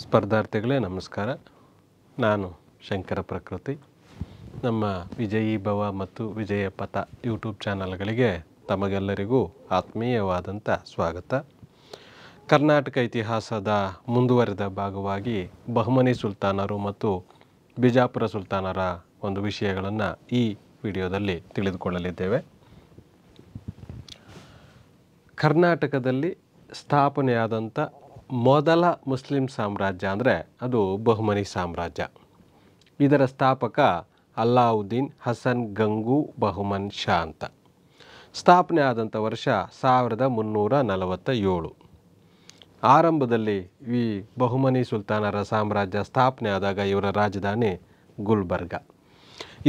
ಸ್ಪರ್ಧಾರ್ಥಿಗಳೇ ನಮಸ್ಕಾರ ನಾನು ಶಂಕರ ಪ್ರಕೃತಿ ನಮ್ಮ ವಿಜಯಿ ಭವ ಮತ್ತು ವಿಜಯ ಪಥ ಯೂಟ್ಯೂಬ್ ಚಾನಲ್ಗಳಿಗೆ ತಮಗೆಲ್ಲರಿಗೂ ಆತ್ಮೀಯವಾದಂಥ ಸ್ವಾಗತ ಕರ್ನಾಟಕ ಇತಿಹಾಸದ ಮುಂದುವರೆದ ಭಾಗವಾಗಿ ಬಹುಮನಿ ಸುಲ್ತಾನರು ಮತ್ತು ಬಿಜಾಪುರ ಸುಲ್ತಾನರ ಒಂದು ವಿಷಯಗಳನ್ನು ಈ ವಿಡಿಯೋದಲ್ಲಿ ತಿಳಿದುಕೊಳ್ಳಲಿದ್ದೇವೆ ಕರ್ನಾಟಕದಲ್ಲಿ ಸ್ಥಾಪನೆಯಾದಂಥ ಮೊದಲ ಮುಸ್ಲಿಂ ಸಾಮ್ರಾಜ್ಯ ಅಂದರೆ ಅದು ಬಹುಮನಿ ಸಾಮ್ರಾಜ್ಯ ಇದರ ಸ್ಥಾಪಕ ಅಲ್ಲಾವುದ್ದೀನ್ ಹಸನ್ ಗಂಗು ಬಹುಮನ್ ಶಾ ಅಂತ ಸ್ಥಾಪನೆ ಆದಂಥ ವರ್ಷ ಸಾವಿರದ ಮುನ್ನೂರ ನಲವತ್ತ ಏಳು ಆರಂಭದಲ್ಲಿ ಈ ಬಹುಮನಿ ಸುಲ್ತಾನರ ಸಾಮ್ರಾಜ್ಯ ಸ್ಥಾಪನೆ ಆದಾಗ ಇವರ ರಾಜಧಾನಿ ಗುಲ್ಬರ್ಗ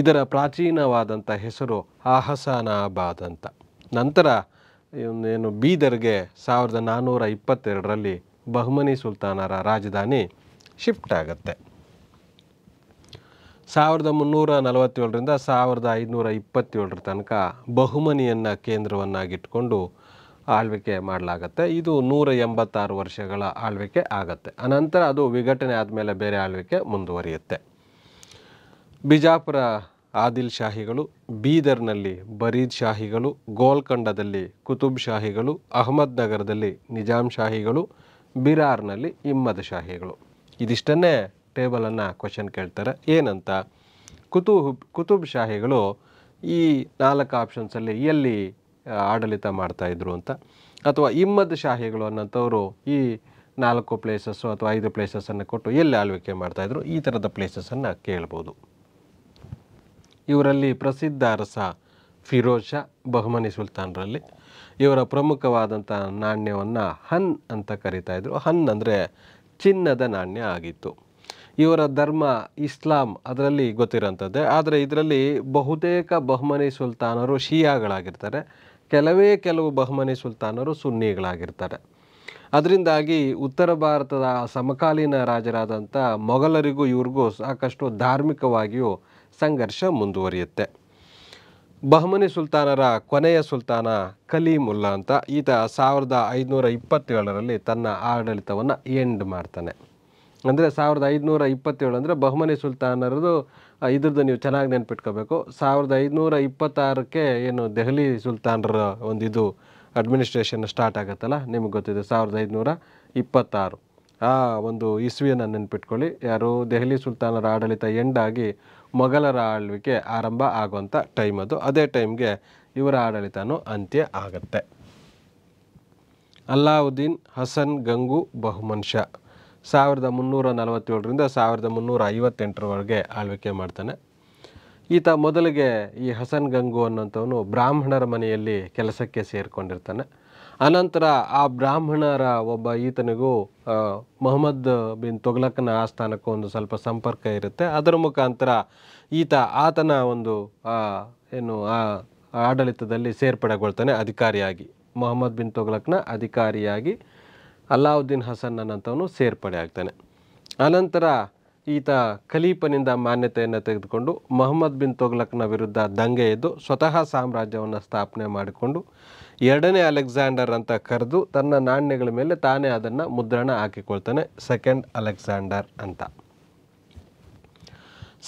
ಇದರ ಪ್ರಾಚೀನವಾದಂಥ ಹೆಸರು ಅಹಸನಾಬಾದ್ ಅಂತ ನಂತರ ಏನು ಬೀದರ್ಗೆ ಸಾವಿರದ ನಾನ್ನೂರ ಇಪ್ಪತ್ತೆರಡರಲ್ಲಿ ಬಹುಮನಿ ಸುಲ್ತಾನರ ರಾಜಧಾನಿ ಶಿಫ್ಟ್ ಆಗುತ್ತೆ ಸಾವಿರದ ಮುನ್ನೂರ ನಲವತ್ತೇಳರಿಂದ ಸಾವಿರದ ಐದುನೂರ ಇಪ್ಪತ್ತೇಳರ ತನಕ ಬಹುಮನಿಯನ್ನು ಕೇಂದ್ರವನ್ನಾಗಿಟ್ಕೊಂಡು ಆಳ್ವಿಕೆ ಮಾಡಲಾಗತ್ತೆ ಇದು ನೂರ ಎಂಬತ್ತಾರು ವರ್ಷಗಳ ಆಳ್ವಿಕೆ ಆಗತ್ತೆ ಅನಂತರ ಅದು ವಿಘಟನೆ ಆದಮೇಲೆ ಬೇರೆ ಆಳ್ವಿಕೆ ಮುಂದುವರಿಯುತ್ತೆ ಬಿಜಾಪುರ ಆದಿಲ್ ಶಾಹಿಗಳು ಬೀದರ್ನಲ್ಲಿ ಬರೀದ್ ಶಾಹಿಗಳು ಗೋಲ್ಕಂಡದಲ್ಲಿ ಕುತುಬ್ ಶಾಹಿಗಳು ಅಹಮದ್ ನಗರದಲ್ಲಿ ನಿಜಾಮ್ ಶಾಹಿಗಳು ಬಿರಾರ್ನಲ್ಲಿ ಹಿಮ್ಮದ ಶಾಹಿಗಳು ಇದಿಷ್ಟನ್ನೇ ಟೇಬಲನ್ನು ಕ್ವಶನ್ ಕೇಳ್ತಾರೆ ಏನಂತ ಕುತುಬ್ ಕುತುಬ್ ಶಾಹಿಗಳು ಈ ನಾಲ್ಕು ಆಪ್ಷನ್ಸಲ್ಲಿ ಎಲ್ಲಿ ಆಡಳಿತ ಮಾಡ್ತಾಯಿದ್ರು ಅಂತ ಅಥವಾ ಇಮ್ಮದ್ ಶಾಹಿಗಳು ಅನ್ನೋಂಥವ್ರು ಈ ನಾಲ್ಕು ಪ್ಲೇಸಸ್ಸು ಅಥವಾ ಐದು ಪ್ಲೇಸಸ್ಸನ್ನು ಕೊಟ್ಟು ಎಲ್ಲಿ ಆಳ್ವಿಕೆ ಮಾಡ್ತಾಯಿದ್ರು ಈ ಥರದ ಪ್ಲೇಸಸ್ಸನ್ನು ಕೇಳ್ಬೋದು ಇವರಲ್ಲಿ ಪ್ರಸಿದ್ಧ ಅರಸ ಫಿರೋಜ್ ಶಾ ಬಹಮನಿ ಸುಲ್ತಾನರಲ್ಲಿ ಇವರ ಪ್ರಮುಖವಾದಂಥ ನಾಣ್ಯವನ್ನು ಹನ್ ಅಂತ ಕರಿತಾ ಇದ್ದರು ಹನ್ ಅಂದರೆ ಚಿನ್ನದ ನಾಣ್ಯ ಆಗಿತ್ತು ಇವರ ಧರ್ಮ ಇಸ್ಲಾಂ ಅದರಲ್ಲಿ ಗೊತ್ತಿರೋಂಥದ್ದೇ ಆದರೆ ಇದರಲ್ಲಿ ಬಹುತೇಕ ಬಹುಮನಿ ಸುಲ್ತಾನರು ಶಿಯಾಗಳಾಗಿರ್ತಾರೆ ಕೆಲವೇ ಕೆಲವು ಬಹುಮನಿ ಸುಲ್ತಾನರು ಸುನ್ನಿಗಳಾಗಿರ್ತಾರೆ ಅದರಿಂದಾಗಿ ಉತ್ತರ ಭಾರತದ ಸಮಕಾಲೀನ ರಾಜರಾದಂಥ ಮೊಘಲರಿಗೂ ಇವ್ರಿಗೂ ಸಾಕಷ್ಟು ಧಾರ್ಮಿಕವಾಗಿಯೂ ಸಂಘರ್ಷ ಮುಂದುವರಿಯುತ್ತೆ ಬಹಮನಿ ಸುಲ್ತಾನರ ಕೊನೆಯ ಸುಲ್ತಾನ ಕಲೀಮುಲ್ಲಾ ಅಂತ ಈತ ಸಾವಿರದ ಐದುನೂರ ಇಪ್ಪತ್ತೇಳರಲ್ಲಿ ತನ್ನ ಆಡಳಿತವನ್ನು ಎಂಡ್ ಮಾಡ್ತಾನೆ ಅಂದರೆ ಸಾವಿರದ ಐದುನೂರ ಇಪ್ಪತ್ತೇಳು ಅಂದರೆ ಬಹುಮನಿ ಸುಲ್ತಾನರದು ಇದ್ರದ್ದು ನೀವು ಚೆನ್ನಾಗಿ ನೆನ್ಪಿಟ್ಕೋಬೇಕು ಸಾವಿರದ ಐದುನೂರ ಇಪ್ಪತ್ತಾರಕ್ಕೆ ಏನು ದೆಹಲಿ ಸುಲ್ತಾನರ ಒಂದು ಇದು ಅಡ್ಮಿನಿಸ್ಟ್ರೇಷನ್ ಸ್ಟಾರ್ಟ್ ಆಗುತ್ತಲ್ಲ ನಿಮಗೆ ಗೊತ್ತಿದೆ ಸಾವಿರದ ಐದುನೂರ ಇಪ್ಪತ್ತಾರು ಆ ಒಂದು ಇಸ್ವಿಯನ್ನು ನೆನ್ಪಿಟ್ಕೊಳ್ಳಿ ಯಾರು ದೆಹಲಿ ಸುಲ್ತಾನರ ಆಡಳಿತ ಎಂಡಾಗಿ ಮೊಘಲರ ಆಳ್ವಿಕೆ ಆರಂಭ ಆಗುವಂಥ ಟೈಮ್ ಅದು ಅದೇ ಟೈಮ್ಗೆ ಇವರ ಆಡಳಿತನೂ ಅಂತ್ಯ ಆಗುತ್ತೆ ಅಲ್ಲಾವುದ್ದೀನ್ ಹಸನ್ ಗಂಗು ಬಹುಮನುಷ ಸಾವಿರದ ಮುನ್ನೂರ ನಲವತ್ತೇಳರಿಂದ ಸಾವಿರದ ಮುನ್ನೂರ ಐವತ್ತೆಂಟರವರೆಗೆ ಆಳ್ವಿಕೆ ಮಾಡ್ತಾನೆ ಈತ ಮೊದಲಿಗೆ ಈ ಹಸನ್ ಗಂಗು ಅನ್ನೋಂಥವನು ಬ್ರಾಹ್ಮಣರ ಮನೆಯಲ್ಲಿ ಕೆಲಸಕ್ಕೆ ಸೇರಿಕೊಂಡಿರ್ತಾನೆ ಅನಂತರ ಆ ಬ್ರಾಹ್ಮಣರ ಒಬ್ಬ ಈತನಿಗೂ ಮೊಹಮ್ಮದ್ ಬಿನ್ ತೊಗಲಕ್ನ ಆಸ್ಥಾನಕ್ಕೂ ಒಂದು ಸ್ವಲ್ಪ ಸಂಪರ್ಕ ಇರುತ್ತೆ ಅದರ ಮುಖಾಂತರ ಈತ ಆತನ ಒಂದು ಏನು ಆ ಆಡಳಿತದಲ್ಲಿ ಸೇರ್ಪಡೆಗೊಳ್ತಾನೆ ಅಧಿಕಾರಿಯಾಗಿ ಮೊಹಮ್ಮದ್ ಬಿನ್ ತೊಗಲಕ್ನ ಅಧಿಕಾರಿಯಾಗಿ ಅಲ್ಲಾವುದ್ದೀನ್ ಹಸನ್ ಅನ್ನಂಥವನು ಸೇರ್ಪಡೆ ಆಗ್ತಾನೆ ಅನಂತರ ಈತ ಖಲೀಫನಿಂದ ಮಾನ್ಯತೆಯನ್ನು ತೆಗೆದುಕೊಂಡು ಮೊಹಮ್ಮದ್ ಬಿನ್ ತೊಗಲಕ್ನ ವಿರುದ್ಧ ದಂಗೆ ಎದ್ದು ಸ್ವತಃ ಸಾಮ್ರಾಜ್ಯವನ್ನು ಸ್ಥಾಪನೆ ಮಾಡಿಕೊಂಡು ಎರಡನೇ ಅಲೆಕ್ಸಾಂಡರ್ ಅಂತ ಕರೆದು ತನ್ನ ನಾಣ್ಯಗಳ ಮೇಲೆ ತಾನೇ ಅದನ್ನು ಮುದ್ರಣ ಹಾಕಿಕೊಳ್ತಾನೆ ಸೆಕೆಂಡ್ ಅಲೆಕ್ಸಾಂಡರ್ ಅಂತ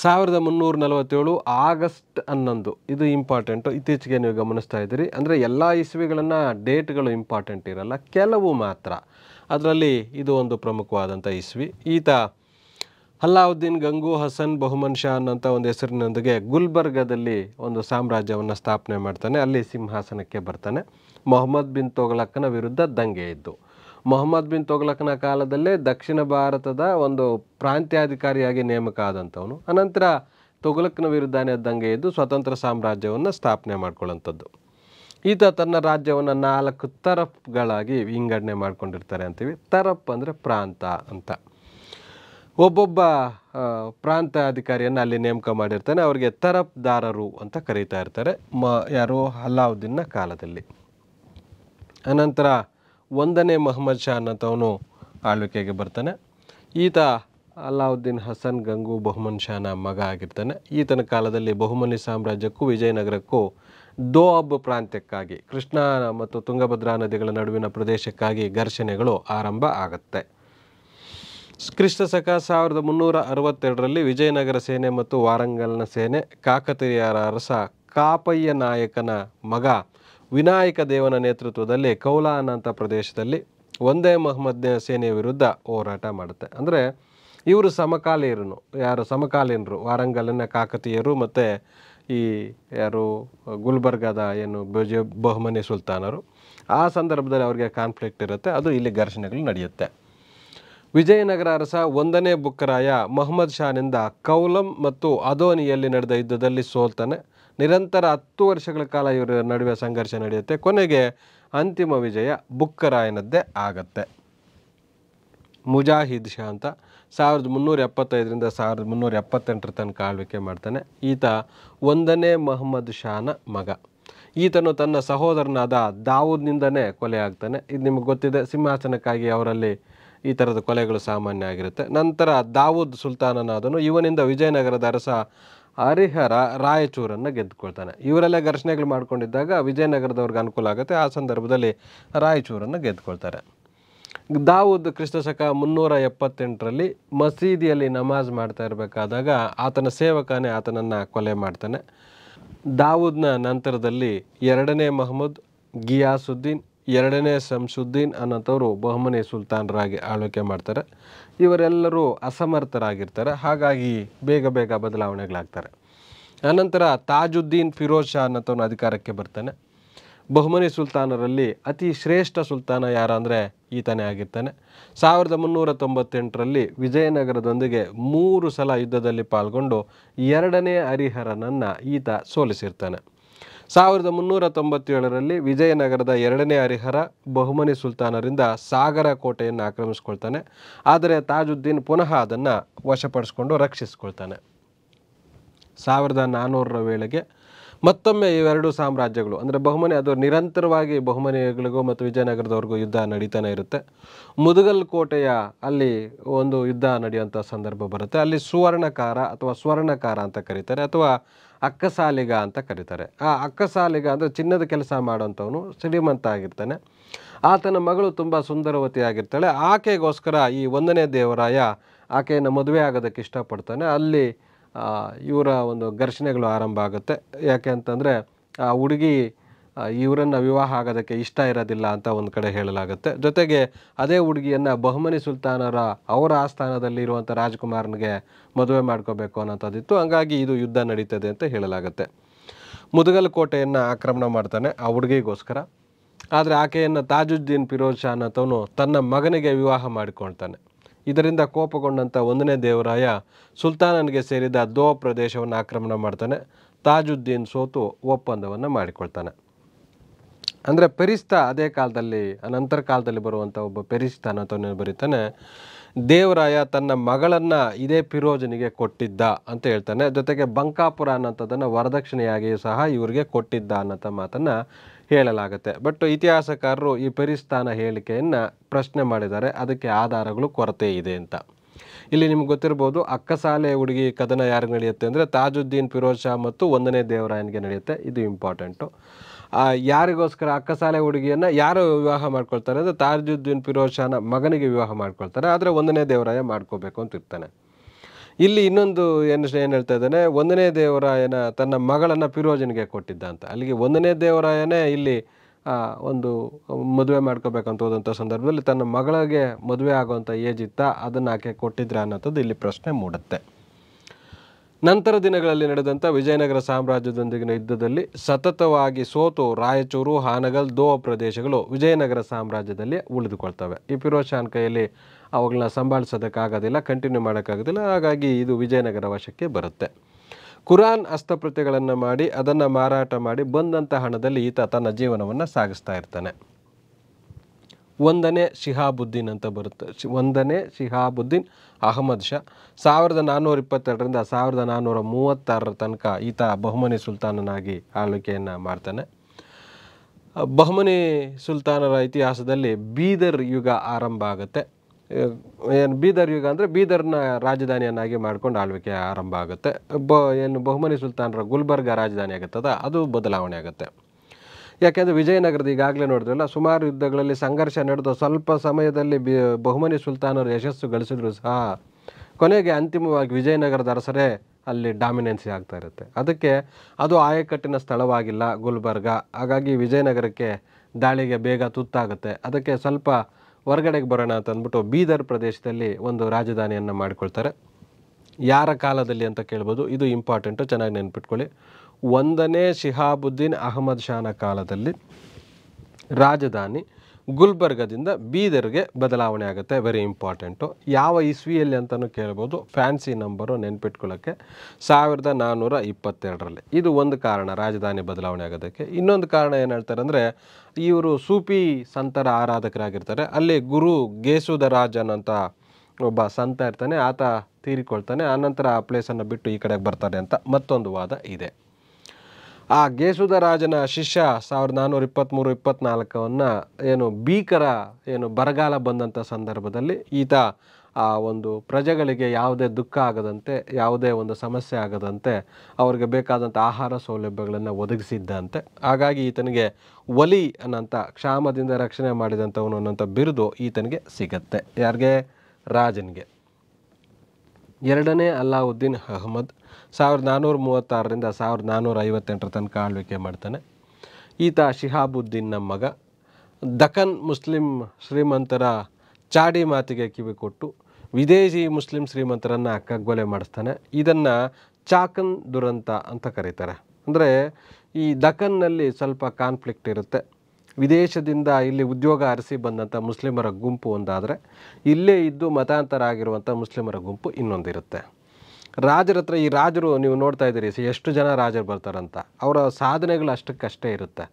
ಸಾವಿರದ ಮುನ್ನೂರ ನಲವತ್ತೇಳು ಆಗಸ್ಟ್ ಹನ್ನೊಂದು ಇದು ಇಂಪಾರ್ಟೆಂಟು ಇತ್ತೀಚೆಗೆ ನೀವು ಗಮನಿಸ್ತಾ ಇದ್ದೀರಿ ಅಂದರೆ ಎಲ್ಲ ಇಸ್ವಿಗಳನ್ನು ಡೇಟ್ಗಳು ಇಂಪಾರ್ಟೆಂಟ್ ಇರಲ್ಲ ಕೆಲವು ಮಾತ್ರ ಅದರಲ್ಲಿ ಇದು ಒಂದು ಪ್ರಮುಖವಾದಂಥ ಇಸ್ವಿ ಈತ ಅಲ್ಲಾವುದ್ದೀನ್ ಗಂಗು ಹಸನ್ ಬಹುಮನ್ ಶಾ ಅನ್ನೋಂಥ ಒಂದು ಹೆಸರಿನೊಂದಿಗೆ ಗುಲ್ಬರ್ಗದಲ್ಲಿ ಒಂದು ಸಾಮ್ರಾಜ್ಯವನ್ನು ಸ್ಥಾಪನೆ ಮಾಡ್ತಾನೆ ಅಲ್ಲಿ ಸಿಂಹಾಸನಕ್ಕೆ ಬರ್ತಾನೆ ಮೊಹಮ್ಮದ್ ಬಿನ್ ತೊಗಲಕ್ಕನ ವಿರುದ್ಧ ದಂಗೆ ಇದ್ದು ಮೊಹಮ್ಮದ್ ಬಿನ್ ತೊಗಲಕ್ಕನ ಕಾಲದಲ್ಲೇ ದಕ್ಷಿಣ ಭಾರತದ ಒಂದು ಪ್ರಾಂತ್ಯಾಧಿಕಾರಿಯಾಗಿ ನೇಮಕ ಆದಂಥವನು ಅನಂತರ ತೊಗಲಕ್ಕನ ವಿರುದ್ಧನೇ ದಂಗೆ ಇದ್ದು ಸ್ವತಂತ್ರ ಸಾಮ್ರಾಜ್ಯವನ್ನು ಸ್ಥಾಪನೆ ಮಾಡ್ಕೊಳ್ಳೋಂಥದ್ದು ಈತ ತನ್ನ ರಾಜ್ಯವನ್ನು ನಾಲ್ಕು ತರಪ್ಗಳಾಗಿ ವಿಂಗಡಣೆ ಮಾಡ್ಕೊಂಡಿರ್ತಾರೆ ಅಂತೀವಿ ತರಪ್ ಅಂದರೆ ಪ್ರಾಂತ ಅಂತ ಒಬ್ಬೊಬ್ಬ ಪ್ರಾಂತ ಅಧಿಕಾರಿಯನ್ನು ಅಲ್ಲಿ ನೇಮಕ ಮಾಡಿರ್ತಾನೆ ಅವರಿಗೆ ತರಫ್ದಾರರು ಅಂತ ಕರೀತಾ ಇರ್ತಾರೆ ಮ ಯಾರು ಅಲ್ಲಾವುದ್ದೀನ ಕಾಲದಲ್ಲಿ ಅನಂತರ ಒಂದನೇ ಮೊಹಮ್ಮದ್ ಶಾ ಅನ್ನಂಥವನು ಆಳ್ವಿಕೆಗೆ ಬರ್ತಾನೆ ಈತ ಅಲ್ಲಾವುದ್ದೀನ್ ಹಸನ್ ಗಂಗು ಬಹುಮನ್ ಶಾನ ಮಗ ಆಗಿರ್ತಾನೆ ಈತನ ಕಾಲದಲ್ಲಿ ಬಹುಮನಿ ಸಾಮ್ರಾಜ್ಯಕ್ಕೂ ವಿಜಯನಗರಕ್ಕೂ ದೋಅಬ್ ಪ್ರಾಂತ್ಯಕ್ಕಾಗಿ ಕೃಷ್ಣ ಮತ್ತು ತುಂಗಭದ್ರಾ ನದಿಗಳ ನಡುವಿನ ಪ್ರದೇಶಕ್ಕಾಗಿ ಘರ್ಷಣೆಗಳು ಆರಂಭ ಆಗುತ್ತೆ ಕ್ರಿಸ್ತ ಶಕ ಸಾವಿರದ ಮುನ್ನೂರ ಅರವತ್ತೆರಡರಲ್ಲಿ ವಿಜಯನಗರ ಸೇನೆ ಮತ್ತು ವಾರಂಗಲ್ನ ಸೇನೆ ಕಾಕತೀಯ ಅರಸ ಕಾಪಯ್ಯ ನಾಯಕನ ಮಗ ವಿನಾಯಕ ದೇವನ ನೇತೃತ್ವದಲ್ಲಿ ಕೌಲಾನಂತ ಪ್ರದೇಶದಲ್ಲಿ ಒಂದೇ ಮೊಹಮ್ಮದ್ನ ಸೇನೆಯ ವಿರುದ್ಧ ಹೋರಾಟ ಮಾಡುತ್ತೆ ಅಂದರೆ ಇವರು ಸಮಕಾಲೀನರು ಯಾರು ಸಮಕಾಲೀನರು ವಾರಂಗಲ್ನ ಕಾಕತೀಯರು ಮತ್ತು ಈ ಯಾರು ಗುಲ್ಬರ್ಗದ ಏನು ಬಜ ಬಹುಮನಿ ಸುಲ್ತಾನರು ಆ ಸಂದರ್ಭದಲ್ಲಿ ಅವರಿಗೆ ಕಾನ್ಫ್ಲಿಕ್ಟ್ ಇರುತ್ತೆ ಅದು ಇಲ್ಲಿ ಘರ್ಷಣೆಗಳು ನಡೆಯುತ್ತೆ ವಿಜಯನಗರ ಅರಸ ಒಂದನೇ ಬುಕ್ಕರಾಯ ಮೊಹಮ್ಮದ್ ಶಾನಿಂದ ಕೌಲಂ ಮತ್ತು ಅದೋನಿಯಲ್ಲಿ ನಡೆದ ಯುದ್ಧದಲ್ಲಿ ಸೋಲ್ತಾನೆ ನಿರಂತರ ಹತ್ತು ವರ್ಷಗಳ ಕಾಲ ಇವರ ನಡುವೆ ಸಂಘರ್ಷ ನಡೆಯುತ್ತೆ ಕೊನೆಗೆ ಅಂತಿಮ ವಿಜಯ ಬುಕ್ಕರಾಯನದ್ದೇ ಆಗತ್ತೆ ಮುಜಾಹಿದ್ ಶಾ ಅಂತ ಸಾವಿರದ ಮುನ್ನೂರ ಎಪ್ಪತ್ತೈದರಿಂದ ಸಾವಿರದ ಮುನ್ನೂರ ಎಪ್ಪತ್ತೆಂಟರ ತನಕ ಆಳ್ವಿಕೆ ಮಾಡ್ತಾನೆ ಈತ ಒಂದನೇ ಮೊಹಮ್ಮದ್ ಶಾನ ಮಗ ಈತನು ತನ್ನ ಸಹೋದರನಾದ ದಾವೂದ್ನಿಂದನೇ ಕೊಲೆ ಆಗ್ತಾನೆ ಇದು ನಿಮಗೆ ಗೊತ್ತಿದೆ ಸಿಂಹಾಸನಕ್ಕಾಗಿ ಅವರಲ್ಲಿ ಈ ಥರದ ಕೊಲೆಗಳು ಸಾಮಾನ್ಯ ಆಗಿರುತ್ತೆ ನಂತರ ದಾವೂದ್ ಸುಲ್ತಾನನಾದನು ಇವನಿಂದ ವಿಜಯನಗರದ ಅರಸ ಹರಿಹರ ರಾಯಚೂರನ್ನು ಗೆದ್ದುಕೊಳ್ತಾನೆ ಇವರೆಲ್ಲ ಘರ್ಷಣೆಗಳು ಮಾಡ್ಕೊಂಡಿದ್ದಾಗ ವಿಜಯನಗರದವ್ರಿಗೆ ಅನುಕೂಲ ಆಗುತ್ತೆ ಆ ಸಂದರ್ಭದಲ್ಲಿ ರಾಯಚೂರನ್ನು ಗೆದ್ದುಕೊಳ್ತಾರೆ ದಾವೂದ್ ಕ್ರಿಸ್ತಶಕ ಮುನ್ನೂರ ಎಪ್ಪತ್ತೆಂಟರಲ್ಲಿ ಮಸೀದಿಯಲ್ಲಿ ನಮಾಜ್ ಮಾಡ್ತಾ ಇರಬೇಕಾದಾಗ ಆತನ ಸೇವಕನೇ ಆತನನ್ನು ಕೊಲೆ ಮಾಡ್ತಾನೆ ದಾವೂದ್ನ ನಂತರದಲ್ಲಿ ಎರಡನೇ ಮಹಮ್ಮದ್ ಗಿಯಾಸುದ್ದೀನ್ ಎರಡನೇ ಶಂಶುದ್ದೀನ್ ಅನ್ನೋಂಥವ್ರು ಬಹುಮನಿ ಸುಲ್ತಾನರಾಗಿ ಆಳ್ವಿಕೆ ಮಾಡ್ತಾರೆ ಇವರೆಲ್ಲರೂ ಅಸಮರ್ಥರಾಗಿರ್ತಾರೆ ಹಾಗಾಗಿ ಬೇಗ ಬೇಗ ಬದಲಾವಣೆಗಳಾಗ್ತಾರೆ ಅನಂತರ ತಾಜುದ್ದೀನ್ ಫಿರೋಜ್ ಶಾ ಅನ್ನೋಂಥವನು ಅಧಿಕಾರಕ್ಕೆ ಬರ್ತಾನೆ ಬಹುಮನಿ ಸುಲ್ತಾನರಲ್ಲಿ ಅತಿ ಶ್ರೇಷ್ಠ ಸುಲ್ತಾನ ಯಾರಂದರೆ ಈತನೇ ಆಗಿರ್ತಾನೆ ಸಾವಿರದ ಮುನ್ನೂರ ತೊಂಬತ್ತೆಂಟರಲ್ಲಿ ವಿಜಯನಗರದೊಂದಿಗೆ ಮೂರು ಸಲ ಯುದ್ಧದಲ್ಲಿ ಪಾಲ್ಗೊಂಡು ಎರಡನೇ ಹರಿಹರನನ್ನು ಈತ ಸೋಲಿಸಿರ್ತಾನೆ ಸಾವಿರದ ಮುನ್ನೂರ ತೊಂಬತ್ತೇಳರಲ್ಲಿ ವಿಜಯನಗರದ ಎರಡನೇ ಹರಿಹರ ಬಹುಮನಿ ಸುಲ್ತಾನರಿಂದ ಸಾಗರ ಕೋಟೆಯನ್ನು ಆಕ್ರಮಿಸ್ಕೊಳ್ತಾನೆ ಆದರೆ ತಾಜುದ್ದೀನ್ ಪುನಃ ಅದನ್ನು ವಶಪಡಿಸ್ಕೊಂಡು ರಕ್ಷಿಸಿಕೊಳ್ತಾನೆ ಸಾವಿರದ ನಾನ್ನೂರರ ವೇಳೆಗೆ ಮತ್ತೊಮ್ಮೆ ಇವೆರಡು ಸಾಮ್ರಾಜ್ಯಗಳು ಅಂದರೆ ಬಹುಮನೆ ಅದು ನಿರಂತರವಾಗಿ ಬಹುಮನೆಗಳಿಗೂ ಮತ್ತು ವಿಜಯನಗರದವ್ರಿಗೂ ಯುದ್ಧ ನಡೀತಾನೆ ಇರುತ್ತೆ ಮುದುಗಲ್ ಕೋಟೆಯ ಅಲ್ಲಿ ಒಂದು ಯುದ್ಧ ನಡೆಯುವಂಥ ಸಂದರ್ಭ ಬರುತ್ತೆ ಅಲ್ಲಿ ಸುವರ್ಣಕಾರ ಅಥವಾ ಸ್ವರ್ಣಕಾರ ಅಂತ ಕರೀತಾರೆ ಅಥವಾ ಅಕ್ಕಸಾಲಿಗ ಅಂತ ಕರೀತಾರೆ ಆ ಅಕ್ಕಸಾಲಿಗ ಅಂದರೆ ಚಿನ್ನದ ಕೆಲಸ ಮಾಡೋಂಥವನು ಸಿಡಿಮಂತ ಆಗಿರ್ತಾನೆ ಆತನ ಮಗಳು ತುಂಬ ಸುಂದರವತಿಯಾಗಿರ್ತಾಳೆ ಆಕೆಗೋಸ್ಕರ ಈ ಒಂದನೇ ದೇವರಾಯ ಆಕೆಯನ್ನು ಮದುವೆ ಆಗೋದಕ್ಕೆ ಇಷ್ಟಪಡ್ತಾನೆ ಅಲ್ಲಿ ಇವರ ಒಂದು ಘರ್ಷಣೆಗಳು ಆರಂಭ ಆಗುತ್ತೆ ಯಾಕೆ ಅಂತಂದರೆ ಆ ಹುಡುಗಿ ಇವರನ್ನು ವಿವಾಹ ಆಗೋದಕ್ಕೆ ಇಷ್ಟ ಇರೋದಿಲ್ಲ ಅಂತ ಒಂದು ಕಡೆ ಹೇಳಲಾಗುತ್ತೆ ಜೊತೆಗೆ ಅದೇ ಹುಡುಗಿಯನ್ನು ಬಹುಮನಿ ಸುಲ್ತಾನರ ಅವರ ಆಸ್ಥಾನದಲ್ಲಿ ಇರುವಂಥ ರಾಜ್ಕುಮಾರ್ನಿಗೆ ಮದುವೆ ಮಾಡ್ಕೋಬೇಕು ಅನ್ನೋಂಥದ್ದಿತ್ತು ಹಂಗಾಗಿ ಇದು ಯುದ್ಧ ನಡೀತದೆ ಅಂತ ಹೇಳಲಾಗುತ್ತೆ ಮುದುಗಲ್ ಕೋಟೆಯನ್ನು ಆಕ್ರಮಣ ಮಾಡ್ತಾನೆ ಆ ಹುಡುಗಿಗೋಸ್ಕರ ಆದರೆ ಆಕೆಯನ್ನು ತಾಜುದ್ದೀನ್ ಫಿರೋಜ್ ಶಾ ಅನ್ನೋತವನು ತನ್ನ ಮಗನಿಗೆ ವಿವಾಹ ಮಾಡಿಕೊಳ್ತಾನೆ ಇದರಿಂದ ಕೋಪಗೊಂಡಂಥ ಒಂದನೇ ದೇವರಾಯ ಸುಲ್ತಾನನಿಗೆ ಸೇರಿದ ದೋ ಪ್ರದೇಶವನ್ನು ಆಕ್ರಮಣ ಮಾಡ್ತಾನೆ ತಾಜುದ್ದೀನ್ ಸೋತು ಒಪ್ಪಂದವನ್ನು ಮಾಡಿಕೊಳ್ತಾನೆ ಅಂದರೆ ಪೆರಿಸ್ತ ಅದೇ ಕಾಲದಲ್ಲಿ ಅನಂತರ ಕಾಲದಲ್ಲಿ ಬರುವಂಥ ಒಬ್ಬ ಪೆರಿಸ್ತಾ ಅನ್ನೋತನ ಬರೀತಾನೆ ದೇವರಾಯ ತನ್ನ ಮಗಳನ್ನು ಇದೇ ಪಿರೋಜನಿಗೆ ಕೊಟ್ಟಿದ್ದ ಅಂತ ಹೇಳ್ತಾನೆ ಜೊತೆಗೆ ಬಂಕಾಪುರ ಅನ್ನೋಂಥದ್ದನ್ನು ವರದಕ್ಷಿಣೆಯಾಗಿಯೂ ಸಹ ಇವರಿಗೆ ಕೊಟ್ಟಿದ್ದ ಅನ್ನೋಂಥ ಮಾತನ್ನು ಹೇಳಲಾಗುತ್ತೆ ಬಟ್ ಇತಿಹಾಸಕಾರರು ಈ ಪರಿಸ್ಥಾನ ಹೇಳಿಕೆಯನ್ನು ಪ್ರಶ್ನೆ ಮಾಡಿದ್ದಾರೆ ಅದಕ್ಕೆ ಆಧಾರಗಳು ಕೊರತೆ ಇದೆ ಅಂತ ಇಲ್ಲಿ ನಿಮ್ಗೆ ಗೊತ್ತಿರ್ಬೋದು ಅಕ್ಕಸಾಲೆ ಹುಡುಗಿ ಕದನ ಯಾರಿಗೆ ನಡೆಯುತ್ತೆ ಅಂದರೆ ತಾಜುದ್ದೀನ್ ಫಿರೋಜ್ ಶಾ ಮತ್ತು ಒಂದನೇ ದೇವರಾಯನಿಗೆ ನಡೆಯುತ್ತೆ ಇದು ಇಂಪಾರ್ಟೆಂಟು ಯಾರಿಗೋಸ್ಕರ ಅಕ್ಕಸಾಲೆ ಹುಡುಗಿಯನ್ನು ಯಾರು ವಿವಾಹ ಮಾಡ್ಕೊಳ್ತಾರೆ ಅಂದರೆ ತಾಜುದ್ದೀನ್ ಫಿರೋಜ್ ಶಾನ ಮಗನಿಗೆ ವಿವಾಹ ಮಾಡ್ಕೊಳ್ತಾರೆ ಆದರೆ ಒಂದನೇ ದೇವರಾಯ ಮಾಡ್ಕೋಬೇಕು ಅಂತ ಇರ್ತಾನೆ ಇಲ್ಲಿ ಇನ್ನೊಂದು ಏನು ಏನು ಹೇಳ್ತಾ ಇದ್ದಾನೆ ಒಂದನೇ ದೇವರಾಯನ ತನ್ನ ಮಗಳನ್ನು ಪಿರೋಜನಿಗೆ ಕೊಟ್ಟಿದ್ದ ಅಂತ ಅಲ್ಲಿಗೆ ಒಂದನೇ ದೇವರಾಯನೇ ಇಲ್ಲಿ ಒಂದು ಮದುವೆ ಮಾಡ್ಕೋಬೇಕಂತ ಹೋದಂಥ ಸಂದರ್ಭದಲ್ಲಿ ತನ್ನ ಮಗಳಿಗೆ ಮದುವೆ ಆಗೋವಂಥ ಏಜ್ ಇತ್ತ ಅದನ್ನು ಆಕೆ ಕೊಟ್ಟಿದ್ರೆ ಅನ್ನೋಂಥದ್ದು ಇಲ್ಲಿ ಪ್ರಶ್ನೆ ಮೂಡುತ್ತೆ ನಂತರ ದಿನಗಳಲ್ಲಿ ನಡೆದಂಥ ವಿಜಯನಗರ ಸಾಮ್ರಾಜ್ಯದೊಂದಿಗಿನ ಯುದ್ಧದಲ್ಲಿ ಸತತವಾಗಿ ಸೋತು ರಾಯಚೂರು ಹಾನಗಲ್ ದೋ ಪ್ರದೇಶಗಳು ವಿಜಯನಗರ ಸಾಮ್ರಾಜ್ಯದಲ್ಲಿ ಉಳಿದುಕೊಳ್ತವೆ ಈ ಫಿರೋಜ್ ಶಾನ್ ಕೈಯಲ್ಲಿ ಅವುಗಳನ್ನ ಸಂಭಾಳಿಸೋದಕ್ಕಾಗೋದಿಲ್ಲ ಕಂಟಿನ್ಯೂ ಮಾಡೋಕ್ಕಾಗೋದಿಲ್ಲ ಹಾಗಾಗಿ ಇದು ವಿಜಯನಗರ ವಶಕ್ಕೆ ಬರುತ್ತೆ ಕುರಾನ್ ಅಸ್ತಪ್ರತ್ಯಗಳನ್ನು ಮಾಡಿ ಅದನ್ನು ಮಾರಾಟ ಮಾಡಿ ಬಂದಂಥ ಹಣದಲ್ಲಿ ಈತ ತನ್ನ ಜೀವನವನ್ನು ಸಾಗಿಸ್ತಾ ಇರ್ತಾನೆ ಒಂದನೇ ಶಿಹಾಬುದ್ದೀನ್ ಅಂತ ಬರುತ್ತೆ ಒಂದನೇ ಶಿಹಾಬುದ್ದೀನ್ ಅಹಮದ್ ಶಾ ಸಾವಿರದ ನಾನ್ನೂರ ಇಪ್ಪತ್ತೆರಡರಿಂದ ಸಾವಿರದ ನಾನ್ನೂರ ಮೂವತ್ತಾರರ ತನಕ ಈತ ಬಹುಮನಿ ಸುಲ್ತಾನನಾಗಿ ಆಳ್ವಿಕೆಯನ್ನು ಮಾಡ್ತಾನೆ ಬಹುಮನಿ ಸುಲ್ತಾನರ ಇತಿಹಾಸದಲ್ಲಿ ಬೀದರ್ ಯುಗ ಆರಂಭ ಆಗುತ್ತೆ ಏನು ಬೀದರ್ ಯುಗ ಅಂದರೆ ಬೀದರ್ನ ರಾಜಧಾನಿಯನ್ನಾಗಿ ಮಾಡ್ಕೊಂಡು ಆಳ್ವಿಕೆ ಆರಂಭ ಆಗುತ್ತೆ ಬ ಏನು ಬಹುಮನಿ ಸುಲ್ತಾನರ ಗುಲ್ಬರ್ಗ ರಾಜಧಾನಿ ಆಗುತ್ತದ ಅದು ಬದಲಾವಣೆ ಆಗುತ್ತೆ ಯಾಕೆಂದರೆ ವಿಜಯನಗರದ ಈಗಾಗಲೇ ನೋಡಿದ್ರಲ್ಲ ಸುಮಾರು ಯುದ್ಧಗಳಲ್ಲಿ ಸಂಘರ್ಷ ನಡೆದು ಸ್ವಲ್ಪ ಸಮಯದಲ್ಲಿ ಬಿ ಬಹುಮನಿ ಸುಲ್ತಾನರು ಯಶಸ್ಸು ಗಳಿಸಿದ್ರು ಸಹ ಕೊನೆಗೆ ಅಂತಿಮವಾಗಿ ವಿಜಯನಗರದ ಅರಸರೇ ಅಲ್ಲಿ ಡಾಮಿನೆನ್ಸಿ ಆಗ್ತಾ ಇರುತ್ತೆ ಅದಕ್ಕೆ ಅದು ಆಯಕಟ್ಟಿನ ಸ್ಥಳವಾಗಿಲ್ಲ ಗುಲ್ಬರ್ಗ ಹಾಗಾಗಿ ವಿಜಯನಗರಕ್ಕೆ ದಾಳಿಗೆ ಬೇಗ ತುತ್ತಾಗುತ್ತೆ ಅದಕ್ಕೆ ಸ್ವಲ್ಪ ಹೊರಗಡೆಗೆ ಬರೋಣ ಅಂತ ಅಂದ್ಬಿಟ್ಟು ಬೀದರ್ ಪ್ರದೇಶದಲ್ಲಿ ಒಂದು ರಾಜಧಾನಿಯನ್ನು ಮಾಡಿಕೊಳ್ತಾರೆ ಯಾರ ಕಾಲದಲ್ಲಿ ಅಂತ ಕೇಳ್ಬೋದು ಇದು ಇಂಪಾರ್ಟೆಂಟು ಚೆನ್ನಾಗಿ ನೆನ್ಪಿಟ್ಕೊಳ್ಳಿ ಒಂದನೇ ಶಿಹಾಬುದ್ದೀನ್ ಅಹಮದ್ ಶಾನ ಕಾಲದಲ್ಲಿ ರಾಜಧಾನಿ ಗುಲ್ಬರ್ಗದಿಂದ ಬೀದರ್ಗೆ ಬದಲಾವಣೆ ಆಗುತ್ತೆ ವೆರಿ ಇಂಪಾರ್ಟೆಂಟು ಯಾವ ಇಸ್ವಿಯಲ್ಲಿ ಅಂತಲೂ ಕೇಳ್ಬೋದು ಫ್ಯಾನ್ಸಿ ನಂಬರು ನೆನ್ಪಿಟ್ಕೊಳ್ಳೋಕ್ಕೆ ಸಾವಿರದ ನಾನ್ನೂರ ಇಪ್ಪತ್ತೆರಡರಲ್ಲಿ ಇದು ಒಂದು ಕಾರಣ ರಾಜಧಾನಿ ಬದಲಾವಣೆ ಆಗೋದಕ್ಕೆ ಇನ್ನೊಂದು ಕಾರಣ ಏನು ಹೇಳ್ತಾರೆ ಅಂದರೆ ಇವರು ಸೂಪಿ ಸಂತರ ಆರಾಧಕರಾಗಿರ್ತಾರೆ ಅಲ್ಲಿ ಗುರು ಗೇಸುದ ಅನ್ನೋಂಥ ಒಬ್ಬ ಸಂತ ಇರ್ತಾನೆ ಆತ ತೀರಿಕೊಳ್ತಾನೆ ಆನಂತರ ಆ ಪ್ಲೇಸನ್ನು ಬಿಟ್ಟು ಈ ಕಡೆಗೆ ಬರ್ತಾರೆ ಅಂತ ಮತ್ತೊಂದು ವಾದ ಇದೆ ಆ ರಾಜನ ಶಿಷ್ಯ ಸಾವಿರದ ನಾನ್ನೂರ ಇಪ್ಪತ್ತ್ಮೂರು ಇಪ್ಪತ್ತ್ನಾಲ್ಕವನ್ನು ಏನು ಭೀಕರ ಏನು ಬರಗಾಲ ಬಂದಂಥ ಸಂದರ್ಭದಲ್ಲಿ ಈತ ಆ ಒಂದು ಪ್ರಜೆಗಳಿಗೆ ಯಾವುದೇ ದುಃಖ ಆಗದಂತೆ ಯಾವುದೇ ಒಂದು ಸಮಸ್ಯೆ ಆಗದಂತೆ ಅವರಿಗೆ ಬೇಕಾದಂಥ ಆಹಾರ ಸೌಲಭ್ಯಗಳನ್ನು ಒದಗಿಸಿದ್ದಂತೆ ಹಾಗಾಗಿ ಈತನಿಗೆ ಒಲಿ ಅನ್ನೋಂಥ ಕ್ಷಾಮದಿಂದ ರಕ್ಷಣೆ ಮಾಡಿದಂಥವನು ಅನ್ನೋಂಥ ಬಿರುದು ಈತನಿಗೆ ಸಿಗತ್ತೆ ಯಾರಿಗೆ ರಾಜನಿಗೆ ಎರಡನೇ ಅಲ್ಲಾವುದ್ದೀನ್ ಅಹಮದ್ ಸಾವಿರದ ನಾನ್ನೂರ ಮೂವತ್ತಾರರಿಂದ ಸಾವಿರದ ನಾನ್ನೂರ ಐವತ್ತೆಂಟರ ತನಕ ಆಳ್ವಿಕೆ ಮಾಡ್ತಾನೆ ಈತ ಶಿಹಾಬುದ್ದೀನ್ ನಮ್ಮ ಮಗ ದಖನ್ ಮುಸ್ಲಿಂ ಶ್ರೀಮಂತರ ಚಾಡಿ ಮಾತಿಗೆ ಕಿವಿ ಕೊಟ್ಟು ವಿದೇಶಿ ಮುಸ್ಲಿಂ ಶ್ರೀಮಂತರನ್ನು ಕಗ್ಗೊಲೆ ಮಾಡಿಸ್ತಾನೆ ಇದನ್ನು ಚಾಕನ್ ದುರಂತ ಅಂತ ಕರೀತಾರೆ ಅಂದರೆ ಈ ದಖನ್ನಲ್ಲಿ ಸ್ವಲ್ಪ ಕಾನ್ಫ್ಲಿಕ್ಟ್ ಇರುತ್ತೆ ವಿದೇಶದಿಂದ ಇಲ್ಲಿ ಉದ್ಯೋಗ ಅರಸಿ ಬಂದಂಥ ಮುಸ್ಲಿಮರ ಗುಂಪು ಒಂದಾದರೆ ಇಲ್ಲೇ ಇದ್ದು ಮತಾಂತರ ಆಗಿರುವಂಥ ಮುಸ್ಲಿಮರ ಗುಂಪು ಇನ್ನೊಂದಿರುತ್ತೆ ರಾಜರ ಹತ್ರ ಈ ರಾಜರು ನೀವು ನೋಡ್ತಾ ಇದ್ದೀರಿ ಎಷ್ಟು ಜನ ರಾಜರು ಬರ್ತಾರಂತ ಅವರ ಸಾಧನೆಗಳು ಅಷ್ಟಕ್ಕಷ್ಟೇ ಇರುತ್ತೆ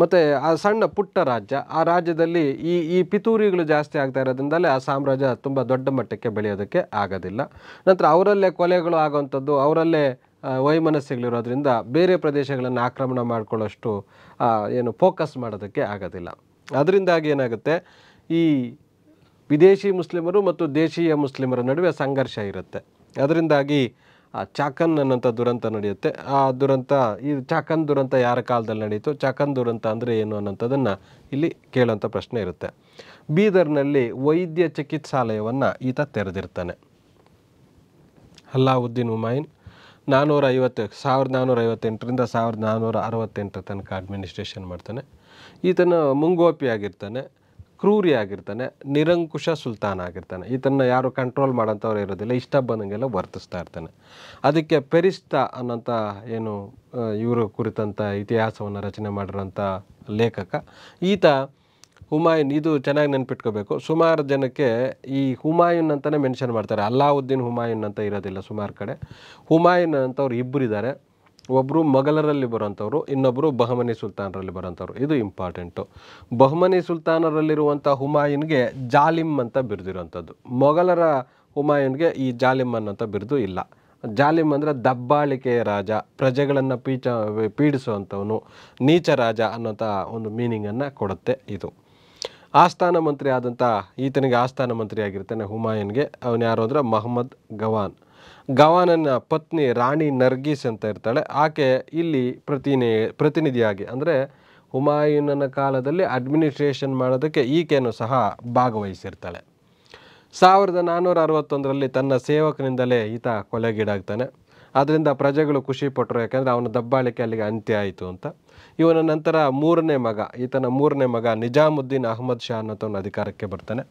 ಮತ್ತು ಆ ಸಣ್ಣ ಪುಟ್ಟ ರಾಜ್ಯ ಆ ರಾಜ್ಯದಲ್ಲಿ ಈ ಈ ಪಿತೂರಿಗಳು ಜಾಸ್ತಿ ಆಗ್ತಾ ಇರೋದ್ರಿಂದಲೇ ಆ ಸಾಮ್ರಾಜ್ಯ ತುಂಬ ದೊಡ್ಡ ಮಟ್ಟಕ್ಕೆ ಬೆಳೆಯೋದಕ್ಕೆ ಆಗೋದಿಲ್ಲ ನಂತರ ಅವರಲ್ಲೇ ಕೊಲೆಗಳು ಆಗೋವಂಥದ್ದು ಅವರಲ್ಲೇ ವೈಮನಸ್ಸುಗಳಿರೋದ್ರಿಂದ ಬೇರೆ ಪ್ರದೇಶಗಳನ್ನು ಆಕ್ರಮಣ ಮಾಡಿಕೊಳ್ಳೋಷ್ಟು ಏನು ಫೋಕಸ್ ಮಾಡೋದಕ್ಕೆ ಆಗೋದಿಲ್ಲ ಅದರಿಂದಾಗಿ ಏನಾಗುತ್ತೆ ಈ ವಿದೇಶಿ ಮುಸ್ಲಿಮರು ಮತ್ತು ದೇಶೀಯ ಮುಸ್ಲಿಮರ ನಡುವೆ ಸಂಘರ್ಷ ಇರುತ್ತೆ ಅದರಿಂದಾಗಿ ಆ ಚಾಕನ್ ಅನ್ನೋಂಥ ದುರಂತ ನಡೆಯುತ್ತೆ ಆ ದುರಂತ ಈ ಚಾಕನ್ ದುರಂತ ಯಾರ ಕಾಲದಲ್ಲಿ ನಡೆಯಿತು ಚಾಕನ್ ದುರಂತ ಅಂದರೆ ಏನು ಅನ್ನೋಂಥದ್ದನ್ನು ಇಲ್ಲಿ ಕೇಳೋಂಥ ಪ್ರಶ್ನೆ ಇರುತ್ತೆ ಬೀದರ್ನಲ್ಲಿ ವೈದ್ಯ ಚಿಕಿತ್ಸಾಲಯವನ್ನು ಈತ ತೆರೆದಿರ್ತಾನೆ ಅಲ್ಲಾವುದ್ದೀನ್ ಉಮಾಯಿನ್ ನಾನ್ನೂರ ಐವತ್ತು ಸಾವಿರದ ನಾನ್ನೂರ ಐವತ್ತೆಂಟರಿಂದ ಸಾವಿರದ ನಾನ್ನೂರ ಅರವತ್ತೆಂಟರ ತನಕ ಅಡ್ಮಿನಿಸ್ಟ್ರೇಷನ್ ಮಾಡ್ತಾನೆ ಈತನ ಮುಂಗೋಪಿಯಾಗಿರ್ತಾನೆ ಆಗಿರ್ತಾನೆ ನಿರಂಕುಶ ಸುಲ್ತಾನ್ ಆಗಿರ್ತಾನೆ ಈತನ ಯಾರು ಕಂಟ್ರೋಲ್ ಮಾಡೋಂಥವ್ರು ಇರೋದಿಲ್ಲ ಇಷ್ಟ ಬಂದಂಗೆಲ್ಲ ವರ್ತಿಸ್ತಾ ಇರ್ತಾನೆ ಅದಕ್ಕೆ ಪೆರಿಸ್ತಾ ಅನ್ನೋಂಥ ಏನು ಇವರು ಕುರಿತಂಥ ಇತಿಹಾಸವನ್ನು ರಚನೆ ಮಾಡಿರೋಂಥ ಲೇಖಕ ಈತ ಹುಮಾಯೂನ್ ಇದು ಚೆನ್ನಾಗಿ ನೆನ್ಪಿಟ್ಕೋಬೇಕು ಸುಮಾರು ಜನಕ್ಕೆ ಈ ಹುಮಾಯೂನ್ ಅಂತಲೇ ಮೆನ್ಷನ್ ಮಾಡ್ತಾರೆ ಅಲ್ಲಾವುದ್ದೀನ್ ಹುಮಾಯೂನ್ ಅಂತ ಇರೋದಿಲ್ಲ ಸುಮಾರು ಕಡೆ ಹುಮಾಯೂನ್ ಅಂತವ್ರು ಇಬ್ಬರಿದ್ದಾರೆ ಒಬ್ಬರು ಮೊಘಲರಲ್ಲಿ ಬರೋಂಥವ್ರು ಇನ್ನೊಬ್ಬರು ಬಹಮನಿ ಸುಲ್ತಾನರಲ್ಲಿ ಬರೋಂಥವ್ರು ಇದು ಇಂಪಾರ್ಟೆಂಟು ಬಹುಮನಿ ಸುಲ್ತಾನರಲ್ಲಿರುವಂಥ ಹುಮಾಯೂನ್ಗೆ ಜಾಲಿಮ್ ಅಂತ ಬಿರಿದಿರೋಂಥದ್ದು ಮೊಘಲರ ಹುಮಾಯೂನ್ಗೆ ಈ ಜಾಲಿಮ್ ಅನ್ನೋಂಥ ಬಿರಿದು ಇಲ್ಲ ಜಾಲಿಮ್ ಅಂದರೆ ದಬ್ಬಾಳಿಕೆಯ ರಾಜ ಪ್ರಜೆಗಳನ್ನು ಪೀಚ ಪೀಡಿಸುವಂಥವನು ನೀಚ ರಾಜ ಅನ್ನೋಂಥ ಒಂದು ಮೀನಿಂಗನ್ನು ಕೊಡುತ್ತೆ ಇದು ಆಸ್ಥಾನ ಮಂತ್ರಿ ಆದಂಥ ಈತನಿಗೆ ಆಸ್ಥಾನ ಮಂತ್ರಿ ಆಗಿರ್ತಾನೆ ಹುಮಾಯೂನ್ಗೆ ಅವನು ಯಾರು ಅಂದರೆ ಮಹಮ್ಮದ್ ಗವಾನ್ ಗವಾನನ ಪತ್ನಿ ರಾಣಿ ನರ್ಗೀಸ್ ಅಂತ ಇರ್ತಾಳೆ ಆಕೆ ಇಲ್ಲಿ ಪ್ರತಿನಿ ಪ್ರತಿನಿಧಿಯಾಗಿ ಅಂದರೆ ಹುಮಾಯೂನನ ಕಾಲದಲ್ಲಿ ಅಡ್ಮಿನಿಸ್ಟ್ರೇಷನ್ ಮಾಡೋದಕ್ಕೆ ಈಕೆಯನ್ನು ಸಹ ಭಾಗವಹಿಸಿರ್ತಾಳೆ ಸಾವಿರದ ನಾನ್ನೂರ ಅರವತ್ತೊಂದರಲ್ಲಿ ತನ್ನ ಸೇವಕನಿಂದಲೇ ಈತ ಕೊಲೆಗೀಡಾಗ್ತಾನೆ ಅದರಿಂದ ಪ್ರಜೆಗಳು ಖುಷಿ ಪಟ್ಟರು ಯಾಕೆಂದರೆ ಅವನ ದಬ್ಬಾಳಿಕೆ ಅಲ್ಲಿಗೆ ಅಂತ್ಯ ಆಯಿತು ಅಂತ ಇವನ ನಂತರ ಮೂರನೇ ಮಗ ಈತನ ಮೂರನೇ ಮಗ ನಿಜಾಮುದ್ದೀನ್ ಅಹಮದ್ ಶಾ ಅನ್ನೋತವನ ಅಧಿಕಾರಕ್ಕೆ ಬರ್ತಾನೆ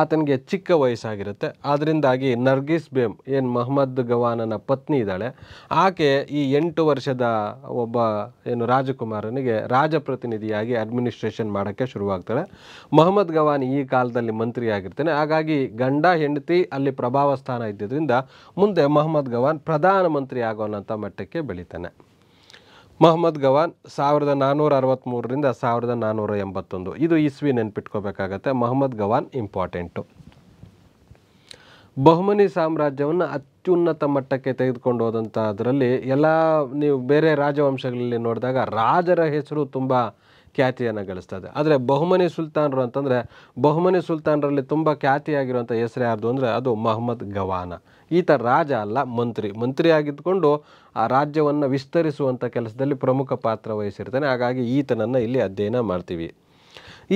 ಆತನಿಗೆ ಚಿಕ್ಕ ವಯಸ್ಸಾಗಿರುತ್ತೆ ಆದ್ದರಿಂದಾಗಿ ನರ್ಗಿಸ್ ಬೇಮ್ ಏನು ಮೊಹಮ್ಮದ್ ಗವಾನನ ಪತ್ನಿ ಇದ್ದಾಳೆ ಆಕೆ ಈ ಎಂಟು ವರ್ಷದ ಒಬ್ಬ ಏನು ರಾಜಕುಮಾರನಿಗೆ ರಾಜಪ್ರತಿನಿಧಿಯಾಗಿ ಅಡ್ಮಿನಿಸ್ಟ್ರೇಷನ್ ಮಾಡೋಕ್ಕೆ ಶುರುವಾಗ್ತಾಳೆ ಮೊಹಮ್ಮದ್ ಗವಾನ್ ಈ ಕಾಲದಲ್ಲಿ ಮಂತ್ರಿ ಆಗಿರ್ತಾನೆ ಹಾಗಾಗಿ ಗಂಡ ಹೆಂಡತಿ ಅಲ್ಲಿ ಪ್ರಭಾವ ಸ್ಥಾನ ಇದ್ದಿದ್ದರಿಂದ ಮುಂದೆ ಮೊಹಮ್ಮದ್ ಗವಾನ್ ಪ್ರಧಾನಮಂತ್ರಿ ಆಗೋನಂಥ ಮಟ್ಟಕ್ಕೆ ಬೆಳಿತಾನೆ ಮೊಹಮ್ಮದ್ ಗವಾನ್ ಸಾವಿರದ ನಾನ್ನೂರ ಅರವತ್ತ್ಮೂರರಿಂದ ಸಾವಿರದ ನಾನ್ನೂರ ಎಂಬತ್ತೊಂದು ಇದು ಇಸ್ವಿ ನೆನ್ಪಿಟ್ಕೋಬೇಕಾಗತ್ತೆ ಮೊಹಮ್ಮದ್ ಗವಾನ್ ಇಂಪಾರ್ಟೆಂಟು ಬಹುಮನಿ ಸಾಮ್ರಾಜ್ಯವನ್ನು ಅತ್ಯುನ್ನತ ಮಟ್ಟಕ್ಕೆ ತೆಗೆದುಕೊಂಡು ಹೋದಂಥ ಅದರಲ್ಲಿ ಎಲ್ಲ ನೀವು ಬೇರೆ ರಾಜವಂಶಗಳಲ್ಲಿ ನೋಡಿದಾಗ ರಾಜರ ಹೆಸರು ತುಂಬ ಖ್ಯಾತಿಯನ್ನು ಇದೆ ಆದರೆ ಬಹುಮನಿ ಸುಲ್ತಾನರು ಅಂತಂದರೆ ಬಹುಮನಿ ಸುಲ್ತಾನರಲ್ಲಿ ತುಂಬ ಖ್ಯಾತಿಯಾಗಿರುವಂಥ ಹೆಸರು ಯಾರ್ದು ಅಂದರೆ ಅದು ಮೊಹಮ್ಮದ್ ಗವಾನ ಈತ ರಾಜ ಅಲ್ಲ ಮಂತ್ರಿ ಮಂತ್ರಿ ಆಗಿದ್ದುಕೊಂಡು ಆ ರಾಜ್ಯವನ್ನು ವಿಸ್ತರಿಸುವಂಥ ಕೆಲಸದಲ್ಲಿ ಪ್ರಮುಖ ಪಾತ್ರ ವಹಿಸಿರ್ತಾನೆ ಹಾಗಾಗಿ ಈತನನ್ನು ಇಲ್ಲಿ ಅಧ್ಯಯನ ಮಾಡ್ತೀವಿ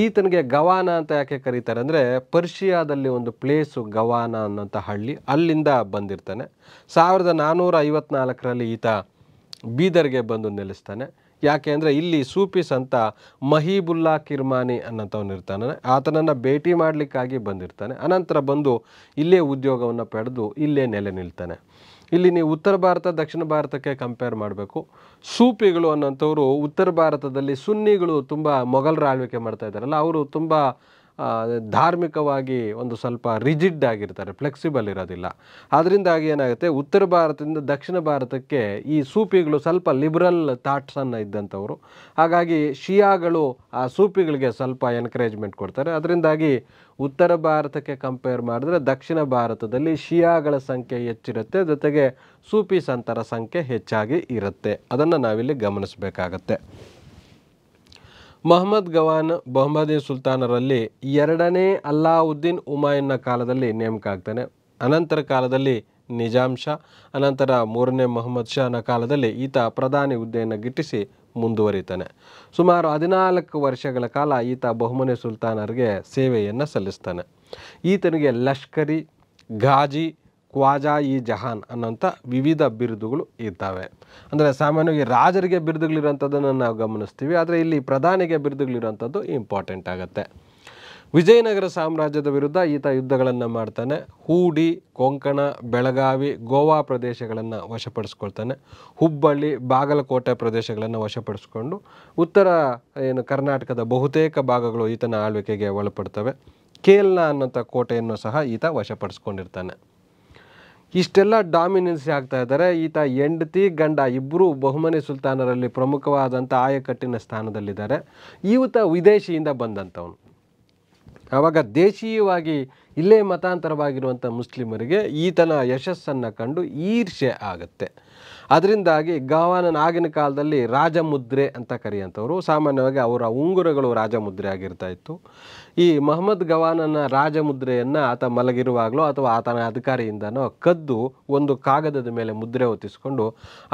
ಈತನಿಗೆ ಗವಾನ ಅಂತ ಯಾಕೆ ಕರೀತಾರೆ ಅಂದರೆ ಪರ್ಷಿಯಾದಲ್ಲಿ ಒಂದು ಪ್ಲೇಸು ಗವಾನ ಅನ್ನೋಂಥ ಹಳ್ಳಿ ಅಲ್ಲಿಂದ ಬಂದಿರ್ತಾನೆ ಸಾವಿರದ ನಾನ್ನೂರ ಐವತ್ನಾಲ್ಕರಲ್ಲಿ ಈತ ಬೀದರ್ಗೆ ಬಂದು ನೆಲೆಸ್ತಾನೆ ಯಾಕೆ ಅಂದರೆ ಇಲ್ಲಿ ಸೂಪಿಸ್ ಅಂತ ಮಹೀಬುಲ್ಲಾ ಕಿರ್ಮಾನಿ ಅನ್ನೋಂಥವ್ನು ಇರ್ತಾನೆ ಆತನನ್ನು ಭೇಟಿ ಮಾಡಲಿಕ್ಕಾಗಿ ಬಂದಿರ್ತಾನೆ ಅನಂತರ ಬಂದು ಇಲ್ಲೇ ಉದ್ಯೋಗವನ್ನು ಪಡೆದು ಇಲ್ಲೇ ನೆಲೆ ನಿಲ್ತಾನೆ ಇಲ್ಲಿ ನೀವು ಉತ್ತರ ಭಾರತ ದಕ್ಷಿಣ ಭಾರತಕ್ಕೆ ಕಂಪೇರ್ ಮಾಡಬೇಕು ಸೂಪಿಗಳು ಅನ್ನೋಂಥವ್ರು ಉತ್ತರ ಭಾರತದಲ್ಲಿ ಸುನ್ನಿಗಳು ತುಂಬ ಮೊಘಲರ ಆಳ್ವಿಕೆ ಮಾಡ್ತಾ ಇದ್ದಾರಲ್ಲ ಅವರು ತುಂಬ ಧಾರ್ಮಿಕವಾಗಿ ಒಂದು ಸ್ವಲ್ಪ ರಿಜಿಡ್ ಆಗಿರ್ತಾರೆ ಫ್ಲೆಕ್ಸಿಬಲ್ ಇರೋದಿಲ್ಲ ಅದರಿಂದಾಗಿ ಏನಾಗುತ್ತೆ ಉತ್ತರ ಭಾರತದಿಂದ ದಕ್ಷಿಣ ಭಾರತಕ್ಕೆ ಈ ಸೂಪಿಗಳು ಸ್ವಲ್ಪ ಲಿಬರಲ್ ಥಾಟ್ಸನ್ನು ಇದ್ದಂಥವರು ಹಾಗಾಗಿ ಶಿಯಾಗಳು ಆ ಸೂಪಿಗಳಿಗೆ ಸ್ವಲ್ಪ ಎನ್ಕರೇಜ್ಮೆಂಟ್ ಕೊಡ್ತಾರೆ ಅದರಿಂದಾಗಿ ಉತ್ತರ ಭಾರತಕ್ಕೆ ಕಂಪೇರ್ ಮಾಡಿದ್ರೆ ದಕ್ಷಿಣ ಭಾರತದಲ್ಲಿ ಶಿಯಾಗಳ ಸಂಖ್ಯೆ ಹೆಚ್ಚಿರುತ್ತೆ ಜೊತೆಗೆ ಸೂಪಿ ಸಂತರ ಸಂಖ್ಯೆ ಹೆಚ್ಚಾಗಿ ಇರುತ್ತೆ ಅದನ್ನು ನಾವಿಲ್ಲಿ ಗಮನಿಸಬೇಕಾಗತ್ತೆ ಮಹಮ್ಮದ್ ಗವಾನ್ ಬೊಹಮ್ಮದಿ ಸುಲ್ತಾನರಲ್ಲಿ ಎರಡನೇ ಅಲ್ಲಾವುದ್ದೀನ್ ಉಮಾಯನ್ನ ಕಾಲದಲ್ಲಿ ನೇಮಕ ಆಗ್ತಾನೆ ಅನಂತರ ಕಾಲದಲ್ಲಿ ನಿಜಾಮ್ ಶಾ ಅನಂತರ ಮೂರನೇ ಮೊಹಮ್ಮದ್ ಶಾನ ಕಾಲದಲ್ಲಿ ಈತ ಪ್ರಧಾನಿ ಹುದ್ದೆಯನ್ನು ಗಿಟ್ಟಿಸಿ ಮುಂದುವರಿತಾನೆ ಸುಮಾರು ಹದಿನಾಲ್ಕು ವರ್ಷಗಳ ಕಾಲ ಈತ ಬಹುಮನಿ ಸುಲ್ತಾನರಿಗೆ ಸೇವೆಯನ್ನು ಸಲ್ಲಿಸ್ತಾನೆ ಈತನಿಗೆ ಲಷ್ಕರಿ ಗಾಜಿ ಕ್ವಾಜಾ ಇ ಜಹಾನ್ ಅನ್ನೋಂಥ ವಿವಿಧ ಬಿರುದುಗಳು ಇದ್ದಾವೆ ಅಂದರೆ ಸಾಮಾನ್ಯವಾಗಿ ರಾಜರಿಗೆ ಬಿರುದುಗಳಿರೋಂಥದ್ದನ್ನು ನಾವು ಗಮನಿಸ್ತೀವಿ ಆದರೆ ಇಲ್ಲಿ ಪ್ರಧಾನಿಗೆ ಬಿರುದುಗಳಿರೋಂಥದ್ದು ಇಂಪಾರ್ಟೆಂಟ್ ಆಗುತ್ತೆ ವಿಜಯನಗರ ಸಾಮ್ರಾಜ್ಯದ ವಿರುದ್ಧ ಈತ ಯುದ್ಧಗಳನ್ನು ಮಾಡ್ತಾನೆ ಹೂಡಿ ಕೊಂಕಣ ಬೆಳಗಾವಿ ಗೋವಾ ಪ್ರದೇಶಗಳನ್ನು ವಶಪಡಿಸ್ಕೊಳ್ತಾನೆ ಹುಬ್ಬಳ್ಳಿ ಬಾಗಲಕೋಟೆ ಪ್ರದೇಶಗಳನ್ನು ವಶಪಡಿಸ್ಕೊಂಡು ಉತ್ತರ ಏನು ಕರ್ನಾಟಕದ ಬಹುತೇಕ ಭಾಗಗಳು ಈತನ ಆಳ್ವಿಕೆಗೆ ಒಳಪಡ್ತವೆ ಕೇಲ್ನ ಅನ್ನೋಂಥ ಕೋಟೆಯನ್ನು ಸಹ ಈತ ವಶಪಡಿಸ್ಕೊಂಡಿರ್ತಾನೆ ಇಷ್ಟೆಲ್ಲ ಡಾಮಿನೆನ್ಸಿ ಆಗ್ತಾ ಇದ್ದಾರೆ ಈತ ಹೆಂಡತಿ ಗಂಡ ಇಬ್ಬರೂ ಬಹುಮನಿ ಸುಲ್ತಾನರಲ್ಲಿ ಪ್ರಮುಖವಾದಂಥ ಆಯಕಟ್ಟಿನ ಸ್ಥಾನದಲ್ಲಿದ್ದಾರೆ ಈತ ವಿದೇಶಿಯಿಂದ ಬಂದಂಥವನು ಆವಾಗ ದೇಶೀಯವಾಗಿ ಇಲ್ಲೇ ಮತಾಂತರವಾಗಿರುವಂಥ ಮುಸ್ಲಿಮರಿಗೆ ಈತನ ಯಶಸ್ಸನ್ನು ಕಂಡು ಈರ್ಷೆ ಆಗುತ್ತೆ ಅದರಿಂದಾಗಿ ಗವಾನನ ಆಗಿನ ಕಾಲದಲ್ಲಿ ರಾಜಮುದ್ರೆ ಅಂತ ಕರೆಯುವಂಥವ್ರು ಸಾಮಾನ್ಯವಾಗಿ ಅವರ ಉಂಗುರಗಳು ರಾಜಮುದ್ರೆ ಆಗಿರ್ತಾ ಇತ್ತು ಈ ಮಹಮ್ಮದ್ ಗವಾನನ ರಾಜಮುದ್ರೆಯನ್ನು ಆತ ಮಲಗಿರುವಾಗಲೋ ಅಥವಾ ಆತನ ಅಧಿಕಾರಿಯಿಂದನೋ ಕದ್ದು ಒಂದು ಕಾಗದದ ಮೇಲೆ ಮುದ್ರೆ ಒತ್ತಿಸಿಕೊಂಡು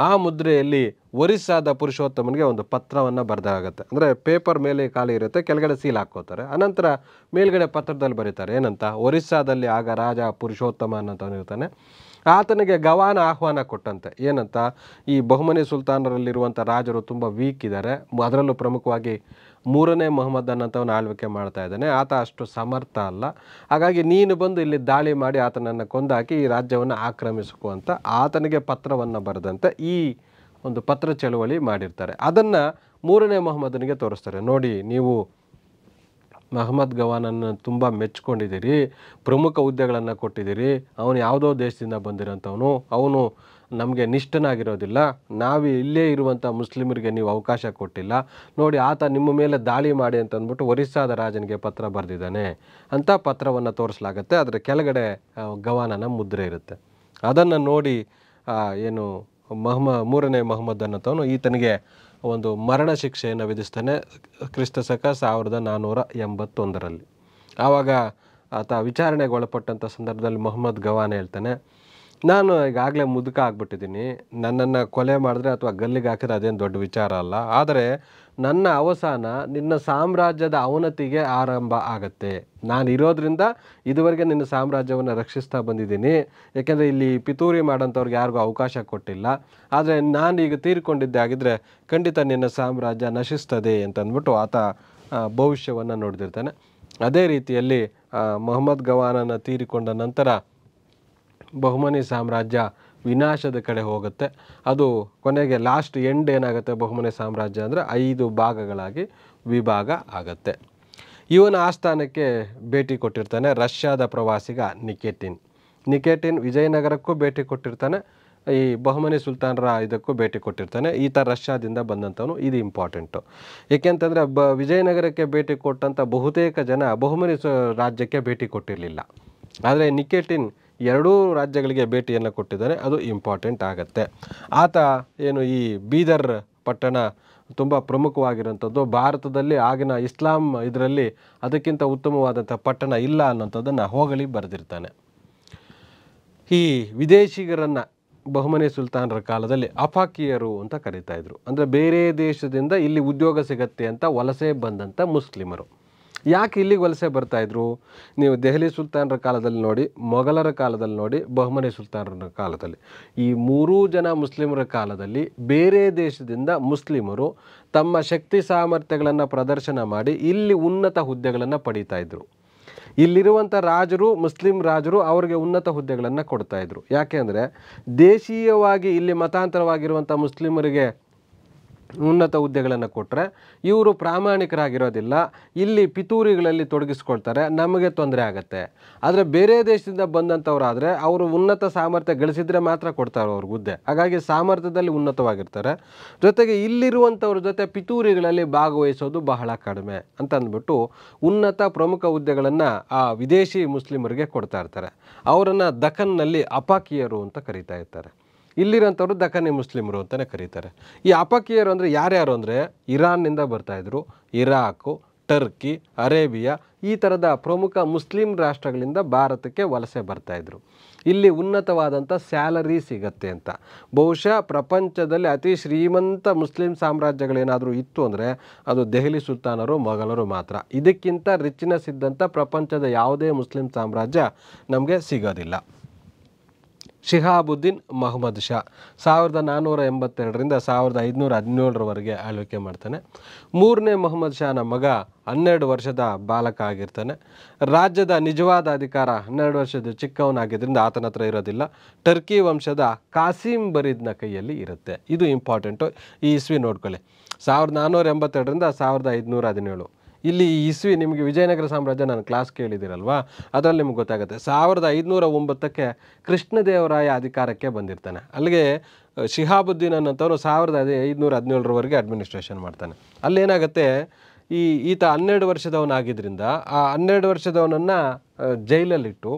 ಆ ಮುದ್ರೆಯಲ್ಲಿ ಒರಿಸ್ಸಾದ ಪುರುಷೋತ್ತಮನಿಗೆ ಒಂದು ಪತ್ರವನ್ನು ಬರೆದಾಗುತ್ತೆ ಅಂದರೆ ಪೇಪರ್ ಮೇಲೆ ಖಾಲಿ ಇರುತ್ತೆ ಕೆಳಗಡೆ ಸೀಲ್ ಹಾಕೋತಾರೆ ಅನಂತರ ಮೇಲ್ಗಡೆ ಪತ್ರದಲ್ಲಿ ಬರೀತಾರೆ ಏನಂತ ಒರಿಸ್ಸಾದಲ್ಲಿ ಆಗ ರಾಜ ಪುರುಷೋತ್ತಮ ಇರ್ತಾನೆ ಆತನಿಗೆ ಗವಾನ ಆಹ್ವಾನ ಕೊಟ್ಟಂತೆ ಏನಂತ ಈ ಬಹುಮನಿ ಸುಲ್ತಾನರಲ್ಲಿರುವಂಥ ರಾಜರು ತುಂಬ ವೀಕ್ ಇದ್ದಾರೆ ಅದರಲ್ಲೂ ಪ್ರಮುಖವಾಗಿ ಮೂರನೇ ಮೊಹಮ್ಮದ್ ಅನ್ನಂಥವನ್ನು ಆಳ್ವಿಕೆ ಮಾಡ್ತಾ ಇದ್ದಾನೆ ಆತ ಅಷ್ಟು ಸಮರ್ಥ ಅಲ್ಲ ಹಾಗಾಗಿ ನೀನು ಬಂದು ಇಲ್ಲಿ ದಾಳಿ ಮಾಡಿ ಆತನನ್ನು ಕೊಂದಾಕಿ ಈ ರಾಜ್ಯವನ್ನು ಆಕ್ರಮಿಸಕು ಅಂತ ಆತನಿಗೆ ಪತ್ರವನ್ನು ಬರೆದಂತೆ ಈ ಒಂದು ಪತ್ರ ಚಳುವಳಿ ಮಾಡಿರ್ತಾರೆ ಅದನ್ನು ಮೂರನೇ ಮೊಹಮ್ಮದನಿಗೆ ತೋರಿಸ್ತಾರೆ ನೋಡಿ ನೀವು ಮಹಮ್ಮದ್ ಗವಾನನ್ನು ತುಂಬ ಮೆಚ್ಚಿಕೊಂಡಿದ್ದೀರಿ ಪ್ರಮುಖ ಹುದ್ದೆಗಳನ್ನು ಕೊಟ್ಟಿದ್ದೀರಿ ಅವನು ಯಾವುದೋ ದೇಶದಿಂದ ಬಂದಿರೋಂಥವನು ಅವನು ನಮಗೆ ನಿಷ್ಠನಾಗಿರೋದಿಲ್ಲ ನಾವು ಇಲ್ಲೇ ಇರುವಂಥ ಮುಸ್ಲಿಮರಿಗೆ ನೀವು ಅವಕಾಶ ಕೊಟ್ಟಿಲ್ಲ ನೋಡಿ ಆತ ನಿಮ್ಮ ಮೇಲೆ ದಾಳಿ ಮಾಡಿ ಅಂತ ಅಂದ್ಬಿಟ್ಟು ಒರಿಸ್ಸಾದ ರಾಜನಿಗೆ ಪತ್ರ ಬರೆದಿದ್ದಾನೆ ಅಂತ ಪತ್ರವನ್ನು ತೋರಿಸಲಾಗತ್ತೆ ಅದರ ಕೆಳಗಡೆ ಗವಾನನ ಮುದ್ರೆ ಇರುತ್ತೆ ಅದನ್ನು ನೋಡಿ ಏನು ಮಹಮ್ಮ ಮೂರನೇ ಮೊಹಮ್ಮದ್ ಅನ್ನೋತವನು ಈತನಿಗೆ ಒಂದು ಮರಣ ಶಿಕ್ಷೆಯನ್ನು ವಿಧಿಸ್ತಾನೆ ಕ್ರಿಸ್ತ ಸಕ ಸಾವಿರದ ನಾನ್ನೂರ ಎಂಬತ್ತೊಂದರಲ್ಲಿ ಆವಾಗ ಆತ ವಿಚಾರಣೆಗೆ ಒಳಪಟ್ಟಂಥ ಸಂದರ್ಭದಲ್ಲಿ ಮೊಹಮ್ಮದ್ ಗವಾನ್ ಹೇಳ್ತಾನೆ ನಾನು ಈಗಾಗಲೇ ಮುದುಕ ಆಗಿಬಿಟ್ಟಿದ್ದೀನಿ ನನ್ನನ್ನು ಕೊಲೆ ಮಾಡಿದ್ರೆ ಅಥವಾ ಗಲ್ಲಿಗೆ ಹಾಕಿದ್ರೆ ಅದೇನು ದೊಡ್ಡ ವಿಚಾರ ಅಲ್ಲ ಆದರೆ ನನ್ನ ಅವಸಾನ ನಿನ್ನ ಸಾಮ್ರಾಜ್ಯದ ಅವನತಿಗೆ ಆರಂಭ ಆಗುತ್ತೆ ನಾನು ಇರೋದ್ರಿಂದ ಇದುವರೆಗೆ ನಿನ್ನ ಸಾಮ್ರಾಜ್ಯವನ್ನು ರಕ್ಷಿಸ್ತಾ ಬಂದಿದ್ದೀನಿ ಯಾಕೆಂದರೆ ಇಲ್ಲಿ ಪಿತೂರಿ ಮಾಡೋಂಥವ್ರಿಗೆ ಯಾರಿಗೂ ಅವಕಾಶ ಕೊಟ್ಟಿಲ್ಲ ಆದರೆ ನಾನು ಈಗ ತೀರಿಕೊಂಡಿದ್ದೆ ಆಗಿದ್ದರೆ ಖಂಡಿತ ನಿನ್ನ ಸಾಮ್ರಾಜ್ಯ ನಶಿಸ್ತದೆ ಅಂತಂದ್ಬಿಟ್ಟು ಆತ ಭವಿಷ್ಯವನ್ನು ನೋಡಿದಿರ್ತಾನೆ ಅದೇ ರೀತಿಯಲ್ಲಿ ಮೊಹಮ್ಮದ್ ಗವಾನನ್ನು ತೀರಿಕೊಂಡ ನಂತರ ಬಹುಮನಿ ಸಾಮ್ರಾಜ್ಯ ವಿನಾಶದ ಕಡೆ ಹೋಗುತ್ತೆ ಅದು ಕೊನೆಗೆ ಲಾಸ್ಟ್ ಎಂಡ್ ಏನಾಗುತ್ತೆ ಬಹುಮನಿ ಸಾಮ್ರಾಜ್ಯ ಅಂದರೆ ಐದು ಭಾಗಗಳಾಗಿ ವಿಭಾಗ ಆಗತ್ತೆ ಇವನ ಆಸ್ಥಾನಕ್ಕೆ ಭೇಟಿ ಕೊಟ್ಟಿರ್ತಾನೆ ರಷ್ಯಾದ ಪ್ರವಾಸಿಗ ನಿಕೇಟಿನ್ ನಿಕೇಟಿನ್ ವಿಜಯನಗರಕ್ಕೂ ಭೇಟಿ ಕೊಟ್ಟಿರ್ತಾನೆ ಈ ಬಹುಮನಿ ಸುಲ್ತಾನರ ಇದಕ್ಕೂ ಭೇಟಿ ಕೊಟ್ಟಿರ್ತಾನೆ ಈತ ರಷ್ಯಾದಿಂದ ಬಂದಂಥವನು ಇದು ಇಂಪಾರ್ಟೆಂಟು ಏಕೆಂತಂದರೆ ಬ ವಿಜಯನಗರಕ್ಕೆ ಭೇಟಿ ಕೊಟ್ಟಂಥ ಬಹುತೇಕ ಜನ ಬಹುಮನಿ ರಾಜ್ಯಕ್ಕೆ ಭೇಟಿ ಕೊಟ್ಟಿರಲಿಲ್ಲ ಆದರೆ ನಿಕೇಟಿನ್ ಎರಡೂ ರಾಜ್ಯಗಳಿಗೆ ಭೇಟಿಯನ್ನು ಕೊಟ್ಟಿದ್ದಾರೆ ಅದು ಇಂಪಾರ್ಟೆಂಟ್ ಆಗುತ್ತೆ ಆತ ಏನು ಈ ಬೀದರ್ ಪಟ್ಟಣ ತುಂಬ ಪ್ರಮುಖವಾಗಿರುವಂಥದ್ದು ಭಾರತದಲ್ಲಿ ಆಗಿನ ಇಸ್ಲಾಂ ಇದರಲ್ಲಿ ಅದಕ್ಕಿಂತ ಉತ್ತಮವಾದಂಥ ಪಟ್ಟಣ ಇಲ್ಲ ಅನ್ನೋಂಥದ್ದನ್ನು ಹೋಗಲಿ ಬರೆದಿರ್ತಾನೆ ಈ ವಿದೇಶಿಗರನ್ನು ಬಹುಮನೆ ಸುಲ್ತಾನರ ಕಾಲದಲ್ಲಿ ಅಫಾಕಿಯರು ಅಂತ ಕರೀತಾ ಇದ್ರು ಅಂದರೆ ಬೇರೆ ದೇಶದಿಂದ ಇಲ್ಲಿ ಉದ್ಯೋಗ ಸಿಗತ್ತೆ ಅಂತ ವಲಸೆ ಬಂದಂಥ ಮುಸ್ಲಿಮರು ಯಾಕೆ ಇಲ್ಲಿಗೆ ವಲಸೆ ಬರ್ತಾಯಿದ್ರು ನೀವು ದೆಹಲಿ ಸುಲ್ತಾನರ ಕಾಲದಲ್ಲಿ ನೋಡಿ ಮೊಘಲರ ಕಾಲದಲ್ಲಿ ನೋಡಿ ಬಹುಮನಿ ಸುಲ್ತಾನರ ಕಾಲದಲ್ಲಿ ಈ ಮೂರೂ ಜನ ಮುಸ್ಲಿಮರ ಕಾಲದಲ್ಲಿ ಬೇರೆ ದೇಶದಿಂದ ಮುಸ್ಲಿಮರು ತಮ್ಮ ಶಕ್ತಿ ಸಾಮರ್ಥ್ಯಗಳನ್ನು ಪ್ರದರ್ಶನ ಮಾಡಿ ಇಲ್ಲಿ ಉನ್ನತ ಹುದ್ದೆಗಳನ್ನು ಪಡೀತಾ ಇದ್ದರು ಇಲ್ಲಿರುವಂಥ ರಾಜರು ಮುಸ್ಲಿಂ ರಾಜರು ಅವರಿಗೆ ಉನ್ನತ ಹುದ್ದೆಗಳನ್ನು ಕೊಡ್ತಾಯಿದ್ರು ಯಾಕೆ ಅಂದರೆ ದೇಶೀಯವಾಗಿ ಇಲ್ಲಿ ಮತಾಂತರವಾಗಿರುವಂಥ ಮುಸ್ಲಿಮರಿಗೆ ಉನ್ನತ ಹುದ್ದೆಗಳನ್ನು ಕೊಟ್ಟರೆ ಇವರು ಪ್ರಾಮಾಣಿಕರಾಗಿರೋದಿಲ್ಲ ಇಲ್ಲಿ ಪಿತೂರಿಗಳಲ್ಲಿ ತೊಡಗಿಸ್ಕೊಳ್ತಾರೆ ನಮಗೆ ತೊಂದರೆ ಆಗುತ್ತೆ ಆದರೆ ಬೇರೆ ದೇಶದಿಂದ ಬಂದಂಥವರಾದರೆ ಅವರು ಉನ್ನತ ಸಾಮರ್ಥ್ಯ ಗಳಿಸಿದರೆ ಮಾತ್ರ ಕೊಡ್ತಾರೆ ಅವ್ರಿಗೆ ಹುದ್ದೆ ಹಾಗಾಗಿ ಸಾಮರ್ಥ್ಯದಲ್ಲಿ ಉನ್ನತವಾಗಿರ್ತಾರೆ ಜೊತೆಗೆ ಇಲ್ಲಿರುವಂಥವ್ರ ಜೊತೆ ಪಿತೂರಿಗಳಲ್ಲಿ ಭಾಗವಹಿಸೋದು ಬಹಳ ಕಡಿಮೆ ಅಂತ ಅಂದ್ಬಿಟ್ಟು ಉನ್ನತ ಪ್ರಮುಖ ಹುದ್ದೆಗಳನ್ನು ಆ ವಿದೇಶಿ ಮುಸ್ಲಿಮರಿಗೆ ಕೊಡ್ತಾ ಇರ್ತಾರೆ ಅವರನ್ನು ದಖನ್ನಲ್ಲಿ ಅಪಾಕಿಯರು ಅಂತ ಕರೀತಾ ಇರ್ತಾರೆ ಇಲ್ಲಿರೋಂಥವ್ರು ದಖನಿ ಮುಸ್ಲಿಮರು ಅಂತಲೇ ಕರೀತಾರೆ ಈ ಅಪಕೀಯರು ಅಂದರೆ ಯಾರ್ಯಾರು ಅಂದರೆ ಇರಾನ್ನಿಂದ ಬರ್ತಾಯಿದ್ರು ಇರಾಕು ಟರ್ಕಿ ಅರೇಬಿಯಾ ಈ ಥರದ ಪ್ರಮುಖ ಮುಸ್ಲಿಂ ರಾಷ್ಟ್ರಗಳಿಂದ ಭಾರತಕ್ಕೆ ವಲಸೆ ಬರ್ತಾಯಿದ್ರು ಇಲ್ಲಿ ಉನ್ನತವಾದಂಥ ಸ್ಯಾಲರಿ ಸಿಗತ್ತೆ ಅಂತ ಬಹುಶಃ ಪ್ರಪಂಚದಲ್ಲಿ ಅತಿ ಶ್ರೀಮಂತ ಮುಸ್ಲಿಂ ಸಾಮ್ರಾಜ್ಯಗಳೇನಾದರೂ ಇತ್ತು ಅಂದರೆ ಅದು ದೆಹಲಿ ಸುಲ್ತಾನರು ಮೊಘಲರು ಮಾತ್ರ ಇದಕ್ಕಿಂತ ರಿಚ್ನೆಸ್ ಇದ್ದಂಥ ಪ್ರಪಂಚದ ಯಾವುದೇ ಮುಸ್ಲಿಂ ಸಾಮ್ರಾಜ್ಯ ನಮಗೆ ಸಿಗೋದಿಲ್ಲ ಶಿಹಾಬುದ್ದೀನ್ ಮೊಹಮ್ಮದ್ ಶಾ ಸಾವಿರದ ನಾನ್ನೂರ ಎಂಬತ್ತೆರಡರಿಂದ ಸಾವಿರದ ಐದುನೂರ ಹದಿನೇಳರವರೆಗೆ ಆಳ್ವಿಕೆ ಮಾಡ್ತಾನೆ ಮೂರನೇ ಮೊಹಮ್ಮದ್ ಶಾನ ಮಗ ಹನ್ನೆರಡು ವರ್ಷದ ಬಾಲಕ ಆಗಿರ್ತಾನೆ ರಾಜ್ಯದ ನಿಜವಾದ ಅಧಿಕಾರ ಹನ್ನೆರಡು ವರ್ಷದ ಚಿಕ್ಕವನಾಗಿದ್ದರಿಂದ ಆತನ ಹತ್ರ ಇರೋದಿಲ್ಲ ಟರ್ಕಿ ವಂಶದ ಕಾಸಿಂ ಬರೀದ್ನ ಕೈಯಲ್ಲಿ ಇರುತ್ತೆ ಇದು ಇಂಪಾರ್ಟೆಂಟು ಈ ಇಸ್ವಿ ನೋಡ್ಕೊಳ್ಳಿ ಸಾವಿರದ ನಾನ್ನೂರ ಎಂಬತ್ತೆರಡರಿಂದ ಸಾವಿರದ ಐದುನೂರ ಹದಿನೇಳು ಇಲ್ಲಿ ಇಸ್ವಿ ನಿಮಗೆ ವಿಜಯನಗರ ಸಾಮ್ರಾಜ್ಯ ನಾನು ಕ್ಲಾಸ್ ಕೇಳಿದ್ದೀರಲ್ವಾ ಅದರಲ್ಲಿ ನಿಮ್ಗೆ ಗೊತ್ತಾಗುತ್ತೆ ಸಾವಿರದ ಐದುನೂರ ಒಂಬತ್ತಕ್ಕೆ ಕೃಷ್ಣದೇವರಾಯ ಅಧಿಕಾರಕ್ಕೆ ಬಂದಿರ್ತಾನೆ ಅಲ್ಲಿಗೆ ಶಿಹಾಬುದ್ದೀನ್ ಅನ್ನೋಂಥವ್ರು ಸಾವಿರದ ಐದುನೂರ ಹದಿನೇಳರವರೆಗೆ ಅಡ್ಮಿನಿಸ್ಟ್ರೇಷನ್ ಮಾಡ್ತಾನೆ ಅಲ್ಲೇನಾಗುತ್ತೆ ಈ ಈತ ಹನ್ನೆರಡು ವರ್ಷದವನಾಗಿದ್ದರಿಂದ ಆ ಹನ್ನೆರಡು ವರ್ಷದವನನ್ನು ಜೈಲಲ್ಲಿಟ್ಟು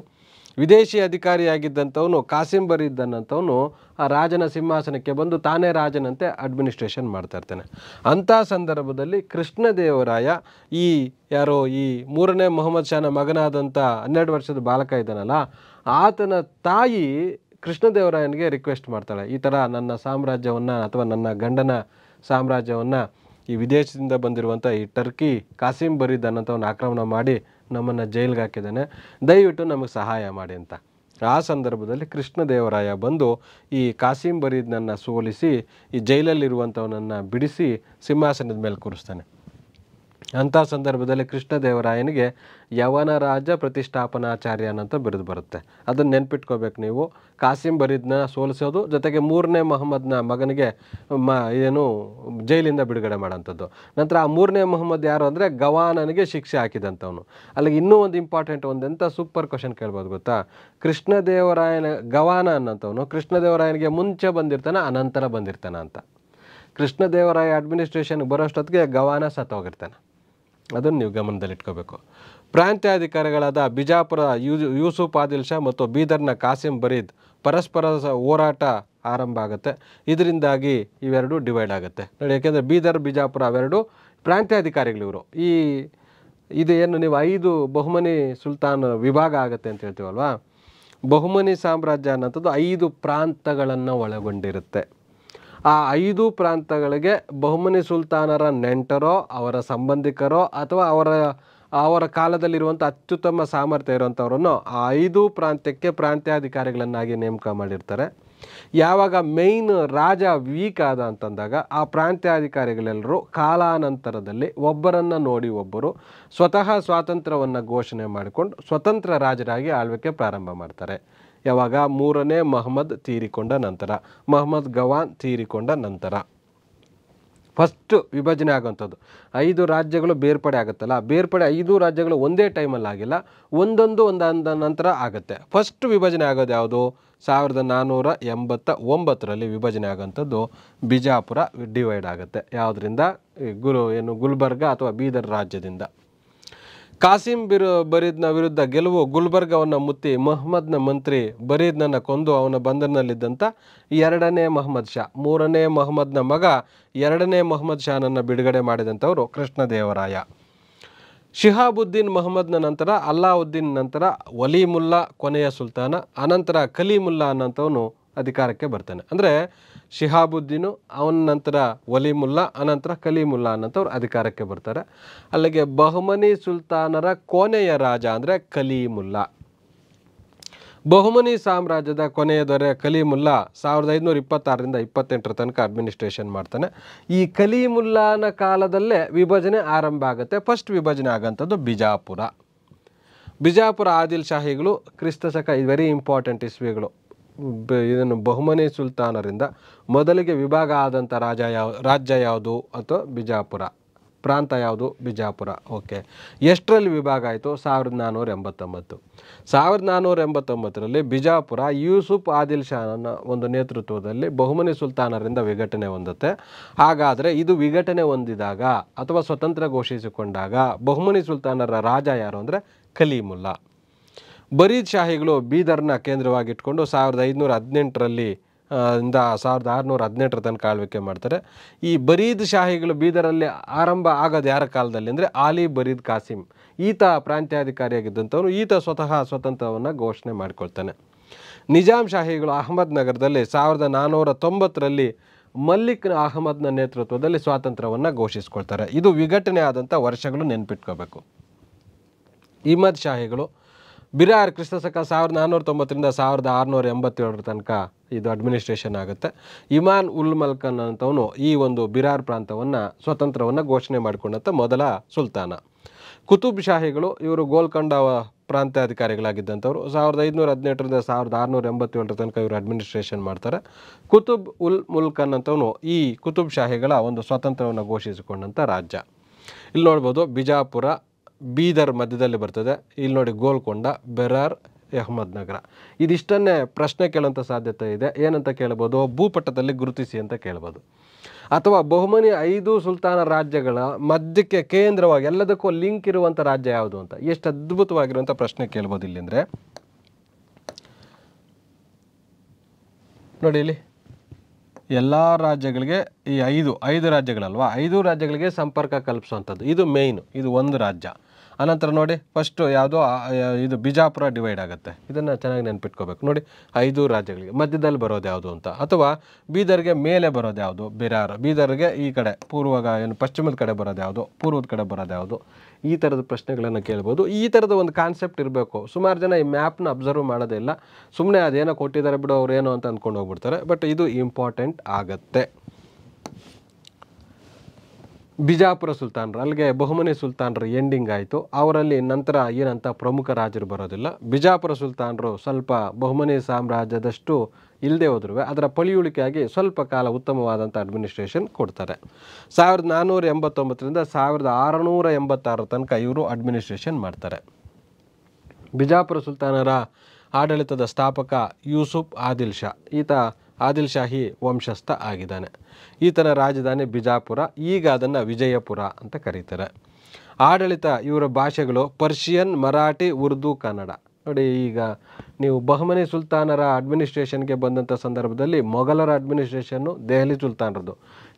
ವಿದೇಶಿ ಅಧಿಕಾರಿಯಾಗಿದ್ದಂಥವನು ಕಾಸಿಂಬರ್ ಇದ್ದನಂಥವನು ಆ ರಾಜನ ಸಿಂಹಾಸನಕ್ಕೆ ಬಂದು ತಾನೇ ರಾಜನಂತೆ ಅಡ್ಮಿನಿಸ್ಟ್ರೇಷನ್ ಮಾಡ್ತಾ ಇರ್ತಾನೆ ಅಂಥ ಸಂದರ್ಭದಲ್ಲಿ ಕೃಷ್ಣದೇವರಾಯ ಈ ಯಾರೋ ಈ ಮೂರನೇ ಮೊಹಮ್ಮದ್ ಶಾನ ಮಗನಾದಂಥ ಹನ್ನೆರಡು ವರ್ಷದ ಬಾಲಕ ಇದ್ದಾನಲ್ಲ ಆತನ ತಾಯಿ ಕೃಷ್ಣದೇವರಾಯನಿಗೆ ರಿಕ್ವೆಸ್ಟ್ ಮಾಡ್ತಾಳೆ ಈ ಥರ ನನ್ನ ಸಾಮ್ರಾಜ್ಯವನ್ನು ಅಥವಾ ನನ್ನ ಗಂಡನ ಸಾಮ್ರಾಜ್ಯವನ್ನು ಈ ವಿದೇಶದಿಂದ ಬಂದಿರುವಂಥ ಈ ಟರ್ಕಿ ಕಾಸಿಂ ಬರಿದ್ ಆಕ್ರಮಣ ಮಾಡಿ ನಮ್ಮನ್ನು ಜೈಲಿಗೆ ಹಾಕಿದ್ದಾನೆ ದಯವಿಟ್ಟು ನಮಗೆ ಸಹಾಯ ಮಾಡಿ ಅಂತ ಆ ಸಂದರ್ಭದಲ್ಲಿ ಕೃಷ್ಣದೇವರಾಯ ಬಂದು ಈ ಕಾಸಿಂ ಸೋಲಿಸಿ ಈ ಜೈಲಲ್ಲಿರುವಂಥವನನ್ನು ಬಿಡಿಸಿ ಸಿಂಹಾಸನದ ಮೇಲೆ ಕೂರಿಸ್ತಾನೆ ಅಂಥ ಸಂದರ್ಭದಲ್ಲಿ ಕೃಷ್ಣದೇವರಾಯನಿಗೆ ಯವನ ರಾಜ ಪ್ರತಿಷ್ಠಾಪನಾಚಾರ್ಯ ಅನ್ನಂತ ಬಿರಿದು ಬರುತ್ತೆ ಅದನ್ನು ನೆನ್ಪಿಟ್ಕೋಬೇಕು ನೀವು ಕಾಸಿಂ ಬರಿದ್ನ ಸೋಲಿಸೋದು ಜೊತೆಗೆ ಮೂರನೇ ಮೊಹಮ್ಮದ್ನ ಮಗನಿಗೆ ಮ ಏನು ಜೈಲಿಂದ ಬಿಡುಗಡೆ ಮಾಡೋಂಥದ್ದು ನಂತರ ಆ ಮೂರನೇ ಮೊಹಮ್ಮದ್ ಯಾರು ಅಂದರೆ ಗವಾನನಿಗೆ ಶಿಕ್ಷೆ ಹಾಕಿದಂಥವನು ಅಲ್ಲಿಗೆ ಇನ್ನೂ ಒಂದು ಇಂಪಾರ್ಟೆಂಟ್ ಒಂದೆಂಥ ಸೂಪರ್ ಕ್ವಶನ್ ಕೇಳ್ಬೋದು ಗೊತ್ತಾ ಕೃಷ್ಣದೇವರಾಯನ ಗವಾನ ಅನ್ನೋಂಥವನು ಕೃಷ್ಣದೇವರಾಯನಿಗೆ ಮುಂಚೆ ಬಂದಿರ್ತಾನೆ ಅನಂತರ ಬಂದಿರ್ತಾನೆ ಅಂತ ಕೃಷ್ಣದೇವರಾಯ ಅಡ್ಮಿನಿಸ್ಟ್ರೇಷನ್ಗೆ ಬರೋಷ್ಟೊತ್ತಿಗೆ ಗವಾನ ಸತ್ತೋಗಿರ್ತಾನೆ ಅದನ್ನು ನೀವು ಗಮನದಲ್ಲಿಟ್ಕೋಬೇಕು ಪ್ರಾಂತ್ಯಾಧಿಕಾರಿಗಳಾದ ಬಿಜಾಪುರ ಯೂಸುಫ್ ಆದಿಲ್ ಶಾ ಮತ್ತು ಬೀದರ್ನ ಕಾಸಿಂ ಬರೀದ್ ಪರಸ್ಪರ ಹೋರಾಟ ಆರಂಭ ಆಗುತ್ತೆ ಇದರಿಂದಾಗಿ ಇವೆರಡು ಡಿವೈಡ್ ಆಗುತ್ತೆ ನೋಡಿ ಯಾಕೆಂದರೆ ಬೀದರ್ ಬಿಜಾಪುರ ಅವೆರಡು ಪ್ರಾಂತ್ಯಾಧಿಕಾರಿಗಳಿವರು ಈ ಇದು ಏನು ನೀವು ಐದು ಬಹುಮನಿ ಸುಲ್ತಾನ್ ವಿಭಾಗ ಆಗುತ್ತೆ ಅಂತ ಹೇಳ್ತೀವಲ್ವಾ ಬಹುಮನಿ ಸಾಮ್ರಾಜ್ಯ ಅನ್ನೋಂಥದ್ದು ಐದು ಪ್ರಾಂತಗಳನ್ನು ಒಳಗೊಂಡಿರುತ್ತೆ ಆ ಐದು ಪ್ರಾಂತಗಳಿಗೆ ಬಹುಮನಿ ಸುಲ್ತಾನರ ನೆಂಟರೋ ಅವರ ಸಂಬಂಧಿಕರೋ ಅಥವಾ ಅವರ ಅವರ ಕಾಲದಲ್ಲಿರುವಂಥ ಅತ್ಯುತ್ತಮ ಸಾಮರ್ಥ್ಯ ಇರುವಂಥವ್ರನ್ನು ಆ ಐದು ಪ್ರಾಂತ್ಯಕ್ಕೆ ಪ್ರಾಂತ್ಯಾಧಿಕಾರಿಗಳನ್ನಾಗಿ ನೇಮಕ ಮಾಡಿರ್ತಾರೆ ಯಾವಾಗ ಮೇಯ್ನ್ ರಾಜ ವೀಕ್ ಆದ ಅಂತಂದಾಗ ಆ ಪ್ರಾಂತ್ಯಾಧಿಕಾರಿಗಳೆಲ್ಲರೂ ಕಾಲಾನಂತರದಲ್ಲಿ ಒಬ್ಬರನ್ನು ನೋಡಿ ಒಬ್ಬರು ಸ್ವತಃ ಸ್ವಾತಂತ್ರ್ಯವನ್ನು ಘೋಷಣೆ ಮಾಡಿಕೊಂಡು ಸ್ವತಂತ್ರ ರಾಜರಾಗಿ ಆಳ್ವಿಕೆ ಪ್ರಾರಂಭ ಮಾಡ್ತಾರೆ ಯಾವಾಗ ಮೂರನೇ ಮಹಮ್ಮದ್ ತೀರಿಕೊಂಡ ನಂತರ ಮಹಮ್ಮದ್ ಗವಾನ್ ತೀರಿಕೊಂಡ ನಂತರ ಫಸ್ಟು ವಿಭಜನೆ ಆಗೋಂಥದ್ದು ಐದು ರಾಜ್ಯಗಳು ಬೇರ್ಪಡೆ ಆಗುತ್ತಲ್ಲ ಬೇರ್ಪಡೆ ಐದು ರಾಜ್ಯಗಳು ಒಂದೇ ಟೈಮಲ್ಲಿ ಆಗಿಲ್ಲ ಒಂದೊಂದು ಒಂದೊಂದ ನಂತರ ಆಗುತ್ತೆ ಫಸ್ಟ್ ವಿಭಜನೆ ಆಗೋದು ಯಾವುದು ಸಾವಿರದ ನಾನ್ನೂರ ಎಂಬತ್ತ ಒಂಬತ್ತರಲ್ಲಿ ವಿಭಜನೆ ಆಗೋಂಥದ್ದು ಬಿಜಾಪುರ ಡಿವೈಡ್ ಆಗುತ್ತೆ ಯಾವುದರಿಂದ ಗುರು ಏನು ಗುಲ್ಬರ್ಗ ಅಥವಾ ಬೀದರ್ ರಾಜ್ಯದಿಂದ ಕಾಸಿಂ ಬಿರು ಬರೀದ್ನ ವಿರುದ್ಧ ಗೆಲುವು ಗುಲ್ಬರ್ಗವನ್ನು ಮುತ್ತಿ ಮೊಹಮ್ಮದ್ನ ಮಂತ್ರಿ ಬರೀದ್ನನ್ನ ಕೊಂದು ಅವನ ಬಂಧನಲ್ಲಿದ್ದಂಥ ಎರಡನೇ ಮಹಮ್ಮದ್ ಶಾ ಮೂರನೇ ಮೊಹಮ್ಮದ್ನ ಮಗ ಎರಡನೇ ಮೊಹಮ್ಮದ್ ಶಾನನ್ನು ಬಿಡುಗಡೆ ಮಾಡಿದಂಥವರು ಕೃಷ್ಣದೇವರಾಯ ಶಿಹಾಬುದ್ದೀನ್ ಮೊಹಮ್ಮದ್ನ ನಂತರ ಅಲ್ಲಾವುದ್ದೀನ್ ನಂತರ ವಲೀಮುಲ್ಲಾ ಕೊನೆಯ ಸುಲ್ತಾನ ಅನಂತರ ಕಲೀಮುಲ್ಲಾ ಅನ್ನಂಥವನು ಅಧಿಕಾರಕ್ಕೆ ಬರ್ತಾನೆ ಅಂದರೆ ಶಿಹಾಬುದ್ದೀನು ಅವನ ನಂತರ ವಲಿಮುಲ್ಲಾ ಅನಂತರ ಕಲೀಮುಲ್ಲಾ ಅನ್ನೋಂಥವ್ರು ಅಧಿಕಾರಕ್ಕೆ ಬರ್ತಾರೆ ಅಲ್ಲಿಗೆ ಬಹುಮನಿ ಸುಲ್ತಾನರ ಕೊನೆಯ ರಾಜ ಅಂದರೆ ಕಲೀಮುಲ್ಲಾ ಬಹುಮನಿ ಸಾಮ್ರಾಜ್ಯದ ಕೊನೆಯ ದೊರೆ ಕಲೀಮುಲ್ಲಾ ಸಾವಿರದ ಐದುನೂರ ಇಪ್ಪತ್ತಾರರಿಂದ ಇಪ್ಪತ್ತೆಂಟರ ತನಕ ಅಡ್ಮಿನಿಸ್ಟ್ರೇಷನ್ ಮಾಡ್ತಾನೆ ಈ ಕಲೀಮುಲ್ಲಾನ ಕಾಲದಲ್ಲೇ ವಿಭಜನೆ ಆರಂಭ ಆಗುತ್ತೆ ಫಸ್ಟ್ ವಿಭಜನೆ ಆಗೋಂಥದ್ದು ಬಿಜಾಪುರ ಬಿಜಾಪುರ ಆದಿಲ್ ಶಾಹಿಗಳು ಕ್ರಿಸ್ತ ಶಕ ವೆರಿ ಇಂಪಾರ್ಟೆಂಟ್ ಇಸ್ವಿಗಳು ಇದನ್ನು ಬಹುಮನಿ ಸುಲ್ತಾನರಿಂದ ಮೊದಲಿಗೆ ವಿಭಾಗ ಆದಂಥ ರಾಜ ಯಾವ ರಾಜ್ಯ ಯಾವುದು ಅಥವಾ ಬಿಜಾಪುರ ಪ್ರಾಂತ ಯಾವುದು ಬಿಜಾಪುರ ಓಕೆ ಎಷ್ಟರಲ್ಲಿ ವಿಭಾಗ ಆಯಿತು ಸಾವಿರದ ನಾನ್ನೂರ ಎಂಬತ್ತೊಂಬತ್ತು ಸಾವಿರದ ನಾನ್ನೂರ ಎಂಬತ್ತೊಂಬತ್ತರಲ್ಲಿ ಬಿಜಾಪುರ ಯೂಸುಫ್ ಆದಿಲ್ ಶಾನ ಒಂದು ನೇತೃತ್ವದಲ್ಲಿ ಬಹುಮನಿ ಸುಲ್ತಾನರಿಂದ ವಿಘಟನೆ ಹೊಂದುತ್ತೆ ಹಾಗಾದರೆ ಇದು ವಿಘಟನೆ ಹೊಂದಿದಾಗ ಅಥವಾ ಸ್ವತಂತ್ರ ಘೋಷಿಸಿಕೊಂಡಾಗ ಬಹುಮನಿ ಸುಲ್ತಾನರ ರಾಜ ಯಾರು ಅಂದರೆ ಕಲೀಮುಲ್ಲಾ ಬರೀದ್ ಶಾಹಿಗಳು ಬೀದರ್ನ ಕೇಂದ್ರವಾಗಿಟ್ಕೊಂಡು ಸಾವಿರದ ಐದುನೂರ ಹದಿನೆಂಟರಲ್ಲಿ ಇಂದ ಸಾವಿರದ ಆರುನೂರ ಹದಿನೆಂಟರ ತನಕ ಆಳ್ವಿಕೆ ಮಾಡ್ತಾರೆ ಈ ಬರೀದ್ ಶಾಹಿಗಳು ಬೀದರಲ್ಲಿ ಆರಂಭ ಆಗೋದು ಯಾರ ಕಾಲದಲ್ಲಿ ಅಂದರೆ ಆಲಿ ಬರೀದ್ ಕಾಸಿಂ ಈತ ಪ್ರಾಂತ್ಯಾಧಿಕಾರಿಯಾಗಿದ್ದಂಥವನು ಈತ ಸ್ವತಃ ಸ್ವತಂತ್ರವನ್ನು ಘೋಷಣೆ ಮಾಡಿಕೊಳ್ತಾನೆ ನಿಜಾಮ್ ಶಾಹಿಗಳು ಅಹಮದ್ ನಗರದಲ್ಲಿ ಸಾವಿರದ ನಾನ್ನೂರ ತೊಂಬತ್ತರಲ್ಲಿ ಮಲ್ಲಿಕ್ ಅಹಮದ್ನ ನೇತೃತ್ವದಲ್ಲಿ ಸ್ವಾತಂತ್ರ್ಯವನ್ನು ಘೋಷಿಸ್ಕೊಳ್ತಾರೆ ಇದು ವಿಘಟನೆ ಆದಂಥ ವರ್ಷಗಳು ನೆನ್ಪಿಟ್ಕೋಬೇಕು ಇಮದ್ ಶಾಹಿಗಳು ಬಿರಾರ್ ಸಕ ಸಾವಿರದ ನಾನ್ನೂರ ತೊಂಬತ್ತರಿಂದ ಸಾವಿರದ ಆರುನೂರ ಎಂಬತ್ತೇಳರ ತನಕ ಇದು ಅಡ್ಮಿನಿಸ್ಟ್ರೇಷನ್ ಆಗುತ್ತೆ ಇಮಾನ್ ಉಲ್ ಮಲ್ಕನ್ ಅಂತವನು ಈ ಒಂದು ಬಿರಾರ್ ಪ್ರಾಂತವನ್ನು ಸ್ವತಂತ್ರವನ್ನು ಘೋಷಣೆ ಮಾಡಿಕೊಂಡಂಥ ಮೊದಲ ಸುಲ್ತಾನ ಕುತುಬ್ ಶಾಹಿಗಳು ಇವರು ಗೋಲ್ಕೊಂಡ ಪ್ರಾಂತ್ಯಾಧಿಕಾರಿಗಳಾಗಿದ್ದಂಥವರು ಸಾವಿರದ ಐದುನೂರ ಹದಿನೆಂಟರಿಂದ ಸಾವಿರದ ಆರುನೂರ ಎಂಬತ್ತೇಳರ ತನಕ ಇವರು ಅಡ್ಮಿನಿಸ್ಟ್ರೇಷನ್ ಮಾಡ್ತಾರೆ ಕುತುಬ್ ಉಲ್ ಮುಲ್ಕನ್ ಅಂತವನು ಈ ಕುತುಬ್ ಶಾಹಿಗಳ ಒಂದು ಸ್ವಾತಂತ್ರ್ಯವನ್ನು ಘೋಷಿಸಿಕೊಂಡಂಥ ರಾಜ್ಯ ಇಲ್ಲಿ ನೋಡ್ಬೋದು ಬಿಜಾಪುರ ಬೀದರ್ ಮಧ್ಯದಲ್ಲಿ ಬರ್ತದೆ ಇಲ್ಲಿ ನೋಡಿ ಗೋಲ್ಕೊಂಡ ಬೆರಾರ್ ನಗರ ಇದಿಷ್ಟನ್ನೇ ಪ್ರಶ್ನೆ ಕೇಳುವಂಥ ಸಾಧ್ಯತೆ ಇದೆ ಏನಂತ ಕೇಳ್ಬೋದು ಭೂಪಟ್ಟದಲ್ಲಿ ಗುರುತಿಸಿ ಅಂತ ಕೇಳ್ಬೋದು ಅಥವಾ ಬಹುಮನಿ ಐದು ಸುಲ್ತಾನ ರಾಜ್ಯಗಳ ಮಧ್ಯಕ್ಕೆ ಕೇಂದ್ರವಾಗಿ ಎಲ್ಲದಕ್ಕೂ ಲಿಂಕ್ ಇರುವಂಥ ರಾಜ್ಯ ಯಾವುದು ಅಂತ ಎಷ್ಟು ಅದ್ಭುತವಾಗಿರುವಂಥ ಪ್ರಶ್ನೆ ಕೇಳ್ಬೋದು ಇಲ್ಲಿ ಅಂದರೆ ನೋಡಿ ಇಲ್ಲಿ ಎಲ್ಲ ರಾಜ್ಯಗಳಿಗೆ ಈ ಐದು ಐದು ರಾಜ್ಯಗಳಲ್ವಾ ಐದು ರಾಜ್ಯಗಳಿಗೆ ಸಂಪರ್ಕ ಕಲ್ಪಿಸುವಂಥದ್ದು ಇದು ಮೇಯ್ನು ಇದು ಒಂದು ರಾಜ್ಯ ಆನಂತರ ನೋಡಿ ಫಸ್ಟು ಯಾವುದೋ ಇದು ಬಿಜಾಪುರ ಡಿವೈಡ್ ಆಗುತ್ತೆ ಇದನ್ನು ಚೆನ್ನಾಗಿ ನೆನ್ಪಿಟ್ಕೋಬೇಕು ನೋಡಿ ಐದು ರಾಜ್ಯಗಳಿಗೆ ಮಧ್ಯದಲ್ಲಿ ಬರೋದು ಯಾವುದು ಅಂತ ಅಥವಾ ಬೀದರ್ಗೆ ಮೇಲೆ ಬರೋದು ಯಾವುದು ಬಿರಾರ್ ಬೀದರ್ಗೆ ಈ ಕಡೆ ಪೂರ್ವ ಏನು ಪಶ್ಚಿಮದ ಕಡೆ ಬರೋದು ಯಾವುದು ಪೂರ್ವದ ಕಡೆ ಬರೋದು ಯಾವುದು ಈ ಥರದ ಪ್ರಶ್ನೆಗಳನ್ನು ಕೇಳ್ಬೋದು ಈ ಥರದ ಒಂದು ಕಾನ್ಸೆಪ್ಟ್ ಇರಬೇಕು ಸುಮಾರು ಜನ ಈ ಮ್ಯಾಪ್ನ ಅಬ್ಸರ್ವ್ ಇಲ್ಲ ಸುಮ್ಮನೆ ಅದೇನೋ ಕೊಟ್ಟಿದ್ದಾರೆ ಬಿಡು ಅವ್ರು ಏನೋ ಅಂತ ಅಂದ್ಕೊಂಡು ಹೋಗ್ಬಿಡ್ತಾರೆ ಬಟ್ ಇದು ಇಂಪಾರ್ಟೆಂಟ್ ಆಗುತ್ತೆ ಬಿಜಾಪುರ ಸುಲ್ತಾನರು ಅಲ್ಲಿಗೆ ಬಹುಮನೆ ಸುಲ್ತಾನರು ಎಂಡಿಂಗ್ ಆಯಿತು ಅವರಲ್ಲಿ ನಂತರ ಏನಂತ ಪ್ರಮುಖ ರಾಜರು ಬರೋದಿಲ್ಲ ಬಿಜಾಪುರ ಸುಲ್ತಾನರು ಸ್ವಲ್ಪ ಬಹುಮನೆ ಸಾಮ್ರಾಜ್ಯದಷ್ಟು ಇಲ್ಲದೆ ಹೋದ್ರು ಅದರ ಪಳಿಯುಳಿಕೆಯಾಗಿ ಸ್ವಲ್ಪ ಕಾಲ ಉತ್ತಮವಾದಂಥ ಅಡ್ಮಿನಿಸ್ಟ್ರೇಷನ್ ಕೊಡ್ತಾರೆ ಸಾವಿರದ ನಾನ್ನೂರ ಎಂಬತ್ತೊಂಬತ್ತರಿಂದ ಸಾವಿರದ ಆರುನೂರ ಎಂಬತ್ತಾರರ ತನಕ ಇವರು ಅಡ್ಮಿನಿಸ್ಟ್ರೇಷನ್ ಮಾಡ್ತಾರೆ ಬಿಜಾಪುರ ಸುಲ್ತಾನರ ಆಡಳಿತದ ಸ್ಥಾಪಕ ಯೂಸುಫ್ ಆದಿಲ್ ಶಾ ಈತ ಆದಿಲ್ ಶಾಹಿ ವಂಶಸ್ಥ ಆಗಿದ್ದಾನೆ ಈತನ ರಾಜಧಾನಿ ಬಿಜಾಪುರ ಈಗ ಅದನ್ನು ವಿಜಯಪುರ ಅಂತ ಕರೀತಾರೆ ಆಡಳಿತ ಇವರ ಭಾಷೆಗಳು ಪರ್ಷಿಯನ್ ಮರಾಠಿ ಉರ್ದು ಕನ್ನಡ ನೋಡಿ ಈಗ ನೀವು ಬಹಮನಿ ಸುಲ್ತಾನರ ಅಡ್ಮಿನಿಸ್ಟ್ರೇಷನ್ಗೆ ಬಂದಂಥ ಸಂದರ್ಭದಲ್ಲಿ ಮೊಘಲರ ಅಡ್ಮಿನಿಸ್ಟ್ರೇಷನ್ನು ದೆಹಲಿ ಸುಲ್ತಾನರದು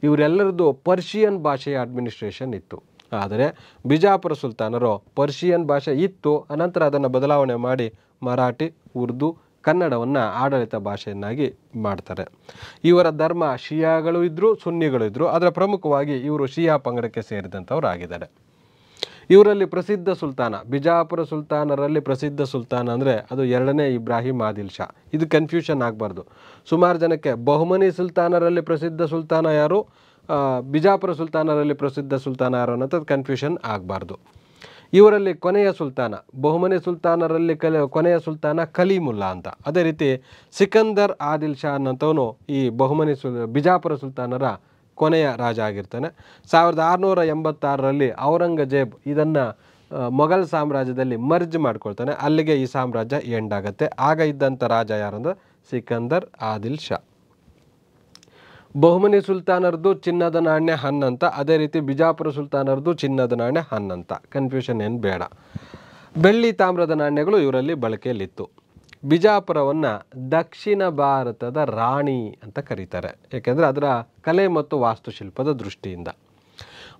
ಇವರೆಲ್ಲರದ್ದು ಪರ್ಷಿಯನ್ ಭಾಷೆಯ ಅಡ್ಮಿನಿಸ್ಟ್ರೇಷನ್ ಇತ್ತು ಆದರೆ ಬಿಜಾಪುರ ಸುಲ್ತಾನರು ಪರ್ಷಿಯನ್ ಭಾಷೆ ಇತ್ತು ಅನಂತರ ಅದನ್ನು ಬದಲಾವಣೆ ಮಾಡಿ ಮರಾಠಿ ಉರ್ದು ಕನ್ನಡವನ್ನು ಆಡಳಿತ ಭಾಷೆಯನ್ನಾಗಿ ಮಾಡ್ತಾರೆ ಇವರ ಧರ್ಮ ಶಿಯಾಗಳು ಇದ್ದರು ಸುನ್ನಿಗಳು ಇದ್ದರು ಅದರ ಪ್ರಮುಖವಾಗಿ ಇವರು ಶಿಯಾ ಪಂಗಡಕ್ಕೆ ಆಗಿದ್ದಾರೆ ಇವರಲ್ಲಿ ಪ್ರಸಿದ್ಧ ಸುಲ್ತಾನ ಬಿಜಾಪುರ ಸುಲ್ತಾನರಲ್ಲಿ ಪ್ರಸಿದ್ಧ ಸುಲ್ತಾನ ಅಂದರೆ ಅದು ಎರಡನೇ ಇಬ್ರಾಹಿಂ ಆದಿಲ್ ಶಾ ಇದು ಕನ್ಫ್ಯೂಷನ್ ಆಗಬಾರ್ದು ಸುಮಾರು ಜನಕ್ಕೆ ಬಹುಮನಿ ಸುಲ್ತಾನರಲ್ಲಿ ಪ್ರಸಿದ್ಧ ಸುಲ್ತಾನ ಯಾರು ಬಿಜಾಪುರ ಸುಲ್ತಾನರಲ್ಲಿ ಪ್ರಸಿದ್ಧ ಸುಲ್ತಾನ ಯಾರು ಅನ್ನೋಂಥದ್ದು ಕನ್ಫ್ಯೂಷನ್ ಆಗಬಾರ್ದು ಇವರಲ್ಲಿ ಕೊನೆಯ ಸುಲ್ತಾನ ಬಹುಮನೆ ಸುಲ್ತಾನರಲ್ಲಿ ಕಲ ಕೊನೆಯ ಸುಲ್ತಾನ ಕಲೀಮುಲ್ಲಾ ಅಂತ ಅದೇ ರೀತಿ ಸಿಕಂದರ್ ಆದಿಲ್ ಶಾ ಅನ್ನಂಥವನು ಈ ಬಹುಮನೆ ಸುಲ್ ಬಿಜಾಪುರ ಸುಲ್ತಾನರ ಕೊನೆಯ ರಾಜ ಆಗಿರ್ತಾನೆ ಸಾವಿರದ ಆರುನೂರ ಎಂಬತ್ತಾರರಲ್ಲಿ ಔರಂಗಜೇಬ್ ಇದನ್ನು ಮೊಘಲ್ ಸಾಮ್ರಾಜ್ಯದಲ್ಲಿ ಮರ್ಜ್ ಮಾಡ್ಕೊಳ್ತಾನೆ ಅಲ್ಲಿಗೆ ಈ ಸಾಮ್ರಾಜ್ಯ ಎಂಡ್ ಆಗುತ್ತೆ ಆಗ ಇದ್ದಂಥ ರಾಜ ಯಾರಂದ್ರೆ ಸಿಕಂದರ್ ಆದಿಲ್ ಶಾ ಬಹುಮನಿ ಸುಲ್ತಾನರದ್ದು ಚಿನ್ನದ ನಾಣ್ಯ ಹನ್ನಂತ ಅದೇ ರೀತಿ ಬಿಜಾಪುರ ಸುಲ್ತಾನರದ್ದು ಚಿನ್ನದ ನಾಣ್ಯ ಹನ್ನಂತ ಕನ್ಫ್ಯೂಷನ್ ಏನು ಬೇಡ ಬೆಳ್ಳಿ ತಾಮ್ರದ ನಾಣ್ಯಗಳು ಇವರಲ್ಲಿ ಬಳಕೆಯಲ್ಲಿತ್ತು ಬಿಜಾಪುರವನ್ನು ದಕ್ಷಿಣ ಭಾರತದ ರಾಣಿ ಅಂತ ಕರೀತಾರೆ ಏಕೆಂದರೆ ಅದರ ಕಲೆ ಮತ್ತು ವಾಸ್ತುಶಿಲ್ಪದ ದೃಷ್ಟಿಯಿಂದ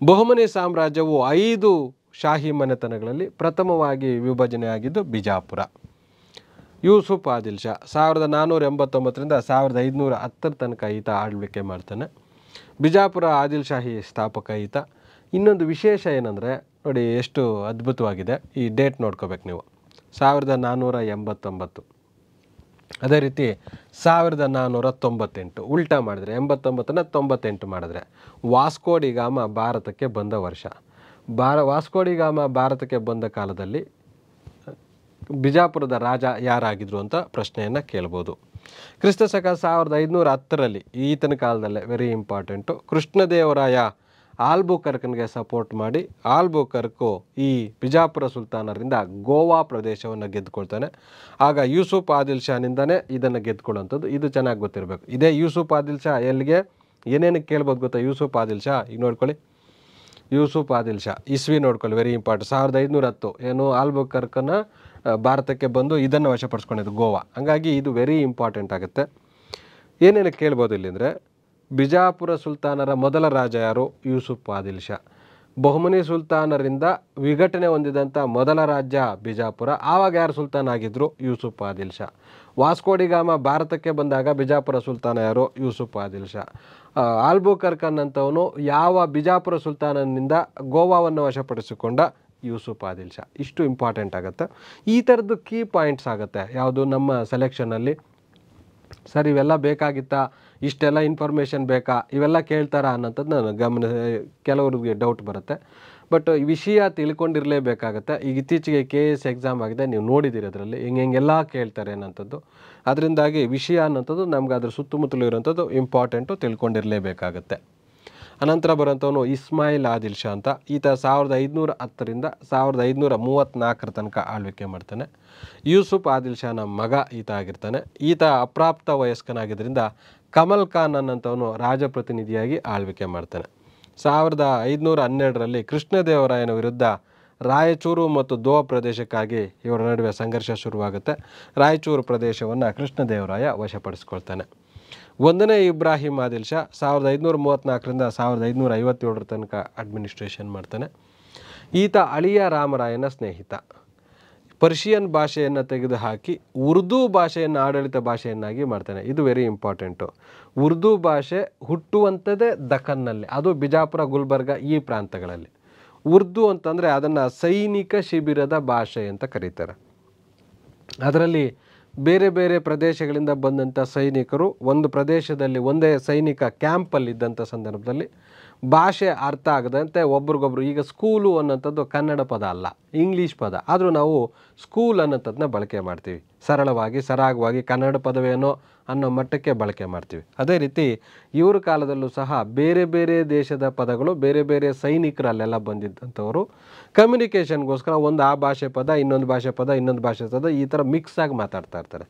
ಬಹುಮನಿ ಸಾಮ್ರಾಜ್ಯವು ಐದು ಶಾಹಿ ಮನೆತನಗಳಲ್ಲಿ ಪ್ರಥಮವಾಗಿ ವಿಭಜನೆಯಾಗಿದ್ದು ಬಿಜಾಪುರ ಯೂಸುಫ್ ಆದಿಲ್ ಶಾ ಸಾವಿರದ ನಾನ್ನೂರ ಎಂಬತ್ತೊಂಬತ್ತರಿಂದ ಸಾವಿರದ ಐದುನೂರ ಹತ್ತರ ತನಕ ಈತ ಆಳ್ವಿಕೆ ಮಾಡ್ತಾನೆ ಬಿಜಾಪುರ ಆದಿಲ್ ಶಾಹಿ ಸ್ಥಾಪಕ ಈತ ಇನ್ನೊಂದು ವಿಶೇಷ ಏನಂದರೆ ನೋಡಿ ಎಷ್ಟು ಅದ್ಭುತವಾಗಿದೆ ಈ ಡೇಟ್ ನೋಡ್ಕೋಬೇಕು ನೀವು ಸಾವಿರದ ನಾನ್ನೂರ ಎಂಬತ್ತೊಂಬತ್ತು ಅದೇ ರೀತಿ ಸಾವಿರದ ನಾನ್ನೂರ ತೊಂಬತ್ತೆಂಟು ಉಲ್ಟಾ ಮಾಡಿದರೆ ಎಂಬತ್ತೊಂಬತ್ತನ ತೊಂಬತ್ತೆಂಟು ಮಾಡಿದ್ರೆ ವಾಸ್ಕೋಡಿಗಾಮ ಭಾರತಕ್ಕೆ ಬಂದ ವರ್ಷ ಭಾರ ವಾಸ್ಕೋಡಿಗಾಮ ಭಾರತಕ್ಕೆ ಬಂದ ಕಾಲದಲ್ಲಿ ಬಿಜಾಪುರದ ರಾಜ ಯಾರಾಗಿದ್ರು ಅಂತ ಪ್ರಶ್ನೆಯನ್ನು ಕೇಳ್ಬೋದು ಶಕ ಸಾವಿರದ ಐದುನೂರ ಹತ್ತರಲ್ಲಿ ಈತನ ಕಾಲದಲ್ಲೇ ವೆರಿ ಇಂಪಾರ್ಟೆಂಟು ಕೃಷ್ಣದೇವರಾಯ ಆಲ್ಬುಕರ್ಕನ್ಗೆ ಸಪೋರ್ಟ್ ಮಾಡಿ ಆಲ್ಬುಕರ್ಕು ಈ ಬಿಜಾಪುರ ಸುಲ್ತಾನರಿಂದ ಗೋವಾ ಪ್ರದೇಶವನ್ನು ಗೆದ್ದುಕೊಳ್ತಾನೆ ಆಗ ಯೂಸುಫ್ ಆದಿಲ್ ಶಾನಿಂದನೇ ಇದನ್ನು ಗೆದ್ದುಕೊಳ್ಳುವಂಥದ್ದು ಇದು ಚೆನ್ನಾಗಿ ಗೊತ್ತಿರಬೇಕು ಇದೇ ಯೂಸುಫ್ ಆದಿಲ್ ಶಾ ಎಲ್ಲಿಗೆ ಏನೇನು ಕೇಳ್ಬೋದು ಗೊತ್ತಾ ಯೂಸುಫ್ ಆದಿಲ್ ಶಾ ಈಗ ನೋಡ್ಕೊಳ್ಳಿ ಯೂಸುಫ್ ಆದಿಲ್ ಶಾ ಇಸ್ವಿ ನೋಡ್ಕೊಳ್ಳಿ ವೆರಿ ಇಂಪಾರ್ಟೆಂಟ್ ಸಾವಿರದ ಐದುನೂರ ಹತ್ತು ಏನು ಆಲ್ಬುಕರ್ಕನ ಭಾರತಕ್ಕೆ ಬಂದು ಇದನ್ನು ವಶಪಡಿಸ್ಕೊಂಡಿದ್ದು ಗೋವಾ ಹಾಗಾಗಿ ಇದು ವೆರಿ ಇಂಪಾರ್ಟೆಂಟ್ ಆಗುತ್ತೆ ಏನೇನು ಕೇಳ್ಬೋದು ಇಲ್ಲಿಂದರೆ ಬಿಜಾಪುರ ಸುಲ್ತಾನರ ಮೊದಲ ರಾಜ ಯಾರು ಯೂಸುಫ್ ಆದಿಲ್ ಶಾ ಬಹುಮನಿ ಸುಲ್ತಾನರಿಂದ ವಿಘಟನೆ ಹೊಂದಿದಂಥ ಮೊದಲ ರಾಜ್ಯ ಬಿಜಾಪುರ ಆವಾಗ ಯಾರು ಸುಲ್ತಾನ ಆಗಿದ್ದರು ಯೂಸುಫ್ ಆದಿಲ್ ಶಾ ವಾಸ್ಕೋಡಿಗಾಮ ಭಾರತಕ್ಕೆ ಬಂದಾಗ ಬಿಜಾಪುರ ಸುಲ್ತಾನ ಯಾರು ಯೂಸುಫ್ ಆದಿಲ್ ಶಾ ಆಲ್ಬುಕರ್ಕನ್ ಅಂತವನು ಯಾವ ಬಿಜಾಪುರ ಸುಲ್ತಾನನಿಂದ ಗೋವಾವನ್ನು ವಶಪಡಿಸಿಕೊಂಡ ಯೂಸುಫ್ ಆದಿಲ್ ಶಾ ಇಷ್ಟು ಇಂಪಾರ್ಟೆಂಟ್ ಆಗುತ್ತೆ ಈ ಥರದ್ದು ಕೀ ಪಾಯಿಂಟ್ಸ್ ಆಗುತ್ತೆ ಯಾವುದು ನಮ್ಮ ಸೆಲೆಕ್ಷನಲ್ಲಿ ಸರ್ ಇವೆಲ್ಲ ಬೇಕಾಗಿತ್ತಾ ಇಷ್ಟೆಲ್ಲ ಇನ್ಫಾರ್ಮೇಷನ್ ಬೇಕಾ ಇವೆಲ್ಲ ಕೇಳ್ತಾರಾ ಅನ್ನೋಂಥದ್ದು ನಾನು ಗಮನ ಕೆಲವ್ರಿಗೆ ಡೌಟ್ ಬರುತ್ತೆ ಬಟ್ ವಿಷಯ ತಿಳ್ಕೊಂಡಿರಲೇಬೇಕಾಗತ್ತೆ ಈಗ ಇತ್ತೀಚೆಗೆ ಕೆ ಎಸ್ ಎಕ್ಸಾಮ್ ಆಗಿದೆ ನೀವು ನೋಡಿದ್ದೀರಿ ಅದರಲ್ಲಿ ಹಿಂಗೆ ಕೇಳ್ತಾರೆ ಅನ್ನೋಂಥದ್ದು ಅದರಿಂದಾಗಿ ವಿಷಯ ಅನ್ನೋಂಥದ್ದು ನಮ್ಗೆ ಅದ್ರ ಸುತ್ತಮುತ್ತಲೂ ಇರೋಂಥದ್ದು ಇಂಪಾರ್ಟೆಂಟು ತಿಳ್ಕೊಂಡಿರಲೇಬೇಕಾಗತ್ತೆ ಅನಂತರ ಬರುವಂಥವನು ಇಸ್ಮಾಯಿಲ್ ಆದಿಲ್ ಶಾ ಅಂತ ಈತ ಸಾವಿರದ ಐದುನೂರ ಹತ್ತರಿಂದ ಸಾವಿರದ ಐದುನೂರ ಮೂವತ್ತ್ನಾಲ್ಕರ ತನಕ ಆಳ್ವಿಕೆ ಮಾಡ್ತಾನೆ ಯೂಸುಫ್ ಆದಿಲ್ ಶಾನ ಮಗ ಈತ ಆಗಿರ್ತಾನೆ ಈತ ಅಪ್ರಾಪ್ತ ವಯಸ್ಕನಾಗಿದ್ದರಿಂದ ಕಮಲ್ ಖಾನ್ ಅನ್ನಂಥವನು ರಾಜಪ್ರತಿನಿಧಿಯಾಗಿ ಆಳ್ವಿಕೆ ಮಾಡ್ತಾನೆ ಸಾವಿರದ ಐದುನೂರ ಹನ್ನೆರಡರಲ್ಲಿ ಕೃಷ್ಣದೇವರಾಯನ ವಿರುದ್ಧ ರಾಯಚೂರು ಮತ್ತು ದೋ ಪ್ರದೇಶಕ್ಕಾಗಿ ಇವರ ನಡುವೆ ಸಂಘರ್ಷ ಶುರುವಾಗುತ್ತೆ ರಾಯಚೂರು ಪ್ರದೇಶವನ್ನು ಕೃಷ್ಣದೇವರಾಯ ವಶಪಡಿಸ್ಕೊಳ್ತಾನೆ ಒಂದನೇ ಇಬ್ರಾಹಿಂ ಆದಿಲ್ ಶಾ ಸಾವಿರದ ಐದುನೂರ ಮೂವತ್ತ್ನಾಲ್ಕರಿಂದ ಸಾವಿರದ ಐದುನೂರ ಐವತ್ತೇಳರ ತನಕ ಅಡ್ಮಿನಿಸ್ಟ್ರೇಷನ್ ಮಾಡ್ತಾನೆ ಈತ ಅಳಿಯ ರಾಮರಾಯನ ಸ್ನೇಹಿತ ಪರ್ಷಿಯನ್ ಭಾಷೆಯನ್ನು ತೆಗೆದುಹಾಕಿ ಉರ್ದು ಭಾಷೆಯನ್ನು ಆಡಳಿತ ಭಾಷೆಯನ್ನಾಗಿ ಮಾಡ್ತಾನೆ ಇದು ವೆರಿ ಇಂಪಾರ್ಟೆಂಟು ಉರ್ದು ಭಾಷೆ ಹುಟ್ಟುವಂಥದ್ದೇ ದಖನ್ನಲ್ಲಿ ಅದು ಬಿಜಾಪುರ ಗುಲ್ಬರ್ಗ ಈ ಪ್ರಾಂತಗಳಲ್ಲಿ ಉರ್ದು ಅಂತಂದರೆ ಅದನ್ನು ಸೈನಿಕ ಶಿಬಿರದ ಭಾಷೆ ಅಂತ ಕರೀತಾರೆ ಅದರಲ್ಲಿ ಬೇರೆ ಬೇರೆ ಪ್ರದೇಶಗಳಿಂದ ಬಂದಂಥ ಸೈನಿಕರು ಒಂದು ಪ್ರದೇಶದಲ್ಲಿ ಒಂದೇ ಸೈನಿಕ ಕ್ಯಾಂಪಲ್ಲಿದ್ದಂಥ ಸಂದರ್ಭದಲ್ಲಿ ಭಾಷೆ ಅರ್ಥ ಆಗದಂತೆ ಒಬ್ರಿಗೊಬ್ರು ಈಗ ಸ್ಕೂಲು ಅನ್ನೋಂಥದ್ದು ಕನ್ನಡ ಪದ ಅಲ್ಲ ಇಂಗ್ಲೀಷ್ ಪದ ಆದರೂ ನಾವು ಸ್ಕೂಲ್ ಅನ್ನೋಂಥದ್ದನ್ನ ಬಳಕೆ ಮಾಡ್ತೀವಿ ಸರಳವಾಗಿ ಸರಾಗವಾಗಿ ಕನ್ನಡ ಪದವೇನೋ ಅನ್ನೋ ಮಟ್ಟಕ್ಕೆ ಬಳಕೆ ಮಾಡ್ತೀವಿ ಅದೇ ರೀತಿ ಇವ್ರ ಕಾಲದಲ್ಲೂ ಸಹ ಬೇರೆ ಬೇರೆ ದೇಶದ ಪದಗಳು ಬೇರೆ ಬೇರೆ ಸೈನಿಕರಲ್ಲೆಲ್ಲ ಬಂದಿದ್ದಂಥವರು ಕಮ್ಯುನಿಕೇಷನ್ಗೋಸ್ಕರ ಒಂದು ಆ ಭಾಷೆ ಪದ ಇನ್ನೊಂದು ಭಾಷೆ ಪದ ಇನ್ನೊಂದು ಭಾಷೆ ಪದ ಈ ಥರ ಮಿಕ್ಸ್ ಆಗಿ ಮಾತಾಡ್ತಾ ಇರ್ತಾರೆ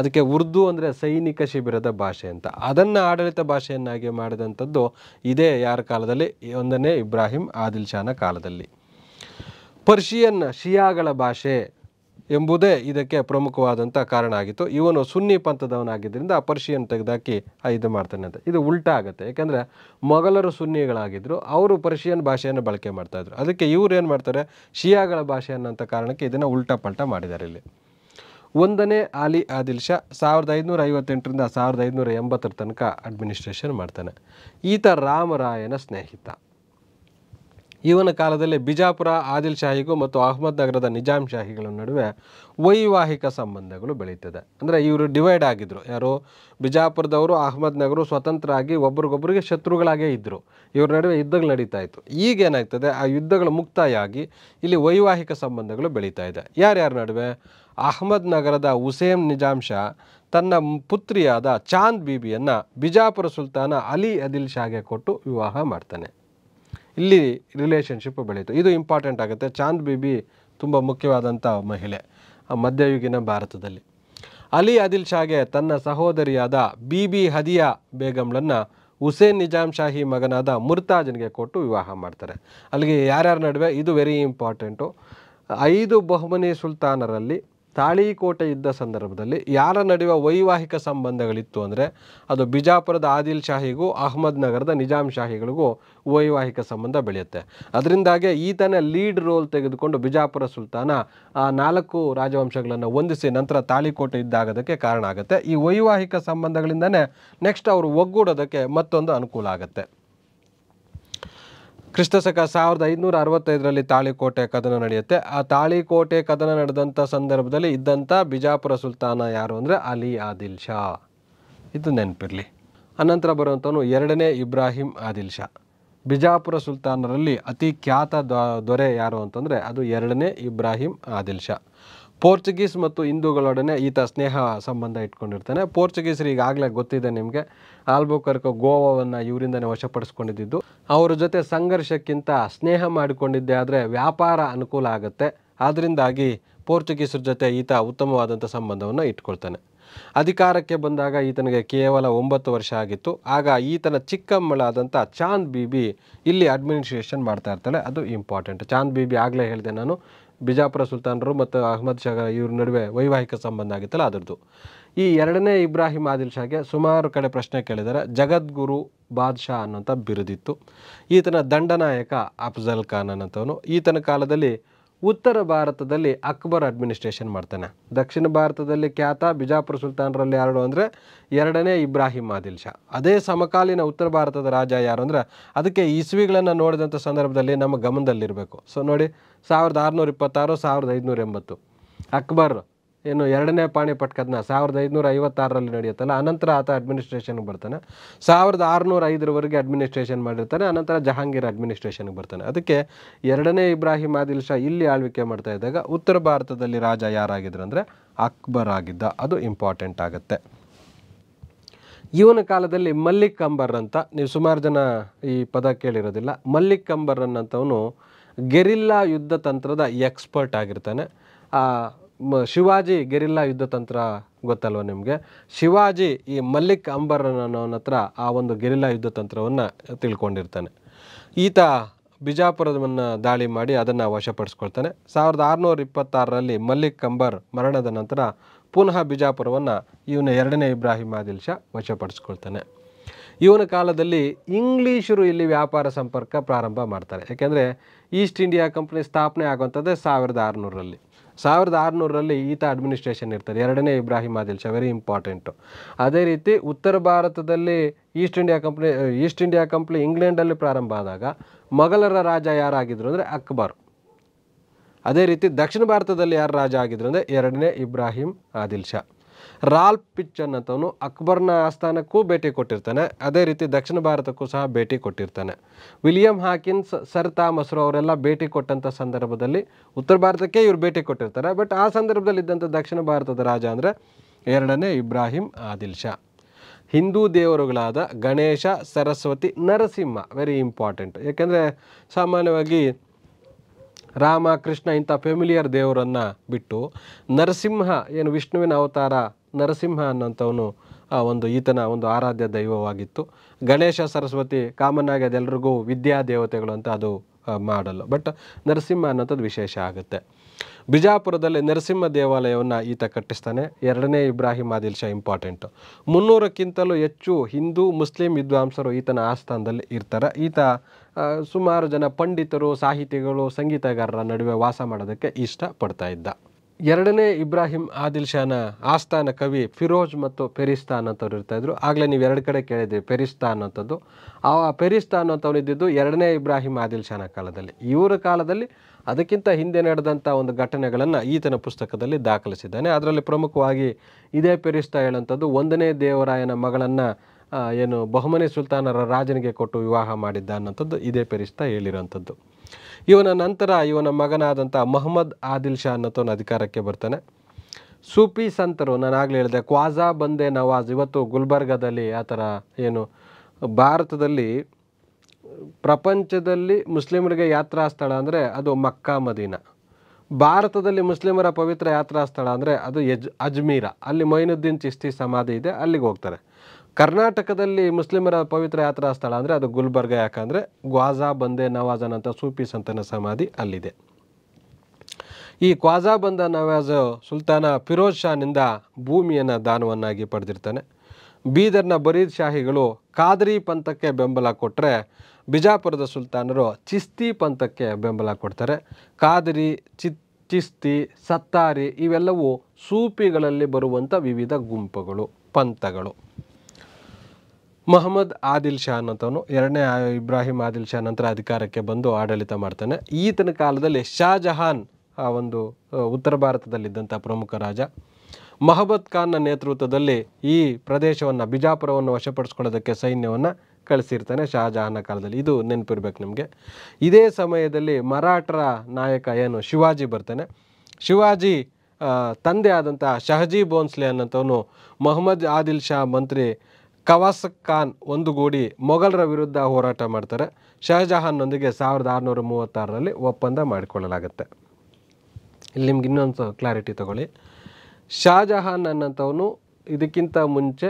ಅದಕ್ಕೆ ಉರ್ದು ಅಂದರೆ ಸೈನಿಕ ಶಿಬಿರದ ಭಾಷೆ ಅಂತ ಅದನ್ನು ಆಡಳಿತ ಭಾಷೆಯನ್ನಾಗಿ ಮಾಡಿದಂಥದ್ದು ಇದೇ ಯಾರ ಕಾಲದಲ್ಲಿ ಒಂದನೇ ಇಬ್ರಾಹಿಂ ಆದಿಲ್ ಶಾನ ಕಾಲದಲ್ಲಿ ಪರ್ಷಿಯನ್ ಶಿಯಾಗಳ ಭಾಷೆ ಎಂಬುದೇ ಇದಕ್ಕೆ ಪ್ರಮುಖವಾದಂಥ ಕಾರಣ ಆಗಿತ್ತು ಇವನು ಸುನ್ನಿ ಪಂಥದವನಾಗಿದ್ದರಿಂದ ಪರ್ಷಿಯನ್ ತೆಗೆದಾಕಿ ಇದು ಮಾಡ್ತಾನೆ ಅಂತ ಇದು ಉಲ್ಟಾ ಆಗುತ್ತೆ ಯಾಕೆಂದರೆ ಮೊಘಲರು ಸುನ್ನಿಗಳಾಗಿದ್ದರು ಅವರು ಪರ್ಷಿಯನ್ ಭಾಷೆಯನ್ನು ಬಳಕೆ ಮಾಡ್ತಾಯಿದ್ರು ಅದಕ್ಕೆ ಇವರು ಏನು ಮಾಡ್ತಾರೆ ಶಿಯಾಗಳ ಭಾಷೆ ಅನ್ನೋಂಥ ಕಾರಣಕ್ಕೆ ಇದನ್ನು ಉಲ್ಟಾ ಪಲ್ಟಾ ಮಾಡಿದ್ದಾರೆ ಇಲ್ಲಿ ಒಂದನೇ ಆಲಿ ಆದಿಲ್ ಶಾ ಸಾವಿರದ ಐದುನೂರ ಐವತ್ತೆಂಟರಿಂದ ಸಾವಿರದ ಐದುನೂರ ಎಂಬತ್ತರ ತನಕ ಅಡ್ಮಿನಿಸ್ಟ್ರೇಷನ್ ಮಾಡ್ತಾನೆ ಈತ ರಾಮರಾಯನ ಸ್ನೇಹಿತ ಇವನ ಕಾಲದಲ್ಲಿ ಬಿಜಾಪುರ ಆದಿಲ್ ಶಾಹಿಗೂ ಮತ್ತು ನಗರದ ನಿಜಾಮ್ ಶಾಹಿಗಳ ನಡುವೆ ವೈವಾಹಿಕ ಸಂಬಂಧಗಳು ಬೆಳೀತದೆ ಅಂದರೆ ಇವರು ಡಿವೈಡ್ ಆಗಿದ್ದರು ಯಾರು ಬಿಜಾಪುರದವರು ನಗರು ಸ್ವತಂತ್ರ ಆಗಿ ಒಬ್ರಿಗೊಬ್ಬರಿಗೆ ಶತ್ರುಗಳಾಗೇ ಇದ್ದರು ಇವ್ರ ನಡುವೆ ಯುದ್ಧಗಳು ನಡೀತಾ ಇತ್ತು ಈಗೇನಾಗ್ತದೆ ಆ ಯುದ್ಧಗಳು ಮುಕ್ತಾಯ ಆಗಿ ಇಲ್ಲಿ ವೈವಾಹಿಕ ಸಂಬಂಧಗಳು ಬೆಳೀತಾ ಇದೆ ಯಾರ್ಯಾರ ನಡುವೆ ಅಹಮದ್ ನಗರದ ಹುಸೇನ್ ನಿಜಾಮ್ ಶಾ ತನ್ನ ಪುತ್ರಿಯಾದ ಚಾಂದ್ ಬೀಬಿಯನ್ನು ಬಿಜಾಪುರ ಸುಲ್ತಾನ ಅಲಿ ಅದಿಲ್ ಶಾಗೆ ಕೊಟ್ಟು ವಿವಾಹ ಮಾಡ್ತಾನೆ ಇಲ್ಲಿ ರಿಲೇಷನ್ಶಿಪ್ ಬೆಳೀತು ಇದು ಇಂಪಾರ್ಟೆಂಟ್ ಆಗುತ್ತೆ ಚಾಂದ್ ಬೀಬಿ ತುಂಬ ಮುಖ್ಯವಾದಂಥ ಮಹಿಳೆ ಮಧ್ಯಯುಗಿನ ಭಾರತದಲ್ಲಿ ಅಲಿ ಅದಿಲ್ ಶಾಗೆ ತನ್ನ ಸಹೋದರಿಯಾದ ಬೀಬಿ ಹದಿಯಾ ಬೇಗಂಳನ್ನು ಹುಸೇನ್ ನಿಜಾಮ್ ಶಾಹಿ ಮಗನಾದ ಮುರ್ತಾಜನಿಗೆ ಕೊಟ್ಟು ವಿವಾಹ ಮಾಡ್ತಾರೆ ಅಲ್ಲಿಗೆ ಯಾರ್ಯಾರ ನಡುವೆ ಇದು ವೆರಿ ಇಂಪಾರ್ಟೆಂಟು ಐದು ಬಹುಮನಿ ಸುಲ್ತಾನರಲ್ಲಿ ತಾಳಿಕೋಟೆ ಇದ್ದ ಸಂದರ್ಭದಲ್ಲಿ ಯಾರ ನಡುವೆ ವೈವಾಹಿಕ ಸಂಬಂಧಗಳಿತ್ತು ಅಂದರೆ ಅದು ಬಿಜಾಪುರದ ಆದಿಲ್ ಶಾಹಿಗೂ ಅಹಮದ್ ನಗರದ ನಿಜಾಮ್ ಶಾಹಿಗಳಿಗೂ ವೈವಾಹಿಕ ಸಂಬಂಧ ಬೆಳೆಯುತ್ತೆ ಅದರಿಂದಾಗೆ ಈತನೇ ಲೀಡ್ ರೋಲ್ ತೆಗೆದುಕೊಂಡು ಬಿಜಾಪುರ ಸುಲ್ತಾನ ಆ ನಾಲ್ಕು ರಾಜವಂಶಗಳನ್ನು ಹೊಂದಿಸಿ ನಂತರ ತಾಳಿಕೋಟೆ ಇದ್ದಾಗೋದಕ್ಕೆ ಕಾರಣ ಆಗುತ್ತೆ ಈ ವೈವಾಹಿಕ ಸಂಬಂಧಗಳಿಂದನೇ ನೆಕ್ಸ್ಟ್ ಅವರು ಒಗ್ಗೂಡೋದಕ್ಕೆ ಮತ್ತೊಂದು ಅನುಕೂಲ ಆಗುತ್ತೆ ಕ್ರಿಸ್ತಶಕ ಸಾವಿರದ ಐದುನೂರ ಅರವತ್ತೈದರಲ್ಲಿ ತಾಳಿಕೋಟೆ ಕದನ ನಡೆಯುತ್ತೆ ಆ ತಾಳಿಕೋಟೆ ಕದನ ನಡೆದಂಥ ಸಂದರ್ಭದಲ್ಲಿ ಇದ್ದಂಥ ಬಿಜಾಪುರ ಸುಲ್ತಾನ ಯಾರು ಅಂದರೆ ಅಲಿ ಆದಿಲ್ ಶಾ ಇದು ನೆನಪಿರಲಿ ಅನಂತರ ಬರುವಂಥವನು ಎರಡನೇ ಇಬ್ರಾಹಿಂ ಆದಿಲ್ ಶಾ ಬಿಜಾಪುರ ಸುಲ್ತಾನರಲ್ಲಿ ಅತಿ ಖ್ಯಾತ ದೊರೆ ಯಾರು ಅಂತಂದರೆ ಅದು ಎರಡನೇ ಇಬ್ರಾಹಿಂ ಆದಿಲ್ ಶಾ ಪೋರ್ಚುಗೀಸ್ ಮತ್ತು ಹಿಂದೂಗಳೊಡನೆ ಈತ ಸ್ನೇಹ ಸಂಬಂಧ ಇಟ್ಕೊಂಡಿರ್ತಾನೆ ಪೋರ್ಚುಗೀಸ್ರಿಗೆ ಆಗಲೇ ಗೊತ್ತಿದೆ ನಿಮಗೆ ಆಲ್ಬೋಕರ್ಕ ಗೋವಾವನ್ನು ಇವರಿಂದನೇ ವಶಪಡಿಸ್ಕೊಂಡಿದ್ದು ಅವರ ಜೊತೆ ಸಂಘರ್ಷಕ್ಕಿಂತ ಸ್ನೇಹ ಮಾಡಿಕೊಂಡಿದ್ದೆ ಆದರೆ ವ್ಯಾಪಾರ ಅನುಕೂಲ ಆಗುತ್ತೆ ಆದ್ದರಿಂದಾಗಿ ಪೋರ್ಚುಗೀಸರ ಜೊತೆ ಈತ ಉತ್ತಮವಾದಂಥ ಸಂಬಂಧವನ್ನು ಇಟ್ಕೊಳ್ತಾನೆ ಅಧಿಕಾರಕ್ಕೆ ಬಂದಾಗ ಈತನಿಗೆ ಕೇವಲ ಒಂಬತ್ತು ವರ್ಷ ಆಗಿತ್ತು ಆಗ ಈತನ ಚಿಕ್ಕಮ್ಮಳಾದಂಥ ಚಾಂದ್ ಬೀಬಿ ಇಲ್ಲಿ ಅಡ್ಮಿನಿಸ್ಟ್ರೇಷನ್ ಮಾಡ್ತಾ ಇರ್ತಾಳೆ ಅದು ಇಂಪಾರ್ಟೆಂಟ್ ಚಾಂದ್ ಬೀಬಿ ಆಗಲೇ ಹೇಳಿದೆ ನಾನು ಬಿಜಾಪುರ ಸುಲ್ತಾನರು ಮತ್ತು ಅಹಮದ್ ಶಾ ಇವ್ರ ನಡುವೆ ವೈವಾಹಿಕ ಸಂಬಂಧ ಆಗಿತ್ತಲ್ಲ ಅದರದ್ದು ಈ ಎರಡನೇ ಇಬ್ರಾಹಿಂ ಆದಿಲ್ ಶಾಗೆ ಸುಮಾರು ಕಡೆ ಪ್ರಶ್ನೆ ಕೇಳಿದರೆ ಜಗದ್ಗುರು ಬಾದ್ಶಾ ಅನ್ನೋಂಥ ಬಿರುದಿತ್ತು ಈತನ ದಂಡನಾಯಕ ಅಫ್ಜಲ್ ಖಾನ್ ಅನ್ನೋಂಥವನು ಈತನ ಕಾಲದಲ್ಲಿ ಉತ್ತರ ಭಾರತದಲ್ಲಿ ಅಕ್ಬರ್ ಅಡ್ಮಿನಿಸ್ಟ್ರೇಷನ್ ಮಾಡ್ತಾನೆ ದಕ್ಷಿಣ ಭಾರತದಲ್ಲಿ ಖ್ಯಾತ ಬಿಜಾಪುರ ಸುಲ್ತಾನರಲ್ಲಿ ಯಾರು ಅಂದರೆ ಎರಡನೇ ಇಬ್ರಾಹಿಂ ಆದಿಲ್ ಶಾ ಅದೇ ಸಮಕಾಲೀನ ಉತ್ತರ ಭಾರತದ ರಾಜ ಯಾರು ಅಂದರೆ ಅದಕ್ಕೆ ಇಸ್ವಿಗಳನ್ನು ನೋಡಿದಂಥ ಸಂದರ್ಭದಲ್ಲಿ ನಮ್ಮ ಗಮನದಲ್ಲಿರಬೇಕು ಸೊ ನೋಡಿ ಸಾವಿರದ ಆರುನೂರ ಇಪ್ಪತ್ತಾರು ಸಾವಿರದ ಐದುನೂರ ಎಂಬತ್ತು ಅಕ್ಬರ್ ಏನು ಎರಡನೇ ಪಾಣಿ ಸಾವಿರದ ಐದುನೂರ ಐವತ್ತಾರರಲ್ಲಿ ನಡೆಯುತ್ತಲ್ಲ ಅನಂತರ ಆತ ಅಡ್ಮಿನಿಸ್ಟ್ರೇಷನ್ಗೆ ಬರ್ತಾನೆ ಸಾವಿರದ ಆರುನೂರ ಐದರವರೆಗೆ ಅಡ್ಮಿನಿಸ್ಟ್ರೇಷನ್ ಮಾಡಿರ್ತಾನೆ ಅನಂತರ ಜಹಾಂಗೀರ್ ಅಡ್ಮಿನಿಸ್ಟ್ರೇಷನ್ಗೆ ಬರ್ತಾನೆ ಅದಕ್ಕೆ ಎರಡನೇ ಇಬ್ರಾಹಿಂ ಆದಿಲ್ ಶಾ ಇಲ್ಲಿ ಆಳ್ವಿಕೆ ಮಾಡ್ತಾ ಇದ್ದಾಗ ಉತ್ತರ ಭಾರತದಲ್ಲಿ ರಾಜ ಯಾರಾಗಿದ್ರು ಅಂದರೆ ಅಕ್ಬರ್ ಆಗಿದ್ದ ಅದು ಇಂಪಾರ್ಟೆಂಟ್ ಆಗುತ್ತೆ ಇವನ ಕಾಲದಲ್ಲಿ ಮಲ್ಲಿಕ್ ಅಂಬರ್ ಅಂತ ನೀವು ಸುಮಾರು ಜನ ಈ ಪದ ಕೇಳಿರೋದಿಲ್ಲ ಮಲ್ಲಿಕ್ ಅಂಬರ್ ಅನ್ನಂಥವನು ಗೆರಿಲ್ಲಾ ಯುದ್ಧ ತಂತ್ರದ ಎಕ್ಸ್ಪರ್ಟ್ ಆಗಿರ್ತಾನೆ ಶಿವಾಜಿ ಗೆರಿಲ್ಲಾ ಯುದ್ಧ ತಂತ್ರ ಗೊತ್ತಲ್ವ ನಿಮಗೆ ಶಿವಾಜಿ ಈ ಮಲ್ಲಿಕ್ ಅಂಬರ್ ಅನ್ನೋನ ಹತ್ರ ಆ ಒಂದು ಗೆರಿಲ್ಲಾ ಯುದ್ಧ ತಂತ್ರವನ್ನು ತಿಳ್ಕೊಂಡಿರ್ತಾನೆ ಈತ ಬಿಜಾಪುರವನ್ನು ದಾಳಿ ಮಾಡಿ ಅದನ್ನು ವಶಪಡಿಸ್ಕೊಳ್ತಾನೆ ಸಾವಿರದ ಆರುನೂರ ಇಪ್ಪತ್ತಾರರಲ್ಲಿ ಮಲ್ಲಿಕ್ ಅಂಬರ್ ಮರಣದ ನಂತರ ಪುನಃ ಬಿಜಾಪುರವನ್ನು ಇವನ ಎರಡನೇ ಇಬ್ರಾಹಿಂ ಆದಿಲ್ ಶಾ ವಶಪಡಿಸ್ಕೊಳ್ತಾನೆ ಇವನ ಕಾಲದಲ್ಲಿ ಇಂಗ್ಲೀಷರು ಇಲ್ಲಿ ವ್ಯಾಪಾರ ಸಂಪರ್ಕ ಪ್ರಾರಂಭ ಮಾಡ್ತಾರೆ ಯಾಕೆಂದರೆ ಈಸ್ಟ್ ಇಂಡಿಯಾ ಕಂಪ್ನಿ ಸ್ಥಾಪನೆ ಆಗುವಂಥದ್ದೇ ಸಾವಿರದ ಆರುನೂರಲ್ಲಿ ಸಾವಿರದ ಆರುನೂರಲ್ಲಿ ಈತ ಅಡ್ಮಿನಿಸ್ಟ್ರೇಷನ್ ಇರ್ತಾರೆ ಎರಡನೇ ಇಬ್ರಾಹಿಂ ಆದಿಲ್ ಶಾ ವೆರಿ ಇಂಪಾರ್ಟೆಂಟು ಅದೇ ರೀತಿ ಉತ್ತರ ಭಾರತದಲ್ಲಿ East India Company East India Company ಇಂಗ್ಲೆಂಡಲ್ಲಿ ಪ್ರಾರಂಭ ಆದಾಗ ಮೊಘಲರ ರಾಜ ಯಾರಾಗಿದ್ದರು ಅಂದರೆ ಅಕ್ಬರ್ ಅದೇ ರೀತಿ ದಕ್ಷಿಣ ಭಾರತದಲ್ಲಿ ಯಾರು ರಾಜ ಆಗಿದ್ರು ಅಂದರೆ ಎರಡನೇ ಇಬ್ರಾಹಿಂ ಆದಿಲ್ ಶಾ ರಾಲ್ ಪಿಚ್ ಅಂತವನು ಅಕ್ಬರ್ನ ಆಸ್ಥಾನಕ್ಕೂ ಭೇಟಿ ಕೊಟ್ಟಿರ್ತಾನೆ ಅದೇ ರೀತಿ ದಕ್ಷಿಣ ಭಾರತಕ್ಕೂ ಸಹ ಭೇಟಿ ಕೊಟ್ಟಿರ್ತಾನೆ ವಿಲಿಯಂ ಹಾಕಿನ್ಸ್ ಸರ್ ತಾಮಸ್ರು ಅವರೆಲ್ಲ ಭೇಟಿ ಕೊಟ್ಟಂಥ ಸಂದರ್ಭದಲ್ಲಿ ಉತ್ತರ ಭಾರತಕ್ಕೆ ಇವರು ಭೇಟಿ ಕೊಟ್ಟಿರ್ತಾರೆ ಬಟ್ ಆ ಸಂದರ್ಭದಲ್ಲಿ ಇದ್ದಂಥ ದಕ್ಷಿಣ ಭಾರತದ ರಾಜ ಅಂದರೆ ಎರಡನೇ ಇಬ್ರಾಹಿಂ ಆದಿಲ್ ಶಾ ಹಿಂದೂ ದೇವರುಗಳಾದ ಗಣೇಶ ಸರಸ್ವತಿ ನರಸಿಂಹ ವೆರಿ ಇಂಪಾರ್ಟೆಂಟ್ ಏಕೆಂದರೆ ಸಾಮಾನ್ಯವಾಗಿ ರಾಮ ಕೃಷ್ಣ ಇಂಥ ಫೆಮಿಲಿಯರ್ ದೇವರನ್ನು ಬಿಟ್ಟು ನರಸಿಂಹ ಏನು ವಿಷ್ಣುವಿನ ಅವತಾರ ನರಸಿಂಹ ಅನ್ನೋಂಥವನು ಆ ಒಂದು ಈತನ ಒಂದು ಆರಾಧ್ಯ ದೈವವಾಗಿತ್ತು ಗಣೇಶ ಸರಸ್ವತಿ ಕಾಮನ್ ಅದೆಲ್ಲರಿಗೂ ವಿದ್ಯಾ ದೇವತೆಗಳು ಅಂತ ಅದು ಮಾಡಲ್ಲ ಬಟ್ ನರಸಿಂಹ ಅನ್ನೋಂಥದ್ದು ವಿಶೇಷ ಆಗುತ್ತೆ ಬಿಜಾಪುರದಲ್ಲಿ ನರಸಿಂಹ ದೇವಾಲಯವನ್ನು ಈತ ಕಟ್ಟಿಸ್ತಾನೆ ಎರಡನೇ ಇಬ್ರಾಹಿಂ ಆದಿಲ್ ಶಾ ಇಂಪಾರ್ಟೆಂಟು ಮುನ್ನೂರಕ್ಕಿಂತಲೂ ಹೆಚ್ಚು ಹಿಂದೂ ಮುಸ್ಲಿಂ ವಿದ್ವಾಂಸರು ಈತನ ಆಸ್ಥಾನದಲ್ಲಿ ಇರ್ತಾರೆ ಈತ ಸುಮಾರು ಜನ ಪಂಡಿತರು ಸಾಹಿತಿಗಳು ಸಂಗೀತಗಾರರ ನಡುವೆ ವಾಸ ಮಾಡೋದಕ್ಕೆ ಇಷ್ಟಪಡ್ತಾ ಇದ್ದ ಎರಡನೇ ಇಬ್ರಾಹಿಂ ಆದಿಲ್ ಶಾನ ಆಸ್ಥಾನ ಕವಿ ಫಿರೋಜ್ ಮತ್ತು ಪೆರಿಸ್ತಾನ್ ಅಂತವ್ರು ಇರ್ತಾಯಿದ್ರು ಆಗಲೇ ನೀವು ಎರಡು ಕಡೆ ಕೇಳಿದ್ದೀವಿ ಪೆರಿಸ್ತಾ ಅನ್ನೋಂಥದ್ದು ಆ ಪೆರಿಸ್ತಾ ಅನ್ನೋಂಥವ್ರು ಇದ್ದಿದ್ದು ಎರಡನೇ ಇಬ್ರಾಹಿಂ ಆದಿಲ್ ಶಾನ ಕಾಲದಲ್ಲಿ ಇವರ ಕಾಲದಲ್ಲಿ ಅದಕ್ಕಿಂತ ಹಿಂದೆ ನಡೆದಂಥ ಒಂದು ಘಟನೆಗಳನ್ನು ಈತನ ಪುಸ್ತಕದಲ್ಲಿ ದಾಖಲಿಸಿದ್ದಾನೆ ಅದರಲ್ಲಿ ಪ್ರಮುಖವಾಗಿ ಇದೇ ಪೆರಿಸ್ತಾ ಹೇಳೋಂಥದ್ದು ಒಂದನೇ ದೇವರಾಯನ ಮಗಳನ್ನು ಏನು ಬಹುಮನೆ ಸುಲ್ತಾನರ ರಾಜನಿಗೆ ಕೊಟ್ಟು ವಿವಾಹ ಮಾಡಿದ್ದ ಅನ್ನೋಂಥದ್ದು ಇದೇ ಪೆರಿಸ್ತಾ ಹೇಳಿರೋಂಥದ್ದು ಇವನ ನಂತರ ಇವನ ಮಗನಾದಂಥ ಮೊಹಮ್ಮದ್ ಆದಿಲ್ ಶಾ ಅನ್ನೋತವನ ಅಧಿಕಾರಕ್ಕೆ ಬರ್ತಾನೆ ಸೂಫಿ ಸಂತರು ನಾನು ಆಗಲೇ ಹೇಳಿದೆ ಕ್ವಾಜಾ ಬಂದೆ ನವಾಜ್ ಇವತ್ತು ಗುಲ್ಬರ್ಗದಲ್ಲಿ ಆ ಥರ ಏನು ಭಾರತದಲ್ಲಿ ಪ್ರಪಂಚದಲ್ಲಿ ಮುಸ್ಲಿಮರಿಗೆ ಯಾತ್ರಾ ಸ್ಥಳ ಅಂದರೆ ಅದು ಮಕ್ಕಾ ಮದೀನ ಭಾರತದಲ್ಲಿ ಮುಸ್ಲಿಮರ ಪವಿತ್ರ ಯಾತ್ರಾ ಸ್ಥಳ ಅಂದರೆ ಅದು ಯಜ್ ಅಜ್ಮೀರ ಅಲ್ಲಿ ಮೈನುದ್ದೀನ್ ಚಿಸ್ತಿ ಸಮಾಧಿ ಇದೆ ಅಲ್ಲಿಗೆ ಹೋಗ್ತಾರೆ ಕರ್ನಾಟಕದಲ್ಲಿ ಮುಸ್ಲಿಮರ ಪವಿತ್ರ ಯಾತ್ರಾ ಸ್ಥಳ ಅಂದರೆ ಅದು ಗುಲ್ಬರ್ಗ ಯಾಕಂದರೆ ಗ್ವಾಜಾ ಬಂದೆ ನವಾಜನ್ ಅಂತ ಸೂಫಿ ಸಂತನ ಸಮಾಧಿ ಅಲ್ಲಿದೆ ಈ ಕ್ವಾಜಾ ಬಂದ ನವಾಜ್ ಸುಲ್ತಾನ ಫಿರೋಜ್ ಶಾನಿಂದ ಭೂಮಿಯನ್ನು ದಾನವನ್ನಾಗಿ ಪಡೆದಿರ್ತಾನೆ ಬೀದರ್ನ ಬರೀದ್ ಶಾಹಿಗಳು ಖಾದ್ರಿ ಪಂಥಕ್ಕೆ ಬೆಂಬಲ ಕೊಟ್ಟರೆ ಬಿಜಾಪುರದ ಸುಲ್ತಾನರು ಚಿಸ್ತಿ ಪಂಥಕ್ಕೆ ಬೆಂಬಲ ಕೊಡ್ತಾರೆ ಖಾದ್ರಿ ಚಿತ್ ಚಿಸ್ತಿ ಸತ್ತಾರಿ ಇವೆಲ್ಲವೂ ಸೂಪಿಗಳಲ್ಲಿ ಬರುವಂಥ ವಿವಿಧ ಗುಂಪುಗಳು ಪಂಥಗಳು ಮಹಮ್ಮದ್ ಆದಿಲ್ ಶಾ ಅಂತವನು ಎರಡನೇ ಇಬ್ರಾಹಿಂ ಆದಿಲ್ ಶಾ ನಂತರ ಅಧಿಕಾರಕ್ಕೆ ಬಂದು ಆಡಳಿತ ಮಾಡ್ತಾನೆ ಈತನ ಕಾಲದಲ್ಲಿ ಶಾಜಹಾನ್ ಆ ಒಂದು ಉತ್ತರ ಭಾರತದಲ್ಲಿದ್ದಂಥ ಪ್ರಮುಖ ರಾಜ ಮಹಬತ್ ಖಾನ್ನ ನೇತೃತ್ವದಲ್ಲಿ ಈ ಪ್ರದೇಶವನ್ನು ಬಿಜಾಪುರವನ್ನು ವಶಪಡಿಸ್ಕೊಳ್ಳೋದಕ್ಕೆ ಸೈನ್ಯವನ್ನು ಕಳಿಸಿರ್ತಾನೆ ಶಹಜಹಾನ ಕಾಲದಲ್ಲಿ ಇದು ನೆನಪಿರ್ಬೇಕು ನಿಮಗೆ ಇದೇ ಸಮಯದಲ್ಲಿ ಮರಾಠರ ನಾಯಕ ಏನು ಶಿವಾಜಿ ಬರ್ತಾನೆ ಶಿವಾಜಿ ತಂದೆ ಆದಂಥ ಶಹಜಿ ಬೋನ್ಸ್ಲೆ ಅನ್ನೋಂಥವನು ಮೊಹಮ್ಮದ್ ಆದಿಲ್ ಶಾ ಮಂತ್ರಿ ಕವಾಸಕ್ ಖಾನ್ ಒಂದುಗೂಡಿ ಮೊಘಲರ ವಿರುದ್ಧ ಹೋರಾಟ ಮಾಡ್ತಾರೆ ಶಹಜಹಾನ್ನೊಂದಿಗೆ ಸಾವಿರದ ಆರುನೂರ ಮೂವತ್ತಾರರಲ್ಲಿ ಒಪ್ಪಂದ ಮಾಡಿಕೊಳ್ಳಲಾಗುತ್ತೆ ಇಲ್ಲಿ ನಿಮ್ಗೆ ಇನ್ನೊಂದು ಕ್ಲಾರಿಟಿ ತಗೊಳ್ಳಿ ಶಹಜಹಾನ್ ಅನ್ನಂಥವನು ಇದಕ್ಕಿಂತ ಮುಂಚೆ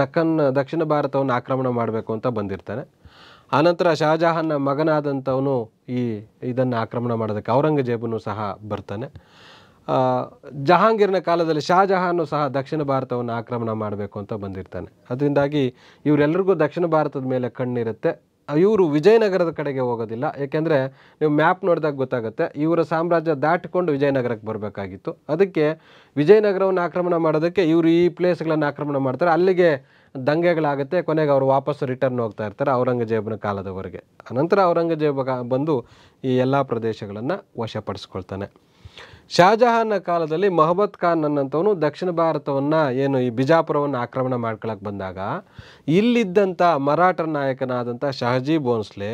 ದಕ್ಕನ್ ದಕ್ಷಿಣ ಭಾರತವನ್ನು ಆಕ್ರಮಣ ಮಾಡಬೇಕು ಅಂತ ಬಂದಿರ್ತಾನೆ ಆನಂತರ ಶಹಜಹಾನ್ನ ಮಗನಾದಂಥವನು ಈ ಇದನ್ನು ಆಕ್ರಮಣ ಮಾಡೋದಕ್ಕೆ ಔರಂಗಜೇಬನು ಸಹ ಬರ್ತಾನೆ ಜಹಾಂಗೀರ್ನ ಕಾಲದಲ್ಲಿ ಶಾಜಹಾನು ಸಹ ದಕ್ಷಿಣ ಭಾರತವನ್ನು ಆಕ್ರಮಣ ಮಾಡಬೇಕು ಅಂತ ಬಂದಿರ್ತಾನೆ ಅದರಿಂದಾಗಿ ಇವರೆಲ್ಲರಿಗೂ ದಕ್ಷಿಣ ಭಾರತದ ಮೇಲೆ ಕಣ್ಣಿರುತ್ತೆ ಇವರು ವಿಜಯನಗರದ ಕಡೆಗೆ ಹೋಗೋದಿಲ್ಲ ಏಕೆಂದರೆ ನೀವು ಮ್ಯಾಪ್ ನೋಡಿದಾಗ ಗೊತ್ತಾಗುತ್ತೆ ಇವರ ಸಾಮ್ರಾಜ್ಯ ದಾಟಿಕೊಂಡು ವಿಜಯನಗರಕ್ಕೆ ಬರಬೇಕಾಗಿತ್ತು ಅದಕ್ಕೆ ವಿಜಯನಗರವನ್ನು ಆಕ್ರಮಣ ಮಾಡೋದಕ್ಕೆ ಇವರು ಈ ಪ್ಲೇಸ್ಗಳನ್ನು ಆಕ್ರಮಣ ಮಾಡ್ತಾರೆ ಅಲ್ಲಿಗೆ ದಂಗೆಗಳಾಗುತ್ತೆ ಕೊನೆಗೆ ಅವರು ವಾಪಸ್ಸು ರಿಟರ್ನ್ ಹೋಗ್ತಾ ಇರ್ತಾರೆ ಔರಂಗಜೇಬನ ಕಾಲದವರೆಗೆ ಅನಂತರ ಔರಂಗಜೇಬ ಬಂದು ಈ ಎಲ್ಲ ಪ್ರದೇಶಗಳನ್ನು ವಶಪಡಿಸ್ಕೊಳ್ತಾನೆ ಶಹಜಹಾನ್ನ ಕಾಲದಲ್ಲಿ ಮೊಹಮ್ಮದ್ ಖಾನ್ ಅನ್ನಂಥವನು ದಕ್ಷಿಣ ಭಾರತವನ್ನು ಏನು ಈ ಬಿಜಾಪುರವನ್ನು ಆಕ್ರಮಣ ಮಾಡ್ಕೊಳಕ್ಕೆ ಬಂದಾಗ ಇಲ್ಲಿದ್ದಂಥ ಮರಾಠ ನಾಯಕನಾದಂಥ ಶಹಜಿ ಬೋನ್ಸ್ಲೆ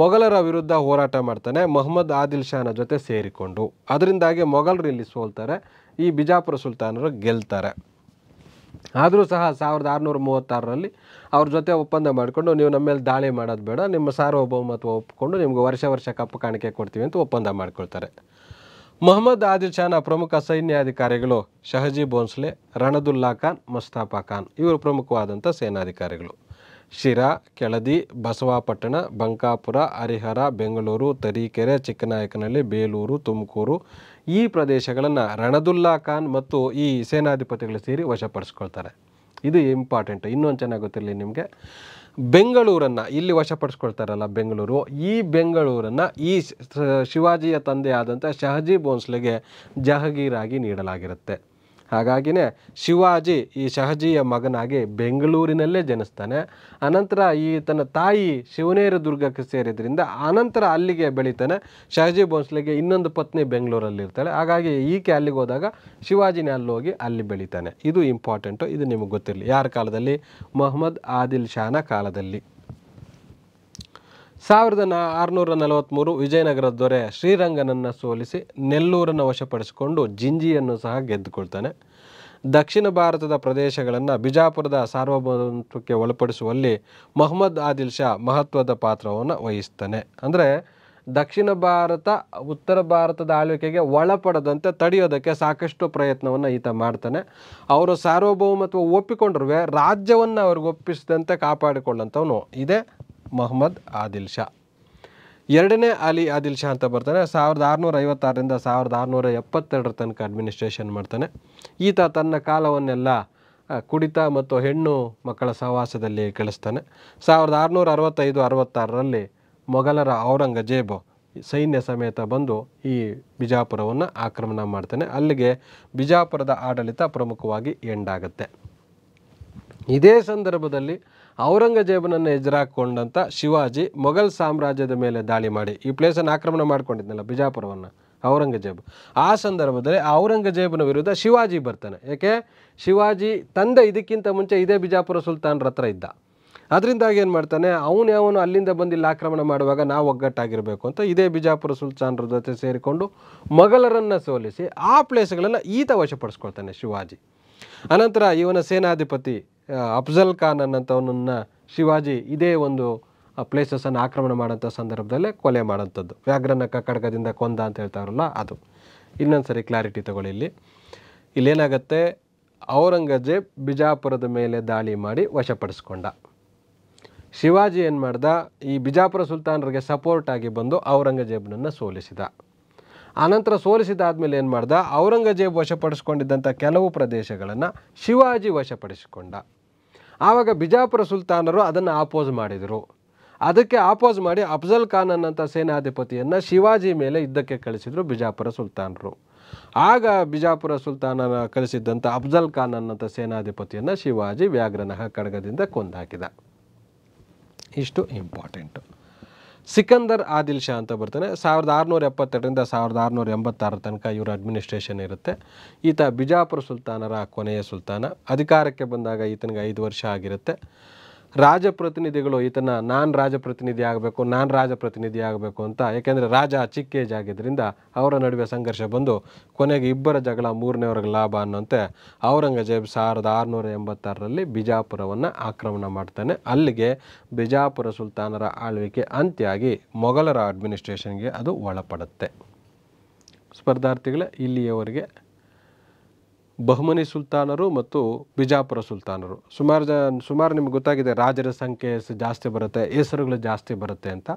ಮೊಘಲರ ವಿರುದ್ಧ ಹೋರಾಟ ಮಾಡ್ತಾನೆ ಮೊಹಮ್ಮದ್ ಆದಿಲ್ ಶಾನ ಜೊತೆ ಸೇರಿಕೊಂಡು ಅದರಿಂದಾಗಿ ಮೊಘಲರು ಇಲ್ಲಿ ಸೋಲ್ತಾರೆ ಈ ಬಿಜಾಪುರ ಸುಲ್ತಾನರು ಗೆಲ್ತಾರೆ ಆದರೂ ಸಹ ಸಾವಿರದ ಆರುನೂರ ಮೂವತ್ತಾರರಲ್ಲಿ ಅವ್ರ ಜೊತೆ ಒಪ್ಪಂದ ಮಾಡಿಕೊಂಡು ನೀವು ನಮ್ಮ ಮೇಲೆ ದಾಳಿ ಮಾಡೋದು ಬೇಡ ನಿಮ್ಮ ಸಾರ್ವಭೌಮತ್ವ ಒಪ್ಪಿಕೊಂಡು ನಿಮ್ಗೆ ವರ್ಷ ವರ್ಷ ಕಪ್ಪು ಕಾಣಿಕೆ ಕೊಡ್ತೀವಿ ಅಂತ ಒಪ್ಪಂದ ಮಾಡ್ಕೊಳ್ತಾರೆ ಮೊಹಮ್ಮದ್ ಆದಿಲ್ ಪ್ರಮುಖ ಸೈನ್ಯಾಧಿಕಾರಿಗಳು ಶಹಜಿ ಬೋನ್ಸ್ಲೆ ರಣದುಲ್ಲಾ ಖಾನ್ ಮುಸ್ತಾಫಾ ಖಾನ್ ಇವರು ಪ್ರಮುಖವಾದಂಥ ಸೇನಾಧಿಕಾರಿಗಳು ಶಿರಾ ಕೆಳದಿ ಬಸವಾಪಟ್ಟಣ ಬಂಕಾಪುರ ಹರಿಹರ ಬೆಂಗಳೂರು ತರೀಕೆರೆ ಚಿಕ್ಕನಾಯಕನಹಳ್ಳಿ ಬೇಲೂರು ತುಮಕೂರು ಈ ಪ್ರದೇಶಗಳನ್ನು ರಣದುಲ್ಲಾ ಖಾನ್ ಮತ್ತು ಈ ಸೇನಾಧಿಪತಿಗಳು ಸೇರಿ ವಶಪಡಿಸ್ಕೊಳ್ತಾರೆ ಇದು ಇಂಪಾರ್ಟೆಂಟ್ ಇನ್ನೊಂದು ಚೆನ್ನಾಗಿ ಗೊತ್ತಿರಲಿ ನಿಮಗೆ ಬೆಂಗಳೂರನ್ನು ಇಲ್ಲಿ ವಶಪಡಿಸ್ಕೊಳ್ತಾರಲ್ಲ ಬೆಂಗಳೂರು ಈ ಬೆಂಗಳೂರನ್ನು ಈ ಶಿವಾಜಿಯ ತಂದೆಯಾದಂಥ ಶಹಜಿ ಭೋಂಸ್ಲೆಗೆ ಜಹಗೀರಾಗಿ ನೀಡಲಾಗಿರುತ್ತೆ ಹಾಗಾಗಿನೇ ಶಿವಾಜಿ ಈ ಶಹಜಿಯ ಮಗನಾಗಿ ಬೆಂಗಳೂರಿನಲ್ಲೇ ಜನಿಸ್ತಾನೆ ಅನಂತರ ಈ ತನ್ನ ತಾಯಿ ಶಿವನೇರ ದುರ್ಗಕ್ಕೆ ಸೇರಿದ್ರಿಂದ ಅನಂತರ ಅಲ್ಲಿಗೆ ಬೆಳೀತಾನೆ ಶಹಜಿ ಭೋಂಸ್ಲೆಗೆ ಇನ್ನೊಂದು ಪತ್ನಿ ಬೆಂಗಳೂರಲ್ಲಿ ಇರ್ತಾಳೆ ಹಾಗಾಗಿ ಈಕೆ ಅಲ್ಲಿಗೆ ಹೋದಾಗ ಶಿವಾಜಿನೇ ಹೋಗಿ ಅಲ್ಲಿ ಬೆಳೀತಾನೆ ಇದು ಇಂಪಾರ್ಟೆಂಟು ಇದು ನಿಮಗೆ ಗೊತ್ತಿರಲಿ ಯಾರ ಕಾಲದಲ್ಲಿ ಮೊಹಮ್ಮದ್ ಆದಿಲ್ ಶಾನ ಕಾಲದಲ್ಲಿ ಸಾವಿರದ ಆರುನೂರ ನಲವತ್ತ್ಮೂರು ವಿಜಯನಗರ ದೊರೆ ಶ್ರೀರಂಗನನ್ನು ಸೋಲಿಸಿ ನೆಲ್ಲೂರನ್ನು ವಶಪಡಿಸಿಕೊಂಡು ಜಿಂಜಿಯನ್ನು ಸಹ ಗೆದ್ದುಕೊಳ್ತಾನೆ ದಕ್ಷಿಣ ಭಾರತದ ಪ್ರದೇಶಗಳನ್ನು ಬಿಜಾಪುರದ ಸಾರ್ವಭೌಮತ್ವಕ್ಕೆ ಒಳಪಡಿಸುವಲ್ಲಿ ಮೊಹಮ್ಮದ್ ಆದಿಲ್ ಶಾ ಮಹತ್ವದ ಪಾತ್ರವನ್ನು ವಹಿಸ್ತಾನೆ ಅಂದರೆ ದಕ್ಷಿಣ ಭಾರತ ಉತ್ತರ ಭಾರತದ ಆಳ್ವಿಕೆಗೆ ಒಳಪಡದಂತೆ ತಡೆಯೋದಕ್ಕೆ ಸಾಕಷ್ಟು ಪ್ರಯತ್ನವನ್ನು ಈತ ಮಾಡ್ತಾನೆ ಅವರು ಸಾರ್ವಭೌಮತ್ವ ಒಪ್ಪಿಕೊಂಡ್ರೂ ರಾಜ್ಯವನ್ನು ಅವ್ರಿಗೆ ಒಪ್ಪಿಸಿದಂತೆ ಕಾಪಾಡಿಕೊಳ್ಳಂಥವನು ಇದೇ ಮೊಹಮ್ಮದ್ ಆದಿಲ್ ಶಾ ಎರಡನೇ ಅಲಿ ಆದಿಲ್ ಶಾ ಅಂತ ಬರ್ತಾನೆ ಸಾವಿರದ ಆರುನೂರ ಐವತ್ತಾರರಿಂದ ಸಾವಿರದ ಆರುನೂರ ಎಪ್ಪತ್ತೆರಡರ ತನಕ ಅಡ್ಮಿನಿಸ್ಟ್ರೇಷನ್ ಮಾಡ್ತಾನೆ ಈತ ತನ್ನ ಕಾಲವನ್ನೆಲ್ಲ ಕುಡಿತ ಮತ್ತು ಹೆಣ್ಣು ಮಕ್ಕಳ ಸಹವಾಸದಲ್ಲಿ ಕಳಿಸ್ತಾನೆ ಸಾವಿರದ ಆರುನೂರ ಅರವತ್ತೈದು ಅರವತ್ತಾರರಲ್ಲಿ ಮೊಘಲರ ಔರಂಗಜೇಬ್ ಸೈನ್ಯ ಸಮೇತ ಬಂದು ಈ ಬಿಜಾಪುರವನ್ನು ಆಕ್ರಮಣ ಮಾಡ್ತಾನೆ ಅಲ್ಲಿಗೆ ಬಿಜಾಪುರದ ಆಡಳಿತ ಪ್ರಮುಖವಾಗಿ ಎಂಡಾಗುತ್ತೆ ಇದೇ ಸಂದರ್ಭದಲ್ಲಿ ಔರಂಗಜೇಬನನ್ನು ಎಜರಾಕೊಂಡಂಥ ಶಿವಾಜಿ ಮೊಘಲ್ ಸಾಮ್ರಾಜ್ಯದ ಮೇಲೆ ದಾಳಿ ಮಾಡಿ ಈ ಪ್ಲೇಸನ್ನು ಆಕ್ರಮಣ ಮಾಡ್ಕೊಂಡಿದ್ನಲ್ಲ ಬಿಜಾಪುರವನ್ನು ಔರಂಗಜೇಬ್ ಆ ಸಂದರ್ಭದಲ್ಲಿ ಔರಂಗಜೇಬನ ವಿರುದ್ಧ ಶಿವಾಜಿ ಬರ್ತಾನೆ ಏಕೆ ಶಿವಾಜಿ ತಂದೆ ಇದಕ್ಕಿಂತ ಮುಂಚೆ ಇದೇ ಬಿಜಾಪುರ ಸುಲ್ತಾನ್ರ ಹತ್ರ ಇದ್ದ ಅದರಿಂದಾಗಿ ಏನು ಮಾಡ್ತಾನೆ ಅವನು ಯಾವನು ಅಲ್ಲಿಂದ ಬಂದಿಲ್ಲ ಆಕ್ರಮಣ ಮಾಡುವಾಗ ನಾವು ಒಗ್ಗಟ್ಟಾಗಿರಬೇಕು ಅಂತ ಇದೇ ಬಿಜಾಪುರ ಸುಲ್ತಾನ್ರ ಜೊತೆ ಸೇರಿಕೊಂಡು ಮೊಘಲರನ್ನು ಸೋಲಿಸಿ ಆ ಪ್ಲೇಸ್ಗಳನ್ನು ಈತ ವಶಪಡಿಸ್ಕೊಳ್ತಾನೆ ಶಿವಾಜಿ ಅನಂತರ ಇವನ ಸೇನಾಧಿಪತಿ ಅಫ್ಜಲ್ ಖಾನ್ ಅನ್ನಂಥವನನ್ನು ಶಿವಾಜಿ ಇದೇ ಒಂದು ಪ್ಲೇಸಸ್ಸನ್ನು ಆಕ್ರಮಣ ಮಾಡೋಂಥ ಸಂದರ್ಭದಲ್ಲೇ ಕೊಲೆ ಮಾಡೋಂಥದ್ದು ವ್ಯಾಘ್ರನ ಕಡಗದಿಂದ ಕೊಂದ ಅಂತ ಹೇಳ್ತಾರಲ್ಲ ಅದು ಇನ್ನೊಂದು ಸರಿ ಕ್ಲಾರಿಟಿ ತಗೊಳ್ಳಿ ಇಲ್ಲಿ ಇಲ್ಲೇನಾಗತ್ತೆ ಔರಂಗಜೇಬ್ ಬಿಜಾಪುರದ ಮೇಲೆ ದಾಳಿ ಮಾಡಿ ವಶಪಡಿಸ್ಕೊಂಡ ಶಿವಾಜಿ ಏನು ಮಾಡ್ದ ಈ ಬಿಜಾಪುರ ಸುಲ್ತಾನರಿಗೆ ಸಪೋರ್ಟ್ ಆಗಿ ಬಂದು ಔರಂಗಜೇಬ್ನನ್ನು ಸೋಲಿಸಿದ ಆನಂತರ ಸೋಲಿಸಿದಾದ್ಮೇಲೆ ಏನು ಮಾಡ್ದ ಔರಂಗಜೇಬ್ ವಶಪಡಿಸ್ಕೊಂಡಿದ್ದಂಥ ಕೆಲವು ಪ್ರದೇಶಗಳನ್ನು ಶಿವಾಜಿ ವಶಪಡಿಸಿಕೊಂಡ ಆವಾಗ ಬಿಜಾಪುರ ಸುಲ್ತಾನರು ಅದನ್ನು ಆಪೋಸ್ ಮಾಡಿದರು ಅದಕ್ಕೆ ಆಪೋಸ್ ಮಾಡಿ ಅಫಜಲ್ ಖಾನ್ ಅನ್ನಂಥ ಸೇನಾಧಿಪತಿಯನ್ನು ಶಿವಾಜಿ ಮೇಲೆ ಇದ್ದಕ್ಕೆ ಕಳಿಸಿದರು ಬಿಜಾಪುರ ಸುಲ್ತಾನರು ಆಗ ಬಿಜಾಪುರ ಸುಲ್ತಾನರ ಕಳಿಸಿದ್ದಂಥ ಅಫ್ಜಲ್ ಖಾನ್ ಅನ್ನಂಥ ಸೇನಾಧಿಪತಿಯನ್ನು ಶಿವಾಜಿ ವ್ಯಾಘ್ರನಹ ಖಡ್ಗದಿಂದ ಕೊಂದಾಕಿದ ಇಷ್ಟು ಇಂಪಾರ್ಟೆಂಟು ಸಿಕಂದರ್ ಆದಿಲ್ ಶಾ ಅಂತ ಬರ್ತಾನೆ ಸಾವಿರದ ಆರುನೂರ ಎಪ್ಪತ್ತೆರಡರಿಂದ ಸಾವಿರದ ಆರುನೂರ ಎಂಬತ್ತಾರರ ತನಕ ಇವರ ಅಡ್ಮಿನಿಸ್ಟ್ರೇಷನ್ ಇರುತ್ತೆ ಈತ ಬಿಜಾಪುರ ಸುಲ್ತಾನರ ಕೊನೆಯ ಸುಲ್ತಾನ ಅಧಿಕಾರಕ್ಕೆ ಬಂದಾಗ ಈತನಿಗೆ ಐದು ವರ್ಷ ಆಗಿರುತ್ತೆ ರಾಜಪ್ರತಿನಿಧಿಗಳು ಈತನ ನಾನು ರಾಜಪ್ರತಿನಿಧಿ ಆಗಬೇಕು ನಾನು ರಾಜಪ್ರತಿನಿಧಿ ಆಗಬೇಕು ಅಂತ ಏಕೆಂದರೆ ರಾಜ ಚಿಕ್ಕೇಜ್ ಆಗಿದ್ದರಿಂದ ಅವರ ನಡುವೆ ಸಂಘರ್ಷ ಬಂದು ಕೊನೆಗೆ ಇಬ್ಬರ ಜಗಳ ಮೂರನೇವರೆಗೆ ಲಾಭ ಅನ್ನೋಂತೆ ಔರಂಗಜೇಬ್ ಸಾವಿರದ ಆರುನೂರ ಎಂಬತ್ತಾರರಲ್ಲಿ ಬಿಜಾಪುರವನ್ನು ಆಕ್ರಮಣ ಮಾಡ್ತಾನೆ ಅಲ್ಲಿಗೆ ಬಿಜಾಪುರ ಸುಲ್ತಾನರ ಆಳ್ವಿಕೆ ಅಂತ್ಯಾಗಿ ಮೊಘಲರ ಅಡ್ಮಿನಿಸ್ಟ್ರೇಷನ್ಗೆ ಅದು ಒಳಪಡುತ್ತೆ ಸ್ಪರ್ಧಾರ್ಥಿಗಳೇ ಇಲ್ಲಿಯವರೆಗೆ ಬಹುಮನಿ ಸುಲ್ತಾನರು ಮತ್ತು ಬಿಜಾಪುರ ಸುಲ್ತಾನರು ಸುಮಾರು ಜ ಸುಮಾರು ನಿಮ್ಗೆ ಗೊತ್ತಾಗಿದೆ ರಾಜರ ಸಂಖ್ಯೆ ಜಾಸ್ತಿ ಬರುತ್ತೆ ಹೆಸರುಗಳು ಜಾಸ್ತಿ ಬರುತ್ತೆ ಅಂತ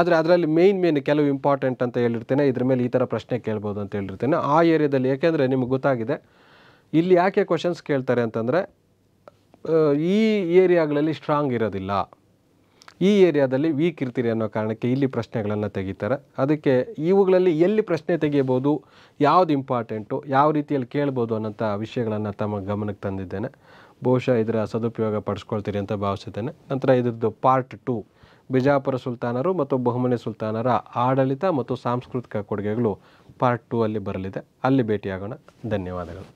ಆದರೆ ಅದರಲ್ಲಿ ಮೇಯ್ನ್ ಮೇನ್ ಕೆಲವು ಇಂಪಾರ್ಟೆಂಟ್ ಅಂತ ಹೇಳಿರ್ತೇನೆ ಇದ್ರ ಮೇಲೆ ಈ ಥರ ಪ್ರಶ್ನೆ ಕೇಳ್ಬೋದು ಅಂತ ಹೇಳಿರ್ತೇನೆ ಆ ಏರಿಯಾದಲ್ಲಿ ಯಾಕೆಂದರೆ ನಿಮ್ಗೆ ಗೊತ್ತಾಗಿದೆ ಇಲ್ಲಿ ಯಾಕೆ ಕ್ವಶನ್ಸ್ ಕೇಳ್ತಾರೆ ಅಂತಂದರೆ ಈ ಏರಿಯಾಗಳಲ್ಲಿ ಸ್ಟ್ರಾಂಗ್ ಇರೋದಿಲ್ಲ ಈ ಏರಿಯಾದಲ್ಲಿ ವೀಕ್ ಇರ್ತೀರಿ ಅನ್ನೋ ಕಾರಣಕ್ಕೆ ಇಲ್ಲಿ ಪ್ರಶ್ನೆಗಳನ್ನು ತೆಗಿತಾರೆ ಅದಕ್ಕೆ ಇವುಗಳಲ್ಲಿ ಎಲ್ಲಿ ಪ್ರಶ್ನೆ ತೆಗಿಬೋದು ಯಾವುದು ಇಂಪಾರ್ಟೆಂಟು ಯಾವ ರೀತಿಯಲ್ಲಿ ಕೇಳ್ಬೋದು ಅನ್ನೋಂಥ ವಿಷಯಗಳನ್ನು ತಮ್ಮ ಗಮನಕ್ಕೆ ತಂದಿದ್ದೇನೆ ಬಹುಶಃ ಇದರ ಸದುಪಯೋಗ ಪಡಿಸ್ಕೊಳ್ತೀರಿ ಅಂತ ಭಾವಿಸಿದ್ದೇನೆ ನಂತರ ಇದರದ್ದು ಪಾರ್ಟ್ ಟು ಬಿಜಾಪುರ ಸುಲ್ತಾನರು ಮತ್ತು ಬಹುಮನೆ ಸುಲ್ತಾನರ ಆಡಳಿತ ಮತ್ತು ಸಾಂಸ್ಕೃತಿಕ ಕೊಡುಗೆಗಳು ಪಾರ್ಟ್ ಟೂ ಅಲ್ಲಿ ಬರಲಿದೆ ಅಲ್ಲಿ ಭೇಟಿಯಾಗೋಣ ಧನ್ಯವಾದಗಳು